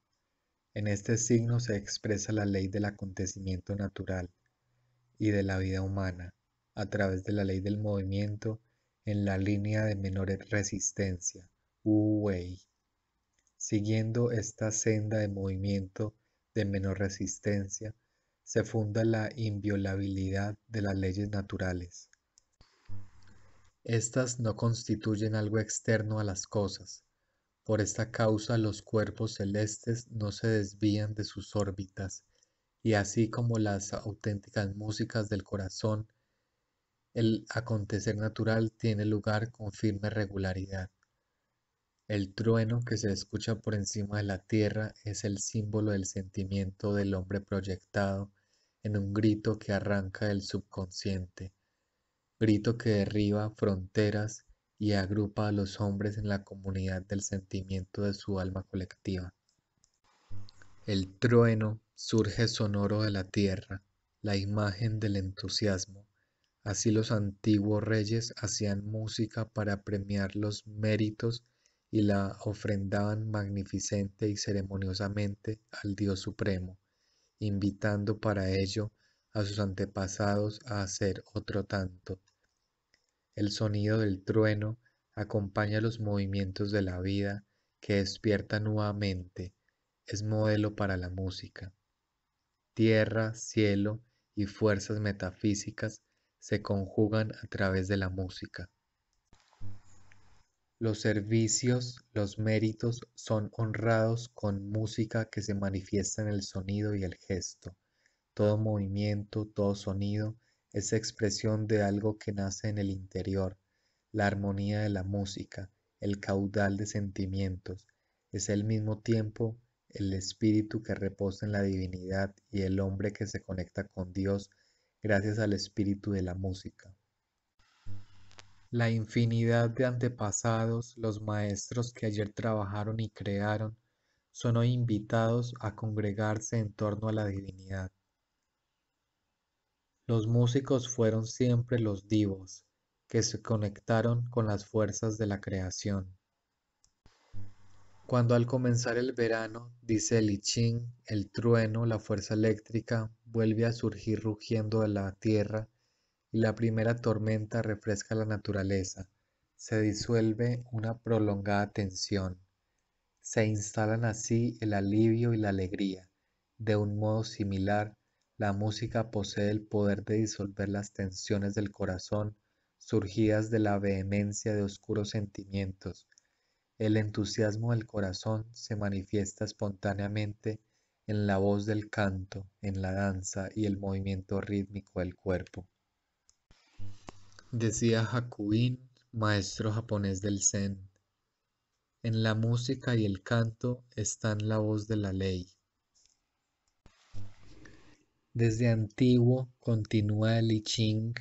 En este signo se expresa la ley del acontecimiento natural y de la vida humana, a través de la ley del movimiento en la línea de menor resistencia, Wu Siguiendo esta senda de movimiento de menor resistencia, se funda la inviolabilidad de las leyes naturales. Estas no constituyen algo externo a las cosas. Por esta causa los cuerpos celestes no se desvían de sus órbitas, y así como las auténticas músicas del corazón, el acontecer natural tiene lugar con firme regularidad. El trueno que se escucha por encima de la tierra es el símbolo del sentimiento del hombre proyectado en un grito que arranca del subconsciente, grito que derriba fronteras y agrupa a los hombres en la comunidad del sentimiento de su alma colectiva. El trueno surge sonoro de la tierra, la imagen del entusiasmo. Así los antiguos reyes hacían música para premiar los méritos y la ofrendaban magnificente y ceremoniosamente al Dios Supremo, invitando para ello a sus antepasados a hacer otro tanto. El sonido del trueno acompaña los movimientos de la vida que despierta nuevamente, es modelo para la música. Tierra, cielo y fuerzas metafísicas se conjugan a través de la música. Los servicios, los méritos son honrados con música que se manifiesta en el sonido y el gesto. Todo movimiento, todo sonido es expresión de algo que nace en el interior, la armonía de la música, el caudal de sentimientos, es al mismo tiempo el espíritu que reposa en la divinidad y el hombre que se conecta con Dios gracias al espíritu de la música la infinidad de antepasados, los maestros que ayer trabajaron y crearon, son hoy invitados a congregarse en torno a la divinidad. Los músicos fueron siempre los divos, que se conectaron con las fuerzas de la creación. Cuando al comenzar el verano, dice el el trueno, la fuerza eléctrica, vuelve a surgir rugiendo de la tierra, y la primera tormenta refresca la naturaleza. Se disuelve una prolongada tensión. Se instalan así el alivio y la alegría. De un modo similar, la música posee el poder de disolver las tensiones del corazón surgidas de la vehemencia de oscuros sentimientos. El entusiasmo del corazón se manifiesta espontáneamente en la voz del canto, en la danza y el movimiento rítmico del cuerpo decía Hakuin, maestro japonés del Zen. En la música y el canto están la voz de la ley. Desde antiguo continúa el I Ching,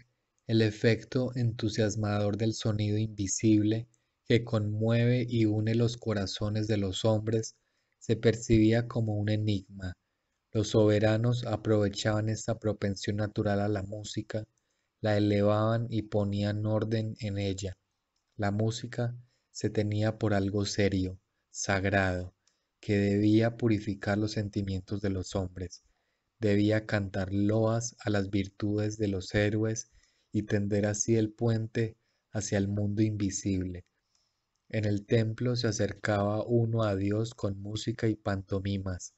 el efecto entusiasmador del sonido invisible que conmueve y une los corazones de los hombres, se percibía como un enigma. Los soberanos aprovechaban esta propensión natural a la música la elevaban y ponían orden en ella. La música se tenía por algo serio, sagrado, que debía purificar los sentimientos de los hombres, debía cantar loas a las virtudes de los héroes y tender así el puente hacia el mundo invisible. En el templo se acercaba uno a Dios con música y pantomimas.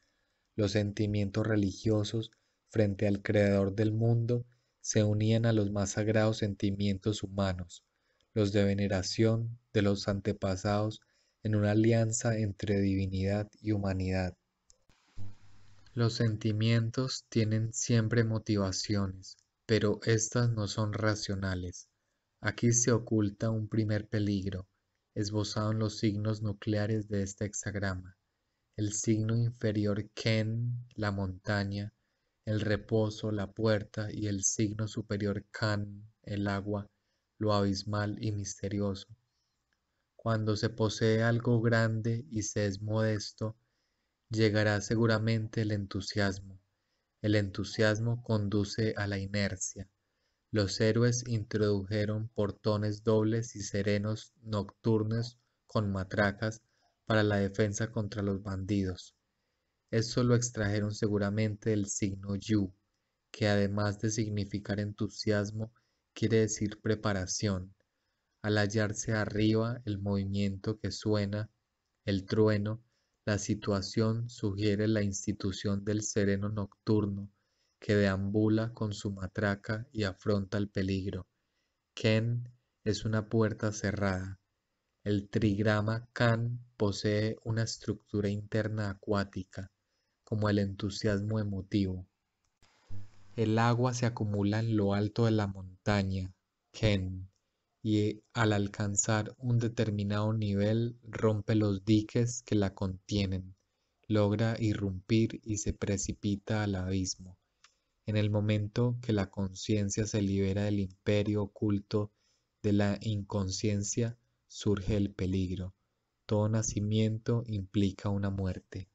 Los sentimientos religiosos frente al Creador del mundo se unían a los más sagrados sentimientos humanos, los de veneración de los antepasados en una alianza entre divinidad y humanidad. Los sentimientos tienen siempre motivaciones, pero éstas no son racionales. Aquí se oculta un primer peligro, esbozado en los signos nucleares de este hexagrama. El signo inferior Ken, la montaña, el reposo, la puerta y el signo superior Can, el agua, lo abismal y misterioso. Cuando se posee algo grande y se es modesto, llegará seguramente el entusiasmo. El entusiasmo conduce a la inercia. Los héroes introdujeron portones dobles y serenos nocturnos con matracas para la defensa contra los bandidos. Eso lo extrajeron seguramente del signo Yu, que además de significar entusiasmo, quiere decir preparación. Al hallarse arriba, el movimiento que suena, el trueno, la situación sugiere la institución del sereno nocturno, que deambula con su matraca y afronta el peligro. Ken es una puerta cerrada. El trigrama Kan posee una estructura interna acuática como el entusiasmo emotivo. El agua se acumula en lo alto de la montaña, Ken, y eh, al alcanzar un determinado nivel rompe los diques que la contienen, logra irrumpir y se precipita al abismo. En el momento que la conciencia se libera del imperio oculto de la inconsciencia, surge el peligro. Todo nacimiento implica una muerte.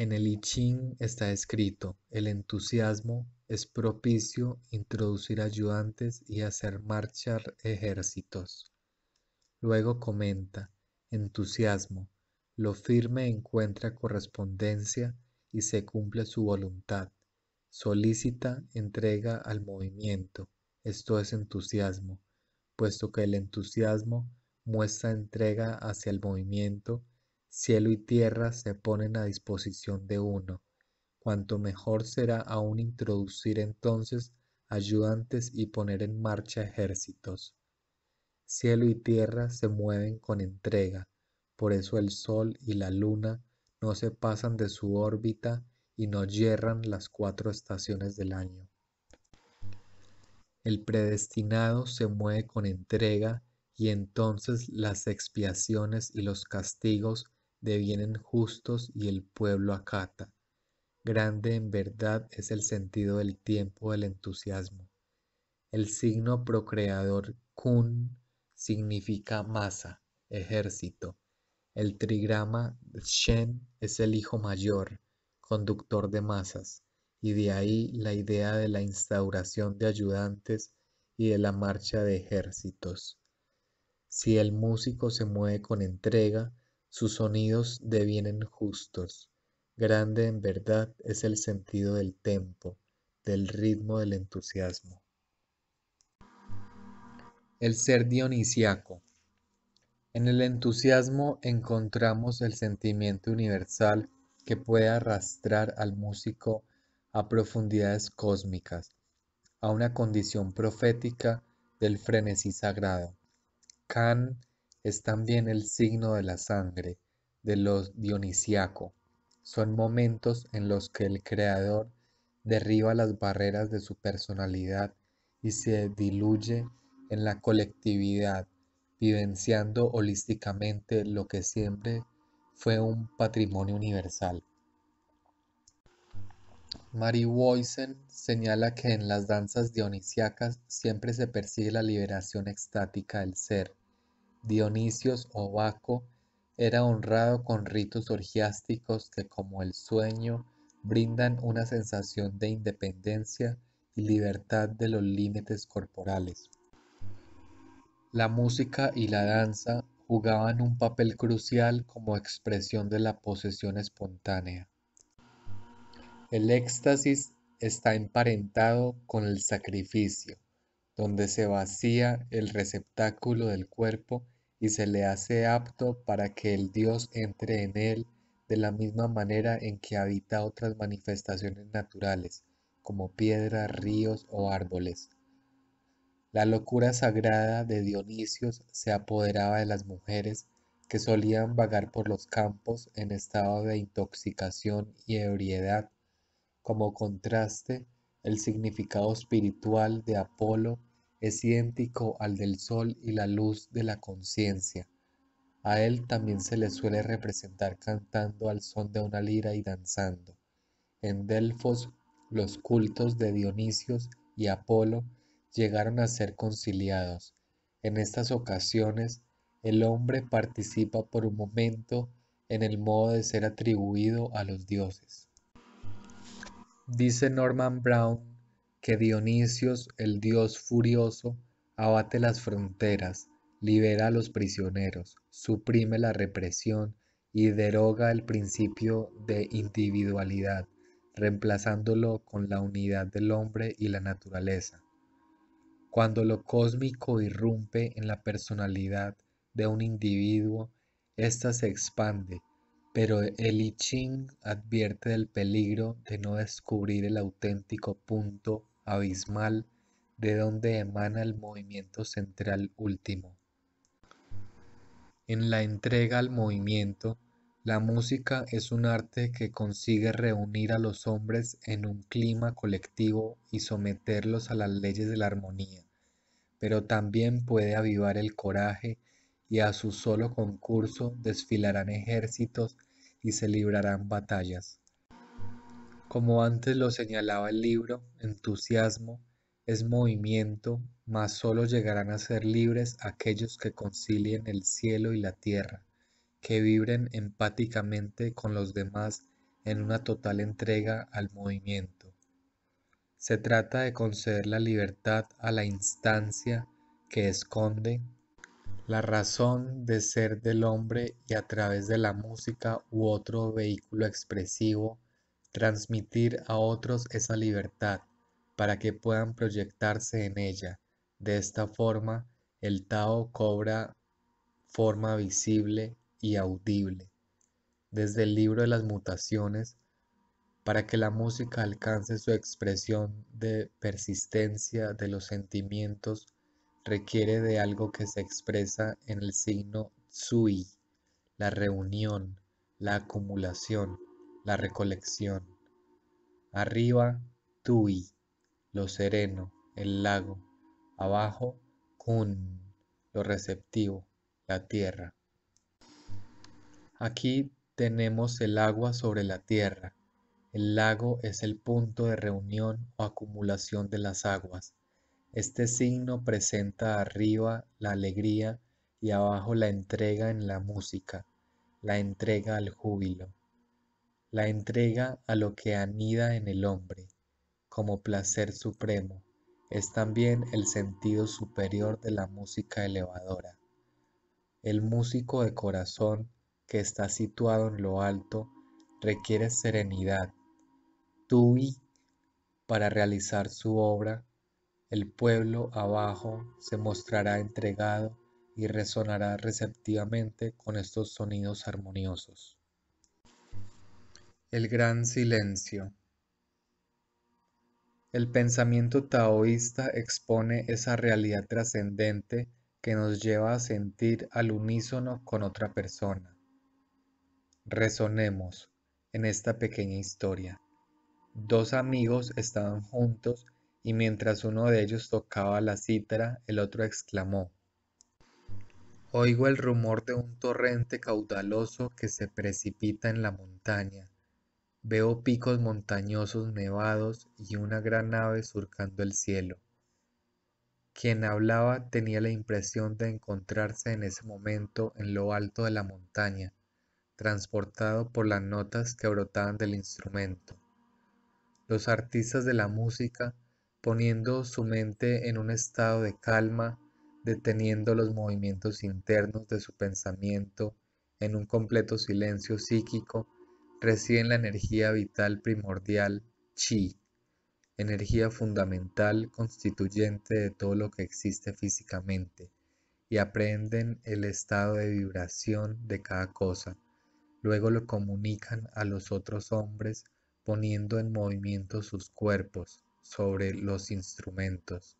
En el I Ching está escrito: el entusiasmo es propicio introducir ayudantes y hacer marchar ejércitos. Luego comenta, entusiasmo, lo firme encuentra correspondencia y se cumple su voluntad. Solicita entrega al movimiento, esto es entusiasmo, puesto que el entusiasmo muestra entrega hacia el movimiento cielo y tierra se ponen a disposición de uno, cuanto mejor será aún introducir entonces ayudantes y poner en marcha ejércitos. Cielo y tierra se mueven con entrega, por eso el sol y la luna no se pasan de su órbita y no yerran las cuatro estaciones del año. El predestinado se mueve con entrega y entonces las expiaciones y los castigos devienen justos y el pueblo acata. Grande en verdad es el sentido del tiempo del entusiasmo. El signo procreador kun significa masa, ejército. El trigrama Shen es el hijo mayor, conductor de masas, y de ahí la idea de la instauración de ayudantes y de la marcha de ejércitos. Si el músico se mueve con entrega, sus sonidos devienen justos. Grande en verdad es el sentido del tempo, del ritmo del entusiasmo. El ser dionisiaco. En el entusiasmo encontramos el sentimiento universal que puede arrastrar al músico a profundidades cósmicas, a una condición profética del frenesí sagrado. Can es también el signo de la sangre, de los dionisiaco. Son momentos en los que el creador derriba las barreras de su personalidad y se diluye en la colectividad, vivenciando holísticamente lo que siempre fue un patrimonio universal. Mary Woisen señala que en las danzas dionisiacas siempre se persigue la liberación extática del ser, Dionisios o Baco era honrado con ritos orgiásticos que como el sueño brindan una sensación de independencia y libertad de los límites corporales. La música y la danza jugaban un papel crucial como expresión de la posesión espontánea. El éxtasis está emparentado con el sacrificio, donde se vacía el receptáculo del cuerpo y se le hace apto para que el Dios entre en él de la misma manera en que habita otras manifestaciones naturales, como piedras, ríos o árboles. La locura sagrada de Dionisios se apoderaba de las mujeres que solían vagar por los campos en estado de intoxicación y ebriedad. Como contraste, el significado espiritual de Apolo es idéntico al del sol y la luz de la conciencia. A él también se le suele representar cantando al son de una lira y danzando. En Delfos, los cultos de Dionisios y Apolo llegaron a ser conciliados. En estas ocasiones, el hombre participa por un momento en el modo de ser atribuido a los dioses. Dice Norman Brown que Dionisios, el dios furioso, abate las fronteras, libera a los prisioneros, suprime la represión y deroga el principio de individualidad, reemplazándolo con la unidad del hombre y la naturaleza. Cuando lo cósmico irrumpe en la personalidad de un individuo, ésta se expande, pero el I Ching advierte del peligro de no descubrir el auténtico punto abismal de donde emana el movimiento central último. En la entrega al movimiento, la música es un arte que consigue reunir a los hombres en un clima colectivo y someterlos a las leyes de la armonía, pero también puede avivar el coraje y a su solo concurso desfilarán ejércitos y se librarán batallas. Como antes lo señalaba el libro, entusiasmo es movimiento, mas solo llegarán a ser libres aquellos que concilien el cielo y la tierra, que vibren empáticamente con los demás en una total entrega al movimiento. Se trata de conceder la libertad a la instancia que esconde la razón de ser del hombre y a través de la música u otro vehículo expresivo transmitir a otros esa libertad para que puedan proyectarse en ella. De esta forma, el Tao cobra forma visible y audible. Desde el libro de las mutaciones, para que la música alcance su expresión de persistencia de los sentimientos, requiere de algo que se expresa en el signo tsui, la reunión, la acumulación la recolección. Arriba, Tui, lo sereno, el lago. Abajo, Kun, lo receptivo, la tierra. Aquí tenemos el agua sobre la tierra. El lago es el punto de reunión o acumulación de las aguas. Este signo presenta arriba la alegría y abajo la entrega en la música, la entrega al júbilo la entrega a lo que anida en el hombre como placer supremo es también el sentido superior de la música elevadora. El músico de corazón que está situado en lo alto requiere serenidad. Tú y, para realizar su obra, el pueblo abajo se mostrará entregado y resonará receptivamente con estos sonidos armoniosos. El gran silencio. El pensamiento taoísta expone esa realidad trascendente que nos lleva a sentir al unísono con otra persona. Resonemos en esta pequeña historia. Dos amigos estaban juntos y mientras uno de ellos tocaba la cítara, el otro exclamó, Oigo el rumor de un torrente caudaloso que se precipita en la montaña. Veo picos montañosos nevados y una gran nave surcando el cielo. Quien hablaba tenía la impresión de encontrarse en ese momento en lo alto de la montaña, transportado por las notas que brotaban del instrumento. Los artistas de la música, poniendo su mente en un estado de calma, deteniendo los movimientos internos de su pensamiento en un completo silencio psíquico, reciben la energía vital primordial, chi, energía fundamental constituyente de todo lo que existe físicamente, y aprenden el estado de vibración de cada cosa. Luego lo comunican a los otros hombres poniendo en movimiento sus cuerpos sobre los instrumentos.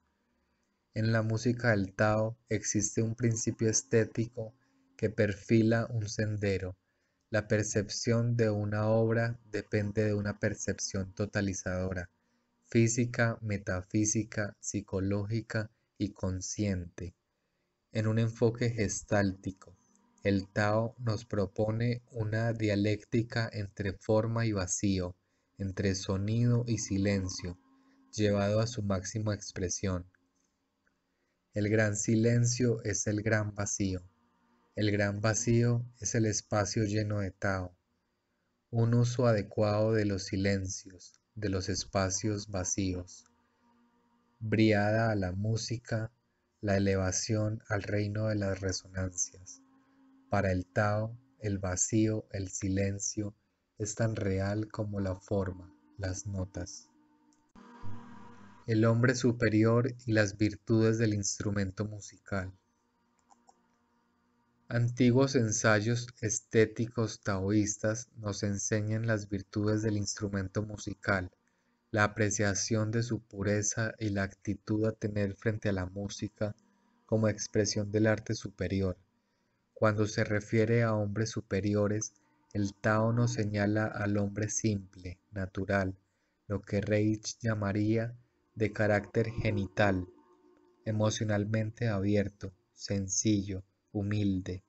En la música del Tao existe un principio estético que perfila un sendero la percepción de una obra depende de una percepción totalizadora, física, metafísica, psicológica y consciente. En un enfoque gestáltico, el Tao nos propone una dialéctica entre forma y vacío, entre sonido y silencio, llevado a su máxima expresión. El gran silencio es el gran vacío. El gran vacío es el espacio lleno de Tao, un uso adecuado de los silencios, de los espacios vacíos. Briada a la música, la elevación al reino de las resonancias. Para el Tao, el vacío, el silencio, es tan real como la forma, las notas. El hombre superior y las virtudes del instrumento musical. Antiguos ensayos estéticos taoístas nos enseñan las virtudes del instrumento musical, la apreciación de su pureza y la actitud a tener frente a la música como expresión del arte superior. Cuando se refiere a hombres superiores, el Tao nos señala al hombre simple, natural, lo que Reich llamaría de carácter genital, emocionalmente abierto, sencillo, humilde.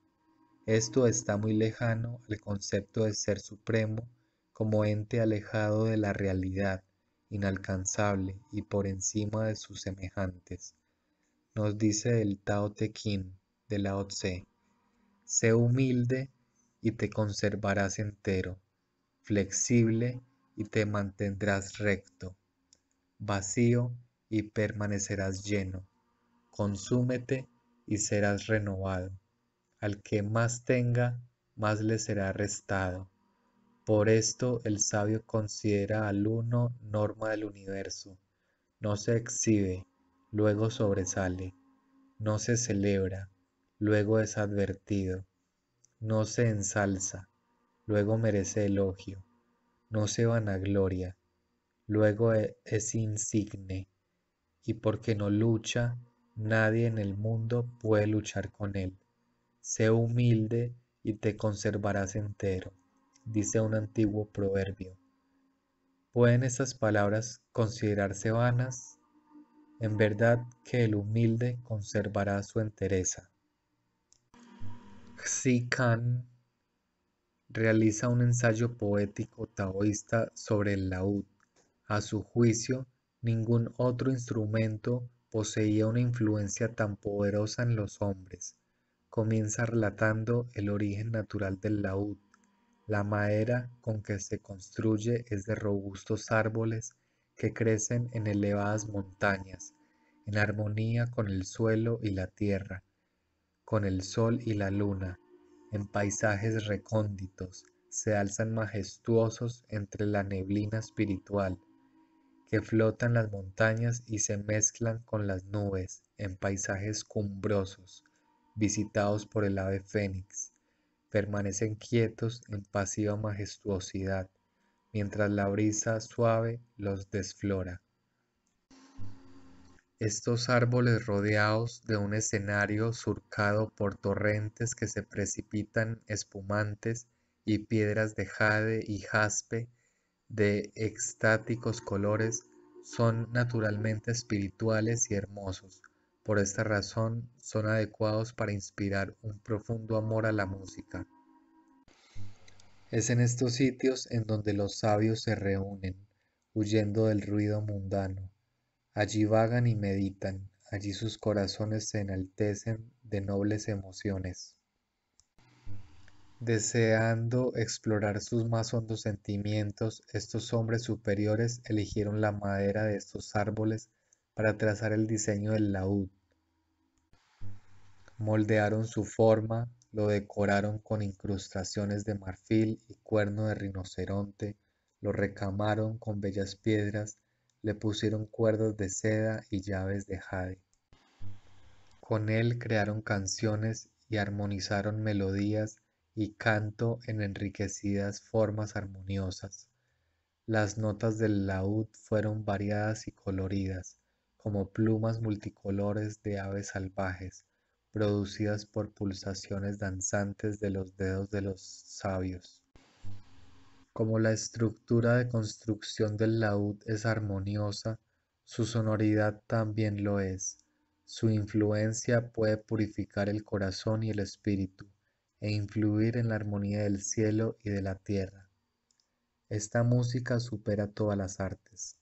Esto está muy lejano al concepto de ser supremo como ente alejado de la realidad, inalcanzable y por encima de sus semejantes. Nos dice el Tao Te Ching de Lao Tse, sé humilde y te conservarás entero, flexible y te mantendrás recto, vacío y permanecerás lleno, consúmete y serás renovado. Al que más tenga, más le será restado. Por esto el sabio considera al uno norma del universo. No se exhibe, luego sobresale. No se celebra, luego es advertido. No se ensalza, luego merece elogio. No se vanagloria, luego e-, es insigne. Y porque no lucha, nadie en el mundo puede luchar con él sé humilde y te conservarás entero, dice un antiguo proverbio. ¿Pueden estas palabras considerarse vanas? En verdad que el humilde conservará su entereza. Xi Khan realiza un ensayo poético taoísta sobre el laúd. A su juicio, ningún otro instrumento poseía una influencia tan poderosa en los hombres comienza relatando el origen natural del laúd. La madera con que se construye es de robustos árboles que crecen en elevadas montañas, en armonía con el suelo y la tierra, con el sol y la luna, en paisajes recónditos, se alzan majestuosos entre la neblina espiritual, que flotan las montañas y se mezclan con las nubes en paisajes cumbrosos visitados por el ave fénix, permanecen quietos en pasiva majestuosidad, mientras la brisa suave los desflora. Estos árboles rodeados de un escenario surcado por torrentes que se precipitan espumantes y piedras de jade y jaspe de extáticos colores son naturalmente espirituales y hermosos, por esta razón son adecuados para inspirar un profundo amor a la música. Es en estos sitios en donde los sabios se reúnen, huyendo del ruido mundano. Allí vagan y meditan, allí sus corazones se enaltecen de nobles emociones. Deseando explorar sus más hondos sentimientos, estos hombres superiores eligieron la madera de estos árboles para trazar el diseño del laúd. Moldearon su forma, lo decoraron con incrustaciones de marfil y cuerno de rinoceronte, lo recamaron con bellas piedras, le pusieron cuerdas de seda y llaves de jade. Con él crearon canciones y armonizaron melodías y canto en enriquecidas formas armoniosas. Las notas del laúd fueron variadas y coloridas, como plumas multicolores de aves salvajes, producidas por pulsaciones danzantes de los dedos de los sabios. Como la estructura de construcción del laúd es armoniosa, su sonoridad también lo es. Su influencia puede purificar el corazón y el espíritu e influir en la armonía del cielo y de la tierra. Esta música supera todas las artes.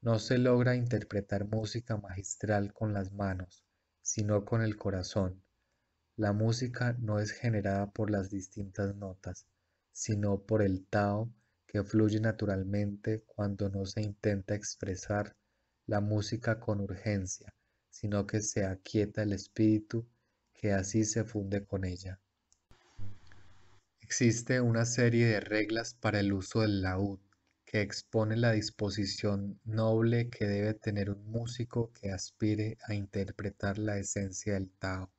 No se logra interpretar música magistral con las manos, sino con el corazón. La música no es generada por las distintas notas, sino por el Tao que fluye naturalmente cuando no se intenta expresar la música con urgencia, sino que se aquieta el espíritu que así se funde con ella. Existe una serie de reglas para el uso del laúd, que expone la disposición noble que debe tener un músico que aspire a interpretar la esencia del Tao.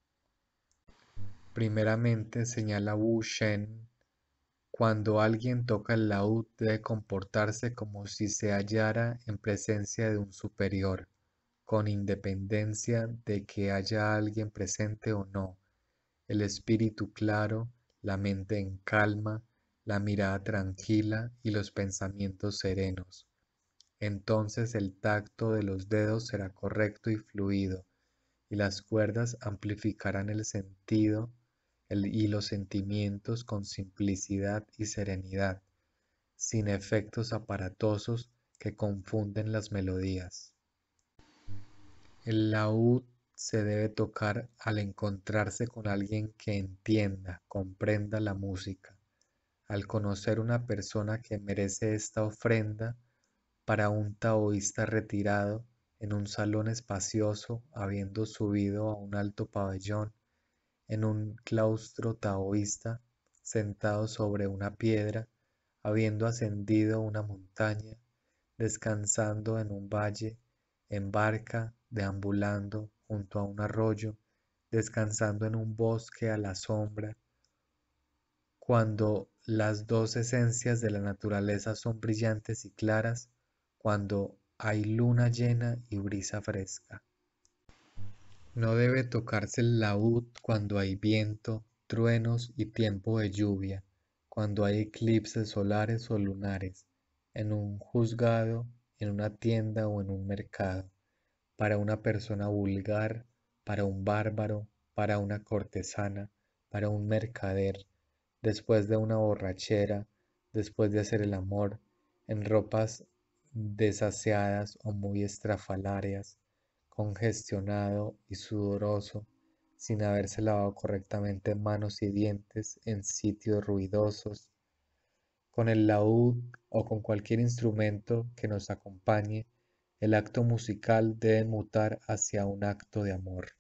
Primeramente señala Wu Shen, cuando alguien toca el laúd debe comportarse como si se hallara en presencia de un superior, con independencia de que haya alguien presente o no, el espíritu claro, la mente en calma, la mirada tranquila y los pensamientos serenos. Entonces el tacto de los dedos será correcto y fluido, y las cuerdas amplificarán el sentido y los sentimientos con simplicidad y serenidad, sin efectos aparatosos que confunden las melodías. El laúd se debe tocar al encontrarse con alguien que entienda, comprenda la música al conocer una persona que merece esta ofrenda para un taoísta retirado en un salón espacioso, habiendo subido a un alto pabellón, en un claustro taoísta, sentado sobre una piedra, habiendo ascendido una montaña, descansando en un valle, en barca, deambulando junto a un arroyo, descansando en un bosque a la sombra, cuando las dos esencias de la naturaleza son brillantes y claras cuando hay luna llena y brisa fresca. No debe tocarse el laúd cuando hay viento, truenos y tiempo de lluvia, cuando hay eclipses solares o lunares, en un juzgado, en una tienda o en un mercado, para una persona vulgar, para un bárbaro, para una cortesana, para un mercader, después de una borrachera, después de hacer el amor, en ropas desaseadas o muy estrafalarias, congestionado y sudoroso, sin haberse lavado correctamente manos y dientes en sitios ruidosos, con el laúd o con cualquier instrumento que nos acompañe, el acto musical debe mutar hacia un acto de amor.